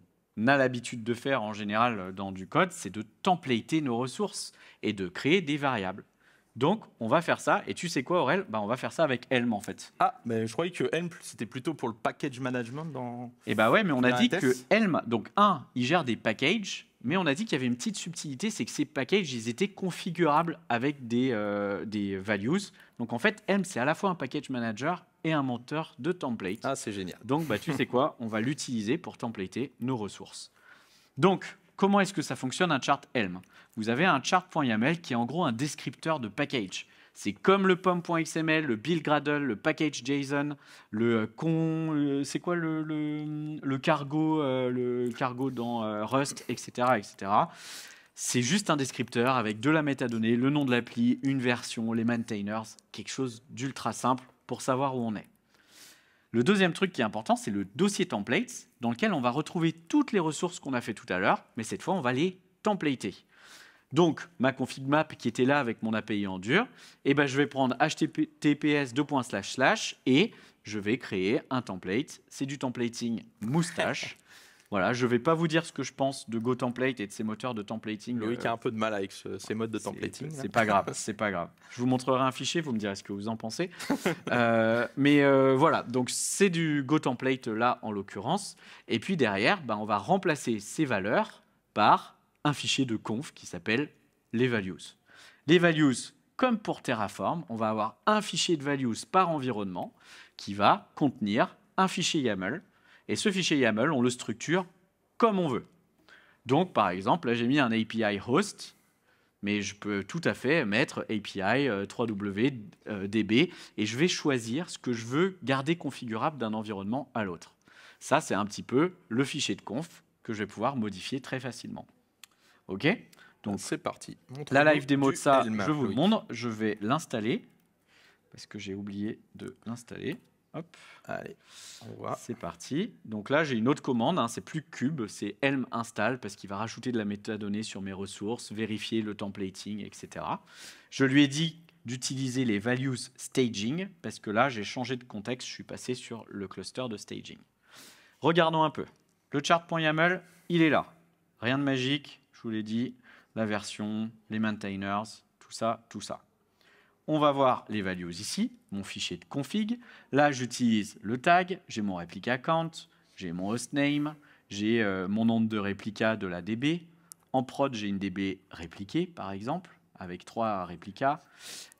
a l'habitude de faire en général euh, dans du code, c'est de templater nos ressources et de créer des variables. Donc, on va faire ça. Et tu sais quoi, Aurel bah, On va faire ça avec Helm, en fait. Ah, mais je croyais que Helm, c'était plutôt pour le package management dans. Eh bah ouais, mais on a dit que Helm, donc un, il gère des packages mais on a dit qu'il y avait une petite subtilité, c'est que ces packages, ils étaient configurables avec des, euh, values. Donc en fait, Helm, c'est à la fois un package manager et un monteur de template. Ah, c'est génial. Donc bah, tu sais quoi, on va l'utiliser pour templater nos ressources. Donc, comment est-ce que ça fonctionne un chart Helm Vous avez un chart.yaml qui est en gros un descripteur de package. C'est comme le pom.xml, le buildgradle, le package.json, le euh, con, euh, c'est quoi le, cargo, euh, le cargo dans Rust, etc., etc. C'est juste un descripteur avec de la métadonnée, le nom de l'appli, une version, les maintainers, quelque chose d'ultra simple pour savoir où on est. Le deuxième truc qui est important, c'est le dossier templates, dans lequel on va retrouver toutes les ressources qu'on a fait tout à l'heure, mais cette fois, on va les templater. Donc, ma config map qui était là avec mon API en dur, eh ben, je vais prendre https et je vais créer un template. C'est du templating moustache. voilà, je ne vais pas vous dire ce que je pense de Go Template et de ses moteurs de templating. Loïc euh, a un peu de mal avec ces modes de templating. C'est pas grave, c'est pas grave. Je vous montrerai un fichier, vous me direz ce que vous en pensez. Euh, mais euh, voilà, donc c'est du Go Template là en l'occurrence. Et puis derrière, ben, on va remplacer ces valeurs par un fichier de conf qui s'appelle les values. Les values, comme pour Terraform, on va avoir un fichier de values par environnement qui va contenir un fichier YAML. Et ce fichier YAML, on le structure comme on veut. Donc, par exemple, là, j'ai mis un API host, mais je peux tout à fait mettre API 3W DB et je vais choisir ce que je veux garder configurable d'un environnement à l'autre. Ça, c'est un petit peu le fichier de conf que je vais pouvoir modifier très facilement. Ok Donc c'est parti. la live démo de ça, je vous le montre. Je vais l'installer parce que j'ai oublié de l'installer. Hop. Allez, C'est parti. Donc là, j'ai une autre commande. Ce hein, c'est plus cube, c'est Helm install parce qu'il va rajouter de la métadonnée sur mes ressources, vérifier le templating, etc. Je lui ai dit d'utiliser les values staging parce que là, j'ai changé de contexte. Je suis passé sur le cluster de staging. Regardons un peu. Le chart.yaml, il est là. Rien de magique, je vous l'ai dit, la version, les maintainers, tout ça, tout ça. On va voir les values ici, mon fichier de config. Là, j'utilise le tag, j'ai mon réplica count, j'ai mon hostname, j'ai euh, mon nombre de réplica de la DB. En prod, j'ai une DB répliquée, par exemple, avec trois réplicas.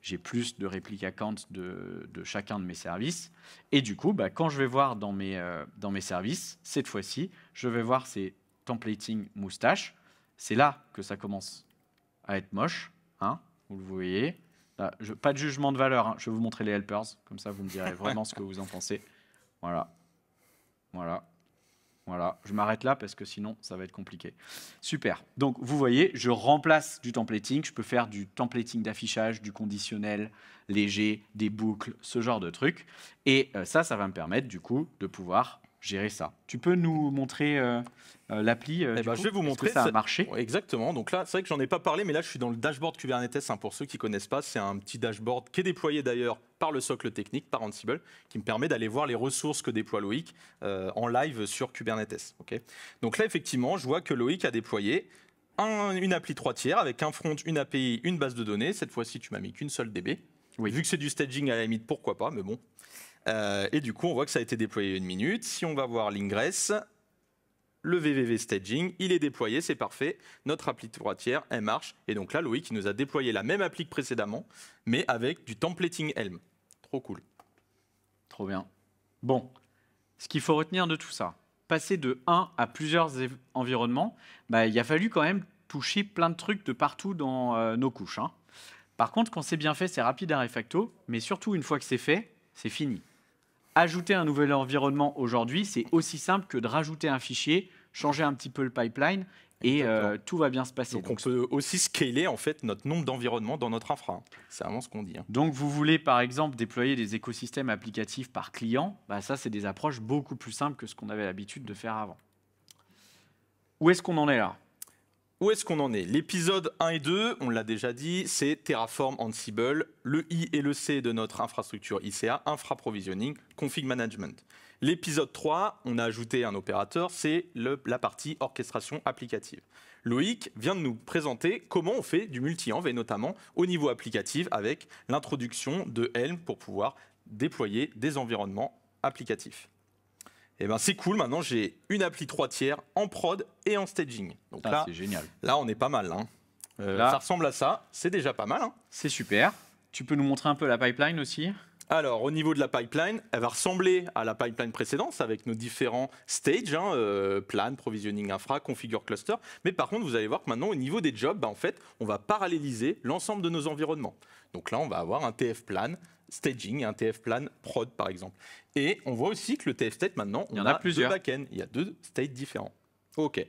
J'ai plus de réplica count de, chacun de mes services. Et du coup, bah, quand je vais voir dans mes, euh, dans mes services, cette fois-ci, je vais voir ces templating moustache. C'est là que ça commence à être moche. Hein vous le voyez. pas de jugement de valeur. Hein. Je vais vous montrer les helpers. Comme ça, vous me direz vraiment ce que vous en pensez. Voilà. Voilà. Voilà, je m'arrête là parce que sinon ça va être compliqué. Super. Donc vous voyez, je remplace du templating. Je peux faire du templating d'affichage, du conditionnel léger, des boucles, ce genre de trucs. Et euh, ça, ça va me permettre du coup de pouvoir gérer ça. Tu peux nous montrer euh, euh, l'appli euh, eh ben, Je vais vous montrer. ça a marché. Exactement. Donc là, c'est vrai que j'en ai pas parlé, mais là, je suis dans le dashboard Kubernetes. Hein, pour ceux qui connaissent pas, c'est un petit dashboard qui est déployé d'ailleurs par le socle technique, par Ansible, qui me permet d'aller voir les ressources que déploie Loïc en live sur Kubernetes. Ok. Donc là, effectivement, je vois que Loïc a déployé une appli trois tiers avec un front, une API, une base de données. Cette fois-ci, tu m'as mis qu'une seule DB. Oui. Vu que c'est du staging à la limite, pourquoi pas, mais bon. Euh, et du coup, on voit que ça a été déployé une minute. Si on va voir l'ingress, le VVV staging, il est déployé, c'est parfait. Notre appli droitière, elle marche. Et donc là, Loïc nous a déployé la même appli précédemment, mais avec du templating Helm. Trop cool. Trop bien. Bon, ce qu'il faut retenir de tout ça, passer de 1 à plusieurs environnements, bah, il a fallu quand même toucher plein de trucs de partout dans euh, nos couches. Hein. Par contre, quand c'est bien fait, c'est rapide à refacto, mais surtout, une fois que c'est fait, c'est fini ajouter un nouvel environnement aujourd'hui, c'est aussi simple que de rajouter un fichier, changer un petit peu le pipeline et euh, tout va bien se passer. Donc, on peut aussi scaler en fait notre nombre d'environnements dans notre infra. C'est vraiment ce qu'on dit. Hein. Donc vous voulez par exemple déployer des écosystèmes applicatifs par client, bah, ça c'est des approches beaucoup plus simples que ce qu'on avait l'habitude de faire avant. Où est-ce qu'on en est là où est-ce qu'on en est L'épisode 1 et 2, on l'a déjà dit, c'est Terraform Ansible, le I et le C de notre infrastructure ICA, infra-provisioning, config management. L'épisode 3, on a ajouté un opérateur, c'est la partie orchestration applicative. Loïc vient de nous présenter comment on fait du multi-env et notamment au niveau applicatif avec l'introduction de Helm pour pouvoir déployer des environnements applicatifs. Eh ben c'est cool, maintenant j'ai une appli 3 tiers en prod et en staging. Donc ah, là, c'est génial. Là, on est pas mal. Hein. Euh, ça ressemble à ça, c'est déjà pas mal. Hein. C'est super. Tu peux nous montrer un peu la pipeline aussi alors, au niveau de la pipeline, elle va ressembler à la pipeline précédente avec nos différents stages, hein, euh, plan, provisioning infra, configure cluster. Mais par contre, vous allez voir que maintenant, au niveau des jobs, bah, en fait, on va paralléliser l'ensemble de nos environnements. Donc là, on va avoir un TF plan staging et un TF plan prod, par exemple. Et on voit aussi que le TF State, maintenant, on Il y en a, plusieurs. deux backends. Il y a deux states différents. OK.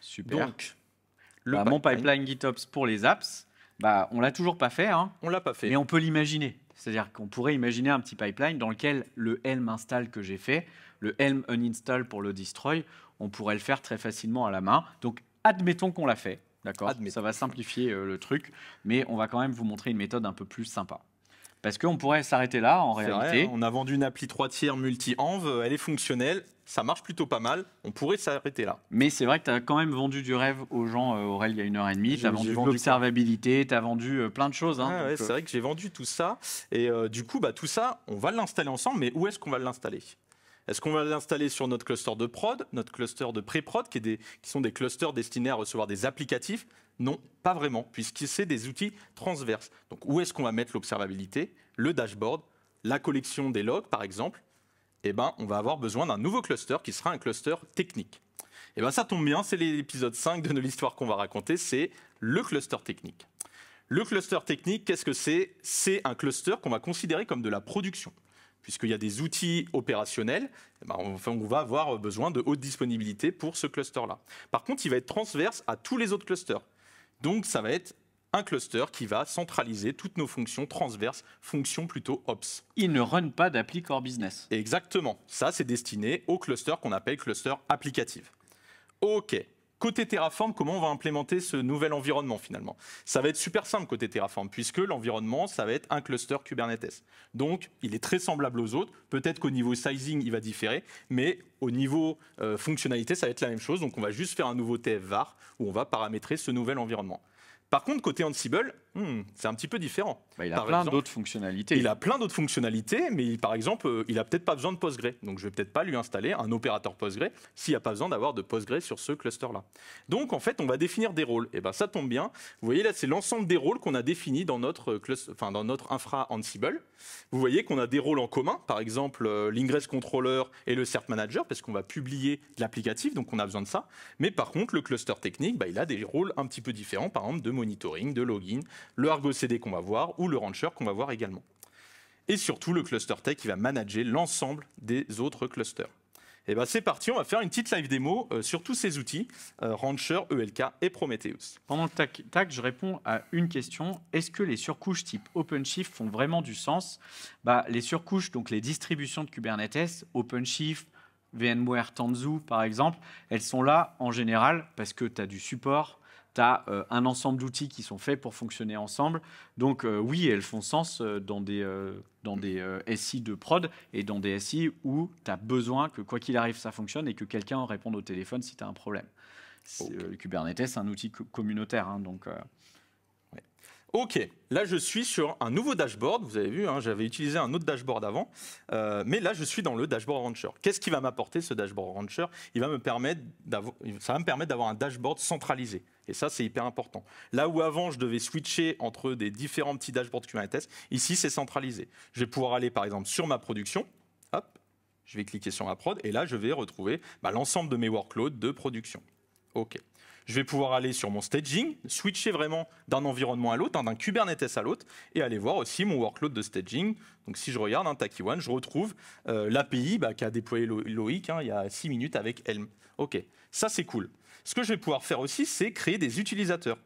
Super. Donc, le bah, mon pipeline GitOps pour les apps, bah, on l'a toujours pas fait. Hein, on l'a pas fait. Mais on peut l'imaginer. C'est-à-dire qu'on pourrait imaginer un petit pipeline dans lequel le Helm install que j'ai fait, le Helm uninstall pour le destroy, on pourrait le faire très facilement à la main. Donc, admettons qu'on l'a fait. D'accord Ça va simplifier euh, le truc, mais on va quand même vous montrer une méthode un peu plus sympa. Parce qu'on pourrait s'arrêter là, en réalité. on a vendu une appli 3 tiers multi-env, elle est fonctionnelle, ça marche plutôt pas mal, on pourrait s'arrêter là. Mais c'est vrai que tu as quand même vendu du rêve aux gens, euh, Aurel, il y a une heure et demie, tu as vendu, l'observabilité, tu as vendu euh, plein de choses. Hein. Ah c'est euh, vrai que j'ai vendu tout ça, et du coup, bah, tout ça, on va l'installer ensemble, mais où est-ce qu'on va l'installer est-ce qu'on va l'installer sur notre cluster de prod, notre cluster de pré-prod, qui, sont des clusters destinés à recevoir des applicatifs non, pas vraiment, puisque c'est des outils transverses. Donc où est-ce qu'on va mettre l'observabilité, le dashboard, la collection des logs par exemple Eh ben, on va avoir besoin d'un nouveau cluster qui sera un cluster technique. Eh ben ça tombe bien, c'est l'épisode 5 de l'histoire qu'on va raconter, c'est le cluster technique. Le cluster technique, qu'est-ce que c'est C'est un cluster qu'on va considérer comme de la production puisqu'il y a des outils opérationnels, eh ben, on, va avoir besoin de haute disponibilité pour ce cluster-là. Par contre, il va être transverse à tous les autres clusters. Donc ça va être un cluster qui va centraliser toutes nos fonctions transverses, fonctions plutôt ops. Il ne run pas d'appli core business. Exactement. Ça, c'est destiné au cluster qu'on appelle cluster applicatif. OK. Côté Terraform, comment on va implémenter ce nouvel environnement finalement Ça va être super simple côté Terraform, puisque l'environnement, ça va être un cluster Kubernetes. Donc, il est très semblable aux autres. Peut-être qu'au niveau sizing, il va différer, mais au niveau euh, fonctionnalité, ça va être la même chose. Donc, on va juste faire un nouveau TF var où on va paramétrer ce nouvel environnement. Par contre, côté Ansible, Hmm, c'est un petit peu différent. Bah, il a plein d'autres fonctionnalités. Il a plein d'autres fonctionnalités, mais par exemple, euh, il n'a peut-être pas besoin de Postgre. Donc je ne vais peut-être pas lui installer un opérateur Postgre s'il n'y a pas besoin d'avoir de Postgre sur ce cluster-là. Donc en fait, on va définir des rôles. Et eh bien ça tombe bien. Vous voyez là, c'est l'ensemble des rôles qu'on a définis dans notre, euh, dans notre infra Ansible. Vous voyez qu'on a des rôles en commun, par exemple euh, l'ingress controller et le cert manager, parce qu'on va publier l'applicatif, donc on a besoin de ça. Mais par contre, le cluster technique, bah, il a des rôles un petit peu différents, par exemple de monitoring, de login, le Argo CD qu'on va voir ou le Rancher qu'on va voir également. Et surtout le cluster tech qui va manager l'ensemble des autres clusters. Et eh ben c'est parti, on va faire une petite live démo euh, sur tous ces outils, euh, Rancher, ELK et Prometheus. Pendant le tac, tac, je réponds à une question. Est-ce que les surcouches type OpenShift font vraiment du sens bah, Les surcouches, donc les distributions de Kubernetes, OpenShift, VMware Tanzu par exemple, elles sont là en général parce que tu as du support, tu euh, un ensemble d'outils qui sont faits pour fonctionner ensemble. Donc euh, oui, elles font sens euh, dans des, dans des SI de prod et dans des SI où tu as besoin que quoi qu'il arrive, ça fonctionne et que quelqu'un réponde au téléphone si tu as un problème. Kubernetes, c'est un outil communautaire. Hein, donc, Ok, là je suis sur un nouveau dashboard. Vous avez vu, hein, j'avais utilisé un autre dashboard avant, euh, mais là je suis dans le dashboard Rancher. Qu'est-ce qui va m'apporter ce dashboard Rancher Il va me permettre ça va me permettre d'avoir un dashboard centralisé. Et ça, c'est hyper important. Là où avant, je devais switcher entre des différents petits dashboards Kubernetes, ici, c'est centralisé. Je vais pouvoir aller, par exemple, sur ma production. Hop, je vais cliquer sur ma prod. Et là, je vais retrouver bah, l'ensemble de mes workloads de production. OK je vais pouvoir aller sur mon staging, switcher vraiment d'un environnement à l'autre, hein, d'un Kubernetes à l'autre, et aller voir aussi mon workload de staging. Donc si je regarde un hein, one, je retrouve euh, l'API bah, qu'a déployé Loïc hein, il y a 6 minutes avec Helm. OK, ça c'est cool. Ce que je vais pouvoir faire aussi, c'est créer des utilisateurs.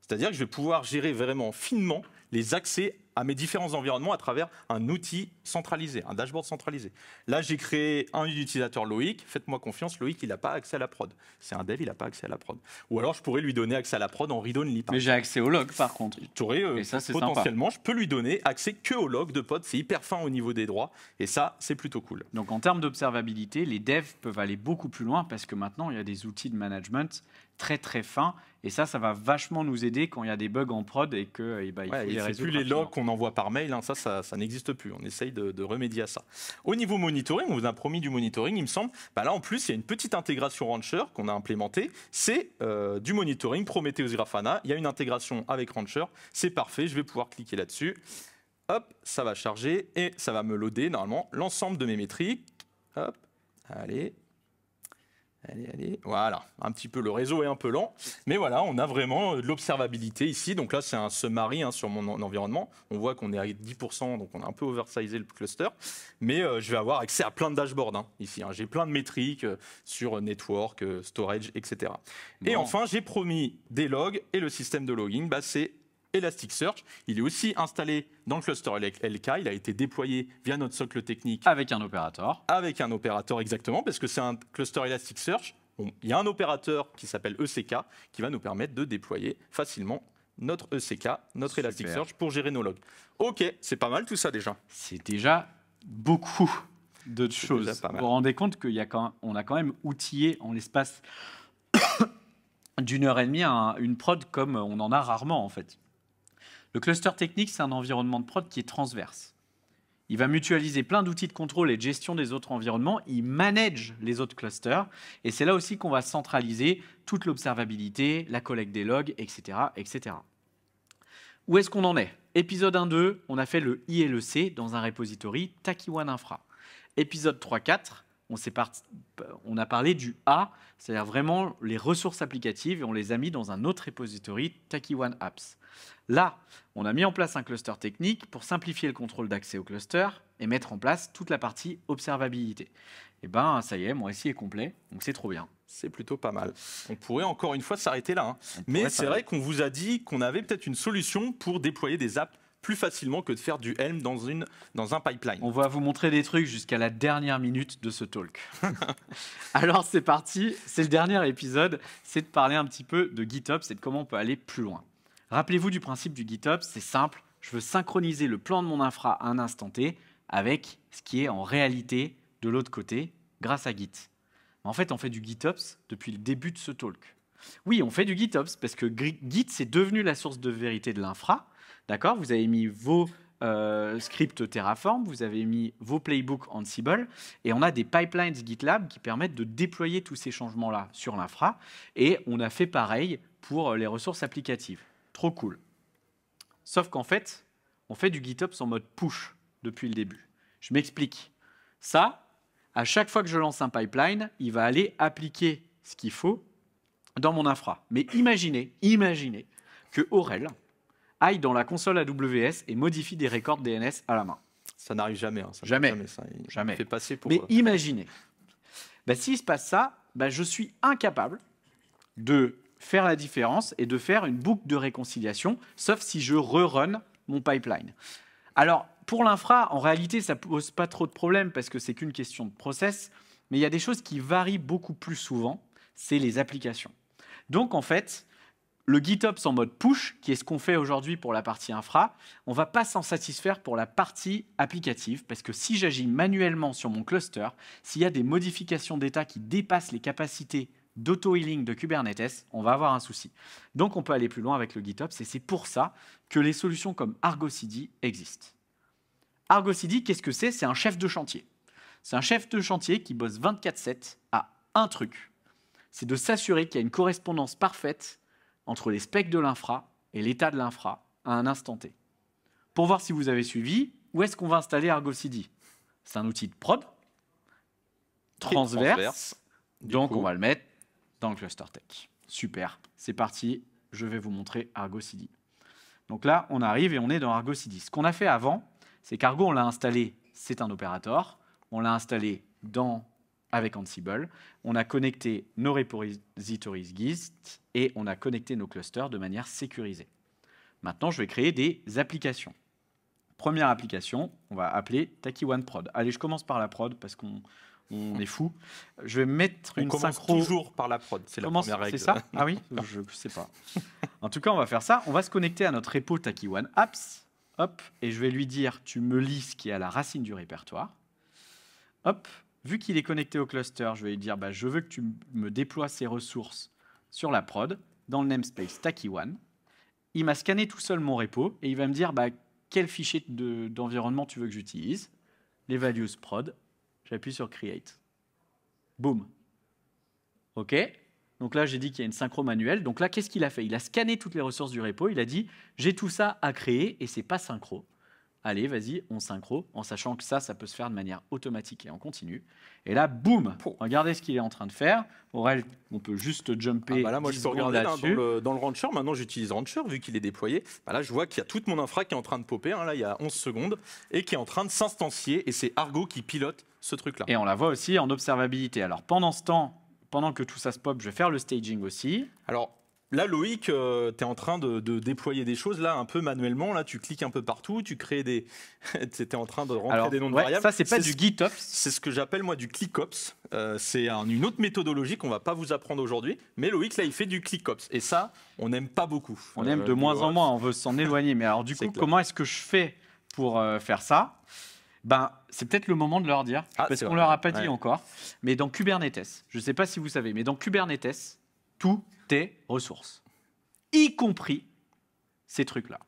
C'est-à-dire que je vais pouvoir gérer vraiment finement les accès à mes différents environnements à travers un outil centralisé, un dashboard centralisé. Là, j'ai créé un utilisateur Loïc. Faites-moi confiance, Loïc, il n'a pas accès à la prod. C'est un dev, il n'a pas accès à la prod. Ou alors, je pourrais lui donner accès à la prod en read only. Mais j'ai accès au log, par contre. Aurais, euh, ça, potentiellement, je peux lui donner accès que au log de pod. C'est hyper fin au niveau des droits. Et ça, c'est plutôt cool. Donc, en termes d'observabilité, les devs peuvent aller beaucoup plus loin parce que maintenant, il y a des outils de management très très fin. Et ça, ça va vachement nous aider quand il y a des bugs en prod et que eh ben, il faut les plus les logs qu'on envoie par mail, hein. ça, ça, n'existe plus. On essaye de, remédier à ça. Au niveau monitoring, on vous a promis du monitoring, il me semble. Bah là, en plus, il y a une petite intégration Rancher qu'on a implémentée. C'est euh, du monitoring Prometheus Grafana. Il y a une intégration avec Rancher. C'est parfait, je vais pouvoir cliquer là-dessus. Hop, ça va charger et ça va me loader normalement l'ensemble de mes métriques. Hop, allez, Allez, allez, voilà, un petit peu, le réseau est un peu lent, mais voilà, on a vraiment de l'observabilité ici, donc là c'est un summary hein, sur mon environnement, on voit qu'on est à 10%, donc on a un peu oversizé le cluster, mais euh, je vais avoir accès à plein de dashboards hein, ici, hein. j'ai plein de métriques euh, sur euh, network, storage, etc. Et enfin, j'ai promis des logs, et le système de logging, bah, c'est Elasticsearch. Il est aussi installé dans le cluster LK. Il a été déployé via notre socle technique. Avec un opérateur. Avec un opérateur, exactement, parce que c'est un cluster Elasticsearch. il y a un opérateur qui s'appelle ECK qui va nous permettre de déployer facilement notre ECK, notre Elasticsearch pour gérer nos logs. Ok, c'est pas mal tout ça déjà. C'est déjà beaucoup d'autres choses. Vous vous rendez compte qu'on a quand même outillé en l'espace d'une heure et demie une prod comme on en a rarement en fait. Le cluster technique, c'est un environnement de prod qui est transverse. Il va mutualiser plein d'outils de contrôle et de gestion des autres environnements. Il manage les autres clusters. Et c'est là aussi qu'on va centraliser toute l'observabilité, la collecte des logs, etc. etc. Où est-ce qu'on en est Épisode 1-2, on a fait le I et le C dans un repository Takiwan Infra. Épisode 3-4 on, a parlé du A, c'est-à-dire vraiment les ressources applicatives, et on les a mis dans un autre repository, One Apps. Là, on a mis en place un cluster technique pour simplifier le contrôle d'accès au cluster et mettre en place toute la partie observabilité. Et eh ben, ça y est, mon récit est complet, donc c'est trop bien. C'est plutôt pas mal. On pourrait encore une fois s'arrêter là. Hein. Mais c'est vrai qu'on vous a dit qu'on avait peut-être une solution pour déployer des apps plus facilement que de faire du Helm dans, une, dans un pipeline. On va vous montrer des trucs jusqu'à la dernière minute de ce talk. Alors c'est parti, c'est le dernier épisode, c'est de parler un petit peu de GitOps et de comment on peut aller plus loin. Rappelez-vous du principe du GitOps, c'est simple, je veux synchroniser le plan de mon infra à un instant T avec ce qui est en réalité de l'autre côté grâce à Git. En fait, on fait du GitOps depuis le début de ce talk. Oui, on fait du GitOps parce que Git, c'est devenu la source de vérité de l'infra, D'accord Vous avez mis vos euh, scripts Terraform, vous avez mis vos playbooks Ansible, et on a des pipelines GitLab qui permettent de déployer tous ces changements-là sur l'infra, et on a fait pareil pour euh, les ressources applicatives. Trop cool. Sauf qu'en fait, on fait du GitOps en mode push depuis le début. Je m'explique. Ça, à chaque fois que je lance un pipeline, il va aller appliquer ce qu'il faut dans mon infra. Mais imaginez, imaginez que Aurel, aille dans la console AWS et modifie des records DNS à la main. Ça n'arrive jamais, hein, ça jamais. Jamais, Fait passer pour, Mais euh, imaginez, bah, s'il se passe ça, bah, je suis incapable de faire la différence et de faire une boucle de réconciliation, sauf si je rerun mon pipeline. Alors, pour l'infra, en réalité, ça pose pas trop de problèmes parce que c'est qu'une question de process, mais il y a des choses qui varient beaucoup plus souvent, c'est les applications. Donc, en fait, le GitOps en mode push, qui est ce qu'on fait aujourd'hui pour la partie infra, on ne va pas s'en satisfaire pour la partie applicative, parce que si j'agis manuellement sur mon cluster, s'il y a des modifications d'état qui dépassent les capacités d'auto-healing de Kubernetes, on va avoir un souci. Donc on peut aller plus loin avec le GitOps, et c'est pour ça que les solutions comme Argo CD existent. Argo CD, qu'est-ce que c'est C'est un chef de chantier. C'est un chef de chantier qui bosse 24-7 à un truc. C'est de s'assurer qu'il y a une correspondance parfaite entre les specs de l'infra et l'état de l'infra à un instant T. Pour voir si vous avez suivi, où est-ce qu'on va installer Argo CD C'est un outil de prod, transverse, donc on va le mettre dans le cluster tech. Super, c'est parti, je vais vous montrer Argo CD. Donc là, on arrive et on est dans Argo CD. Ce qu'on a fait avant, c'est qu'Argo, on l'a installé, c'est un opérateur, on l'a installé dans avec Ansible, on a connecté nos repositories Gist et on a connecté nos clusters de manière sécurisée. Maintenant, je vais créer des applications. Première application, on va appeler Taki One Prod. Allez, je commence par la prod parce qu'on est fou. Je vais mettre une commence synchro. toujours par la prod, c'est la première règle. C'est ça Ah oui Je ne sais pas. en tout cas, on va faire ça. On va se connecter à notre repo Taki One Apps. Hop, et je vais lui dire, tu me lis ce qui est à la racine du répertoire. Hop, vu qu'il est connecté au cluster, je vais lui dire bah, je veux que tu me déploies ces ressources sur la prod dans le namespace Taki1. Il m'a scanné tout seul mon repo et il va me dire bah, quel fichier d'environnement tu veux que j'utilise. Les values prod, j'appuie sur create. Boum. OK Donc là, j'ai dit qu'il y a une synchro manuelle. Donc là, qu'est-ce qu'il a fait Il a scanné toutes les ressources du repo. Il a dit j'ai tout ça à créer et c'est pas synchro allez, vas-y, on synchro, en sachant que ça, ça peut se faire de manière automatique et en continu. Et là, boum Regardez ce qu'il est en train de faire. on peut juste jumper. Ah bah là, moi, je peux dans, le, dans, le, Rancher. Maintenant, j'utilise Rancher, vu qu'il est déployé. Bah là, je vois qu'il y a toute mon infra qui est en train de popper, hein, là, il y a 11 secondes, et qui est en train de s'instancier. Et c'est Argo qui pilote ce truc-là. Et on la voit aussi en observabilité. Alors, pendant ce temps, pendant que tout ça se pop, je vais faire le staging aussi. Alors, Là, Loïc, euh, tu es en train de, déployer des choses, là, un peu manuellement. Là, tu cliques un peu partout, tu crées des. tu es en train de rentrer des noms de variables. Ça, c'est pas du GitOps. C'est ce que j'appelle, moi, du ClickOps. Euh, c'est une autre méthodologie qu'on va pas vous apprendre aujourd'hui. Mais Loïc, là, il fait du ClickOps. Et ça, on n'aime pas beaucoup. On aime de euh, moins en moins, on veut s'en éloigner. Mais alors, du coup, comment est-ce que je fais pour faire ça ben, c'est peut-être le moment de leur dire, ah, parce qu'on ne leur a pas dit encore. Mais dans Kubernetes, je ne sais pas si vous savez, mais dans Kubernetes, tout ressources, y compris ces trucs-là.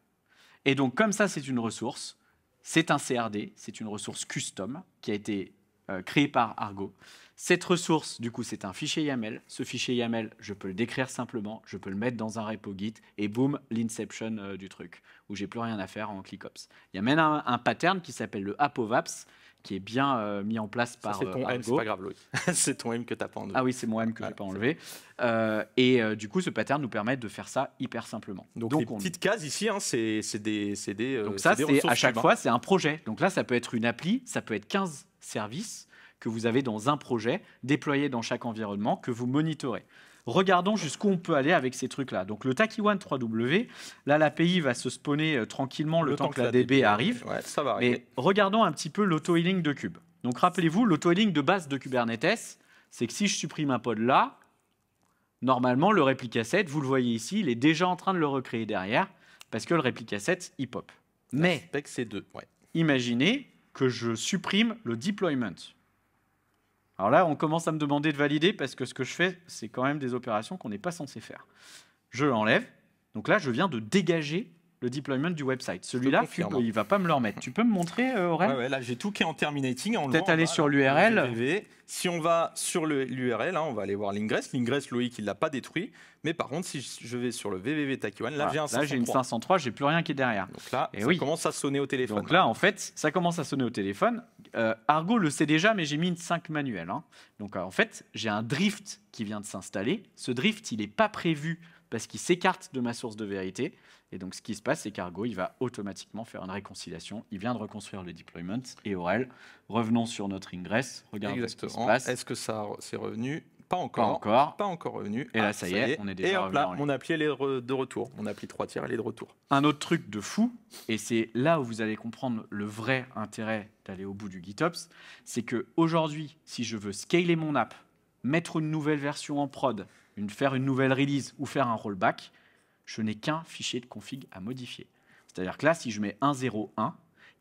Et donc comme ça, c'est une ressource, c'est un CRD, c'est une ressource custom qui a été euh, créée par Argo. Cette ressource, du coup, c'est un fichier YAML. Ce fichier YAML, je peux le décrire simplement, je peux le mettre dans un repo Git et boum, l'inception euh, du truc, où j'ai plus rien à faire en ClickOps. Il y a même un, un pattern qui s'appelle le ApoVaps, qui est bien euh, mis en place par. C'est euh, ton M, c'est pas grave, Loïc. c'est ton M que t'as pas enlevé. Ah oui, c'est mon M que j'ai pas enlevé. Euh, et du coup, ce pattern nous permet de faire ça hyper simplement. Donc, petite les petites cases ici, hein, c'est des, des. Donc ça, c'est à chaque fois, c'est un projet. Donc là, ça peut être une appli, ça peut être 15 services que vous avez dans un projet, déployés dans chaque environnement, que vous monitorez regardons jusqu'où on peut aller avec ces trucs-là. Donc le Takiwan 3W, là l'API va se spawner euh, tranquillement le, temps, que, la DB, arrive. Ouais, ça va Mais regardons un petit peu l'auto-healing de Cube. Donc rappelez-vous, l'auto-healing de base de Kubernetes, c'est que si je supprime un pod là, normalement le réplica 7, vous le voyez ici, il est déjà en train de le recréer derrière parce que le réplica 7, il pop. Mais, c'est deux. imaginez que je supprime le deployment. Alors là, on commence à me demander de valider parce que ce que je fais, c'est quand même des opérations qu'on n'est pas censé faire. Je l'enlève. Donc là, je viens de dégager le deployment du website. Celui-là, il ne va pas me le remettre. tu peux me montrer, euh, Là, j'ai tout qui est en terminating. Peut-être aller sur l'URL. Si on va sur l'URL, hein, on va aller voir l'ingress. L'ingress, Loïc, il ne l'a pas détruit. Mais par contre, si je vais sur le VVV Takiwan, là, j'ai un 503. j'ai une 503, plus rien qui est derrière. Donc là, Et ça commence à sonner au téléphone. Donc là, en fait, ça commence à sonner au téléphone. Euh, Argo le sait déjà, mais j'ai mis une 5 manuelle. Hein. Donc euh, en fait, j'ai un drift qui vient de s'installer. Ce drift, il est pas prévu parce qu'il s'écarte de ma source de vérité. Et donc, ce qui se passe, c'est qu'Argo, il va automatiquement faire une réconciliation. Il vient de reconstruire le deployment. Et Aurel, revenons sur notre ingress. Regardez ce qui se passe. Est-ce que ça s'est revenu pas encore, pas encore. Pas encore revenu. Et là, ah, ça, y est, on est déjà Et hop là, mon on appli les de retour. On appli trois tiers elle de retour. Un autre truc de fou, et c'est là où vous allez comprendre le vrai intérêt d'aller au bout du GitOps, c'est qu'aujourd'hui, si je veux scaler mon app, mettre une nouvelle version en prod, faire une nouvelle release ou faire un rollback, je n'ai qu'un fichier de config à modifier. C'est-à-dire que là, si je mets 1.0.1,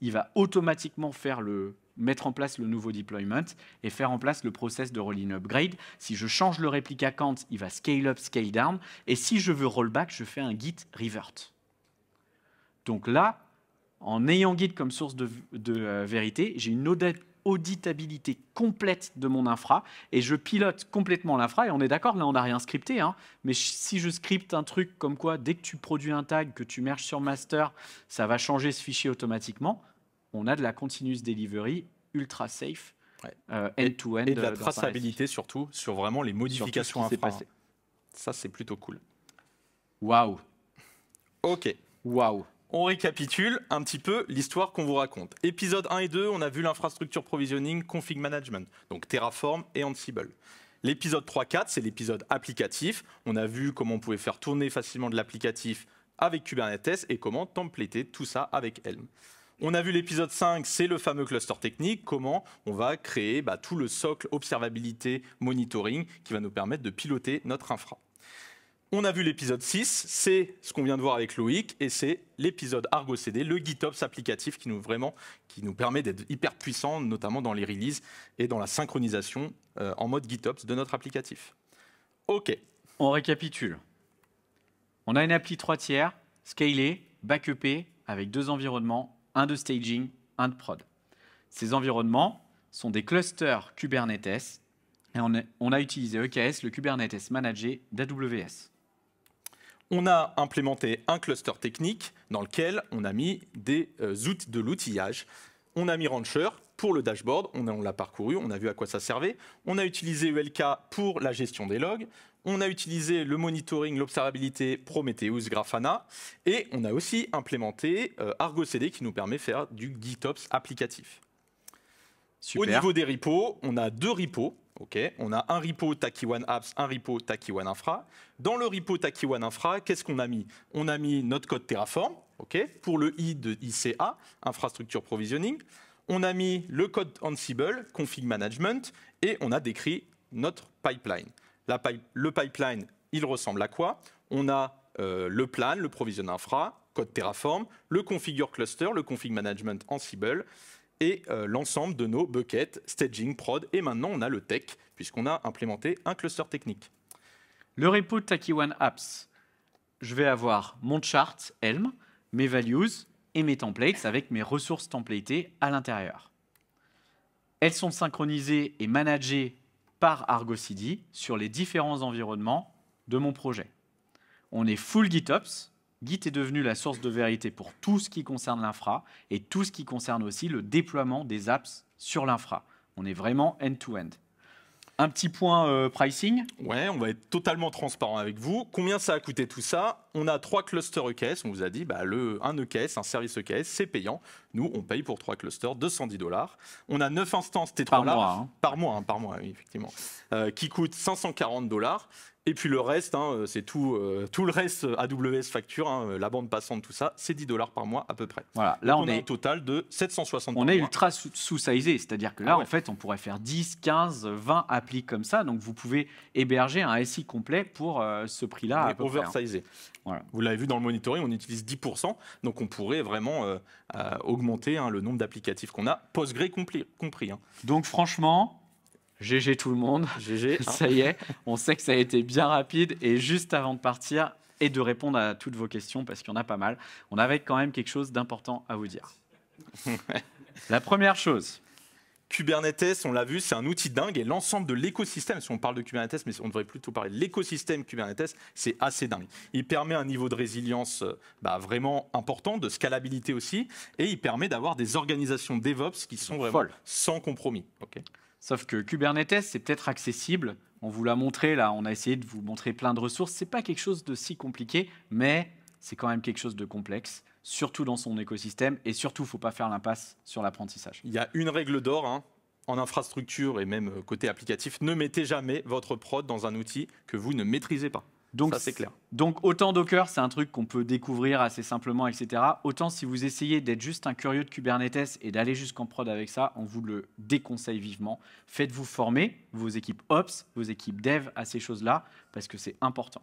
il va automatiquement faire le, mettre en place le nouveau deployment et faire en place le process de rolling upgrade. Si je change le réplica count, il va scale up, scale down. Et si je veux roll back, je fais un git revert. Donc là, en ayant Git comme source de, euh, vérité, j'ai une, auditabilité complète de mon infra et je pilote complètement l'infra. Et on est d'accord, là, on n'a rien scripté. Hein. mais si je scripte un truc comme quoi, dès que tu produis un tag, que tu merges sur master, ça va changer ce fichier automatiquement, on a de la continuous delivery ultra safe. end to end et de euh, la traçabilité surtout sur vraiment les modifications infra. Ça c'est plutôt cool. Waouh. Ok. Waouh on récapitule un petit peu l'histoire qu'on vous raconte. Épisode 1 et 2, on a vu l'infrastructure provisioning, config management, donc Terraform et Ansible. L'épisode 3-4, c'est l'épisode applicatif. On a vu comment on pouvait faire tourner facilement de l'applicatif avec Kubernetes et comment templater tout ça avec Helm. On a vu l'épisode 5, c'est le fameux cluster technique, comment on va créer bah, tout le socle observabilité monitoring qui va nous permettre de piloter notre infra. On a vu l'épisode 6, c'est ce qu'on vient de voir avec Loïc, et c'est l'épisode Argo CD, le GitOps applicatif qui nous, vraiment, qui nous permet d'être hyper puissant, notamment dans les releases et dans la synchronisation euh, en mode GitOps de notre applicatif. OK. On récapitule. On a une appli 3 tiers, scalée, backupée, avec deux environnements, un de staging, un de prod. Ces environnements sont des clusters Kubernetes, et on a, on a utilisé EKS, le Kubernetes Manager d'AWS on a implémenté un cluster technique dans lequel on a mis des euh, outils de l'outillage. On a mis Rancher pour le dashboard, on, l'a parcouru, on a vu à quoi ça servait. On a utilisé ULK pour la gestion des logs. On a utilisé le monitoring, l'observabilité Prometheus, Grafana. Et on a aussi implémenté euh, Argo CD qui nous permet de faire du GitOps applicatif. Au niveau des repos, on a deux repos on a un repo Takiwan Apps, un repo Takiwan Infra. Dans le repo Takiwan Infra, qu'est-ce qu'on a mis On a mis notre code Terraform, OK, pour le I de ICA, Infrastructure Provisioning. On a mis le code Ansible, Config Management, et on a décrit notre pipeline. le pipeline, il ressemble à quoi On a euh, le plan, le provision infra, code Terraform, le configure cluster, le config management Ansible, et euh, l'ensemble de nos buckets, staging, prod, et maintenant on a le tech, puisqu'on a implémenté un cluster technique. Le repo TakiOne Apps, je vais avoir mon chart Helm, mes values et mes templates avec mes ressources templatées à l'intérieur. Elles sont synchronisées et managées par Argo CD sur les différents environnements de mon projet. On est full GitOps, Git est devenu la source de vérité pour tout ce qui concerne l'infra et tout ce qui concerne aussi le déploiement des apps sur l'infra. On est vraiment end-to-end. un petit point euh, pricing. Ouais, on va être totalement transparent avec vous. Combien ça a coûté tout ça On a trois clusters EKS. On vous a dit, bah, le, un EKS, un service EKS, c'est payant. Nous, on paye pour trois clusters 210 dollars. On a neuf instances T3 par mois. Hein. Par mois, hein, effectivement. Euh, qui coûtent 540 dollars. Et puis le reste, hein, euh, c'est tout, euh, tout le reste euh, AWS facture, hein, la bande passante, tout ça, c'est 10 dollars par mois à peu près. Voilà, là on, est a un total de 760 On est ultra sous-sizé, c'est-à-dire que là ah en fait on pourrait faire 10, 15, 20 applis comme ça, donc vous pouvez héberger un SI complet pour ce prix-là. à peu hein. voilà. Vous l'avez vu dans le monitoring, on utilise 10%, donc on pourrait vraiment augmenter le nombre d'applicatifs qu'on a, PostgreSQL compris. compris donc franchement, GG tout le monde. GG. Hein. ça y est, on sait que ça a été bien rapide. Et juste avant de partir et de répondre à toutes vos questions, parce qu'il y en a pas mal, on avait quand même quelque chose d'important à vous dire. La première chose, Kubernetes, on l'a vu, c'est un outil dingue et l'ensemble de l'écosystème, si on parle de Kubernetes, mais on devrait plutôt parler de l'écosystème Kubernetes, c'est assez dingue. Il permet un niveau de résilience euh, bah, vraiment important, de scalabilité aussi, et il permet d'avoir des organisations DevOps qui sont vraiment sans compromis. Sauf que Kubernetes, c'est peut-être accessible. On vous l'a montré là, on a essayé de vous montrer plein de ressources. C'est pas quelque chose de si compliqué, mais c'est quand même quelque chose de complexe, surtout dans son écosystème. Et surtout, il faut pas faire l'impasse sur l'apprentissage. Il y a une règle d'or hein. en infrastructure et même euh, côté applicatif. Ne mettez jamais votre prod dans un outil que vous ne maîtrisez pas. Donc, c'est clair. Donc autant Docker, c'est un truc qu'on peut découvrir assez simplement, etc. Autant si vous essayez d'être juste un curieux de Kubernetes et d'aller jusqu'en prod avec ça, on vous le déconseille vivement. Faites-vous former vos équipes Ops, vos équipes Dev à ces choses-là, parce que c'est important.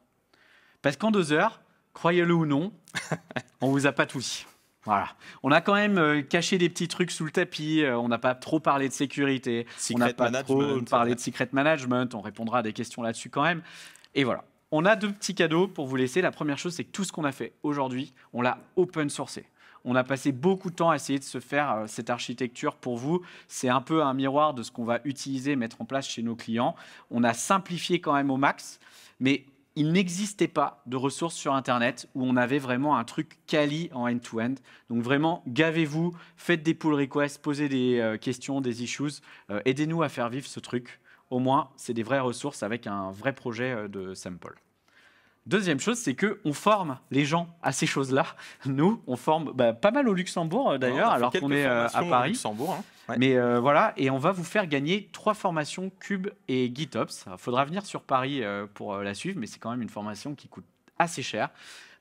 Parce qu'en deux heures, croyez-le ou non, on vous a pas tout Voilà. On a quand même euh, caché des petits trucs sous le tapis. Euh, on n'a pas trop parlé de sécurité. on n'a pas trop parlé de secret management. On répondra à des questions là-dessus quand même. Et voilà. On a deux petits cadeaux pour vous laisser. La première chose, c'est que tout ce qu'on a fait aujourd'hui, on l'a open sourcé. On a passé beaucoup de temps à essayer de se faire euh, cette architecture pour vous. C'est un peu un miroir de ce qu'on va utiliser, mettre en place chez nos clients. On a simplifié quand même au max, mais il n'existait pas de ressources sur Internet où on avait vraiment un truc quali en end-to-end. Donc vraiment, gavez-vous, faites des pull requests, posez des euh, questions, des issues, euh, aidez-nous à faire vivre ce truc au moins, c'est des vraies ressources avec un vrai projet euh, de sample. Deuxième chose, c'est qu'on forme les gens à ces choses-là. Nous, on forme bah, pas mal au Luxembourg euh, d'ailleurs, alors qu'on est euh, à Paris. Luxembourg, hein. Mais voilà, et on va vous faire gagner trois formations Cube et GitOps. Il faudra venir sur Paris pour la suivre, mais c'est quand même une formation qui coûte assez cher.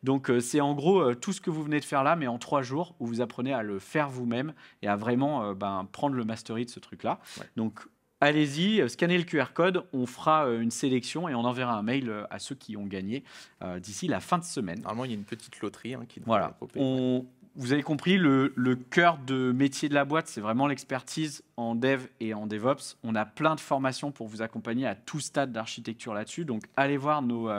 Donc c'est en gros tout ce que vous venez de faire là, mais en trois jours, où vous apprenez à le faire vous-même et à vraiment ben, prendre le mastery de ce truc-là. Donc allez-y, euh, scannez le QR code, on fera euh, une sélection et on enverra un mail euh, à ceux qui ont gagné d'ici la fin de semaine. Normalement, il y a une petite loterie hein, qui Voilà. vous avez compris, le, cœur de métier de la boîte, c'est vraiment l'expertise en dev et en DevOps. On a plein de formations pour vous accompagner à tout stade d'architecture là-dessus. Donc, allez voir nos,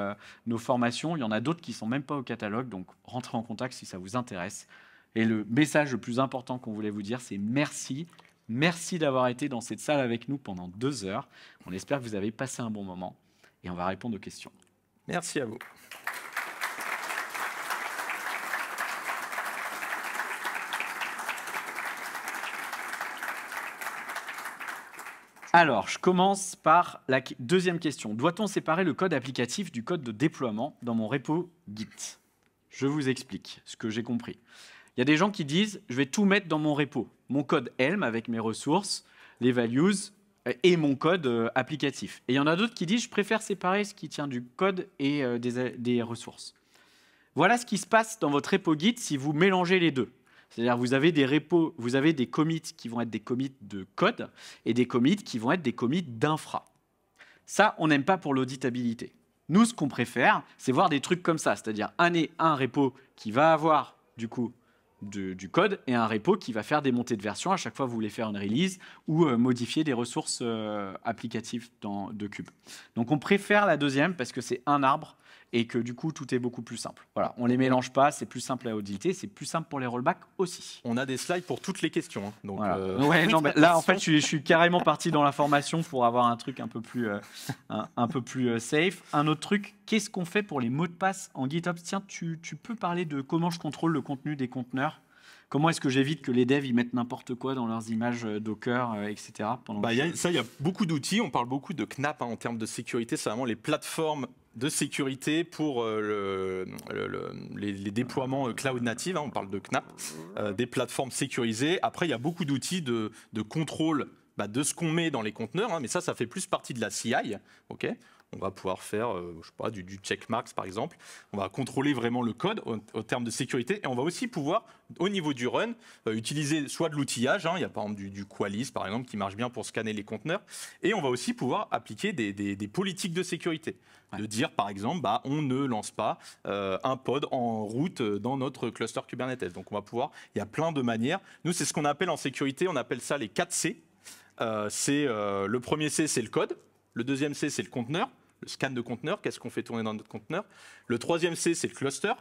nos formations. Il y en a d'autres qui sont même pas au catalogue. Donc, rentrez en contact si ça vous intéresse. Et le message le plus important qu'on voulait vous dire, c'est merci Merci d'avoir été dans cette salle avec nous pendant deux heures. On espère que vous avez passé un bon moment et on va répondre aux questions. Merci à vous. Alors, je commence par la deuxième question. Doit-on séparer le code applicatif du code de déploiement dans mon repo Git Je vous explique ce que j'ai compris. Il y a des gens qui disent, je vais tout mettre dans mon repo mon code Helm avec mes ressources, les values euh, et mon code euh, applicatif. Et il y en a d'autres qui disent je préfère séparer ce qui tient du code et euh, des, ressources. Voilà ce qui se passe dans votre repo Git si vous mélangez les deux. C'est-à-dire vous avez des repos, vous avez des commits qui vont être des commits de code et des commits qui vont être des commits d'infra. Ça, on n'aime pas pour l'auditabilité. Nous, ce qu'on préfère, c'est voir des trucs comme ça, c'est-à-dire un, et un repo qui va avoir du coup du code et un repo qui va faire des montées de version à chaque fois que vous voulez faire une release ou euh, modifier des ressources euh, applicatives dans, de Cube. Donc on préfère la deuxième parce que c'est un arbre et que du coup tout est beaucoup plus simple. Voilà, on les mélange pas, c'est plus simple à auditer, c'est plus simple pour les rollbacks aussi. On a des slides pour toutes les questions. Hein. donc euh, là en fait je, suis carrément parti dans la formation pour avoir un truc un peu plus, euh, un, peu plus euh, safe. Un autre truc, qu'est-ce qu'on fait pour les mots de passe en GitHub Tiens, tu, tu peux parler de comment je contrôle le contenu des conteneurs Comment est-ce que j'évite que les devs y mettent n'importe quoi dans leurs images euh, Docker, euh, etc. Bah, ça, il y a beaucoup d'outils. On parle beaucoup de CNAP hein, en termes de sécurité. C'est vraiment les plateformes de sécurité pour euh, les, déploiements cloud natives. Hein. on parle de CNAP, des plateformes sécurisées. Après, il y a beaucoup d'outils de, contrôle bah, de ce qu'on met dans les conteneurs, hein. mais ça, ça fait plus partie de la CI. ok on va pouvoir faire, euh, je sais pas, du, check marks par exemple. On va contrôler vraiment le code au, terme de sécurité et on va aussi pouvoir, au niveau du run, euh, utiliser soit de l'outillage, hein, il y a par exemple du, du, Qualys par exemple qui marche bien pour scanner les conteneurs, et on va aussi pouvoir appliquer des, politiques de sécurité. De dire par exemple, bah, on ne lance pas euh, un pod en route dans notre cluster Kubernetes. Donc on va pouvoir, il y a plein de manières. Nous, c'est ce qu'on appelle en sécurité, on appelle ça les 4 C. c'est le premier C, c'est le code. Le deuxième C, c'est le conteneur le scan de conteneur, qu'est-ce qu'on fait tourner dans notre conteneur. Le troisième C, c'est le cluster,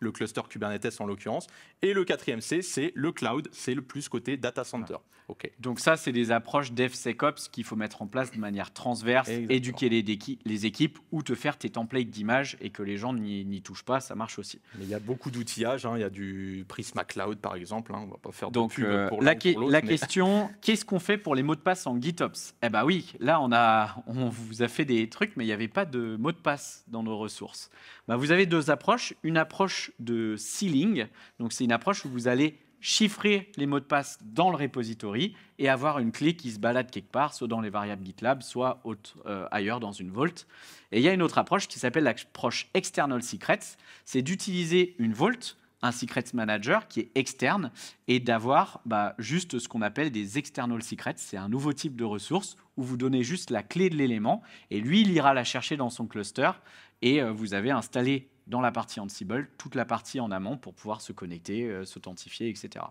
le cluster Kubernetes en l'occurrence. Et le quatrième C, c'est le cloud, c'est le plus côté data center. Ah. Donc ça, c'est des approches DevSecOps qu'il faut mettre en place de manière transverse, éduquer les, les, équipes ou te faire tes templates d'images et que les gens n'y touchent pas, ça marche aussi. Mais il y a beaucoup d'outillages, hein. il y a du Prisma Cloud par exemple, hein. on va pas faire de Donc, euh, la, la question, qu'est-ce qu'on fait pour les mots de passe en GitOps Eh bien oui, là on, a, on vous a fait des trucs, mais il n'y avait pas de mots de passe dans nos ressources. Ben, vous avez deux approches, une approche de sealing. Donc, c'est une approche où vous allez chiffrer les mots de passe dans le repository et avoir une clé qui se balade quelque part, soit dans les variables GitLab, soit euh, ailleurs dans une vault. Et il y a une autre approche qui s'appelle l'approche external secrets. C'est d'utiliser une vault, un secrets manager qui est externe et d'avoir bah, juste ce qu'on appelle des external secrets. C'est un nouveau type de ressource où vous donnez juste la clé de l'élément et lui, il ira la chercher dans son cluster et euh, vous avez installé dans la partie Ansible toute la partie en amont pour pouvoir se connecter, euh, s'authentifier, etc.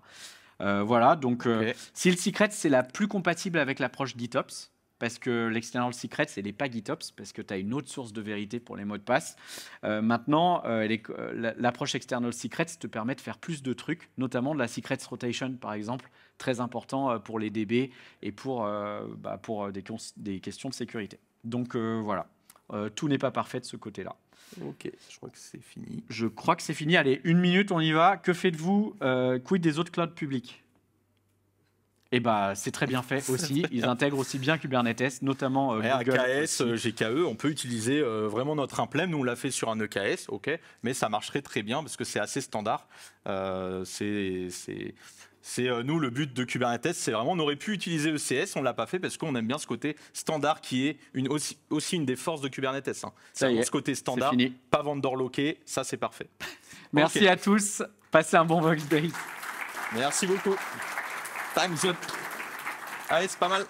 Euh, voilà, donc euh, si le Secret, c'est la plus compatible avec l'approche GitOps. Parce que l'external secret, c'est n'est pas GitOps, parce que tu as une autre source de vérité pour les mots de passe. maintenant, l'approche external secret te permet de faire plus de trucs, notamment de la Secrets rotation, par exemple, très important pour les DB et pour, bah, pour des, des, questions de sécurité. Donc voilà, tout n'est pas parfait de ce côté-là. Ok, je crois que c'est fini. Je crois que c'est fini. Allez, une minute, on y va. Que faites-vous euh, Quid des autres clouds publics eh bah, c'est très bien fait aussi. Ils intègrent aussi bien Kubernetes, notamment euh, eh, GKE, euh, e, on peut utiliser euh, vraiment notre implem. Nous, on l'a fait sur un EKS, ok, mais ça marcherait très bien parce que c'est assez standard. c'est c'est euh, nous le but de Kubernetes, c'est vraiment on aurait pu utiliser ECS, on l'a pas fait parce qu'on aime bien ce côté standard qui est aussi, une des forces de Kubernetes. Hein. C'est ce côté standard, pas vendor loqué, ça c'est parfait. Merci à tous, passez un bon Vox Day. Merci beaucoup. Time's up. Allez, c'est pas mal.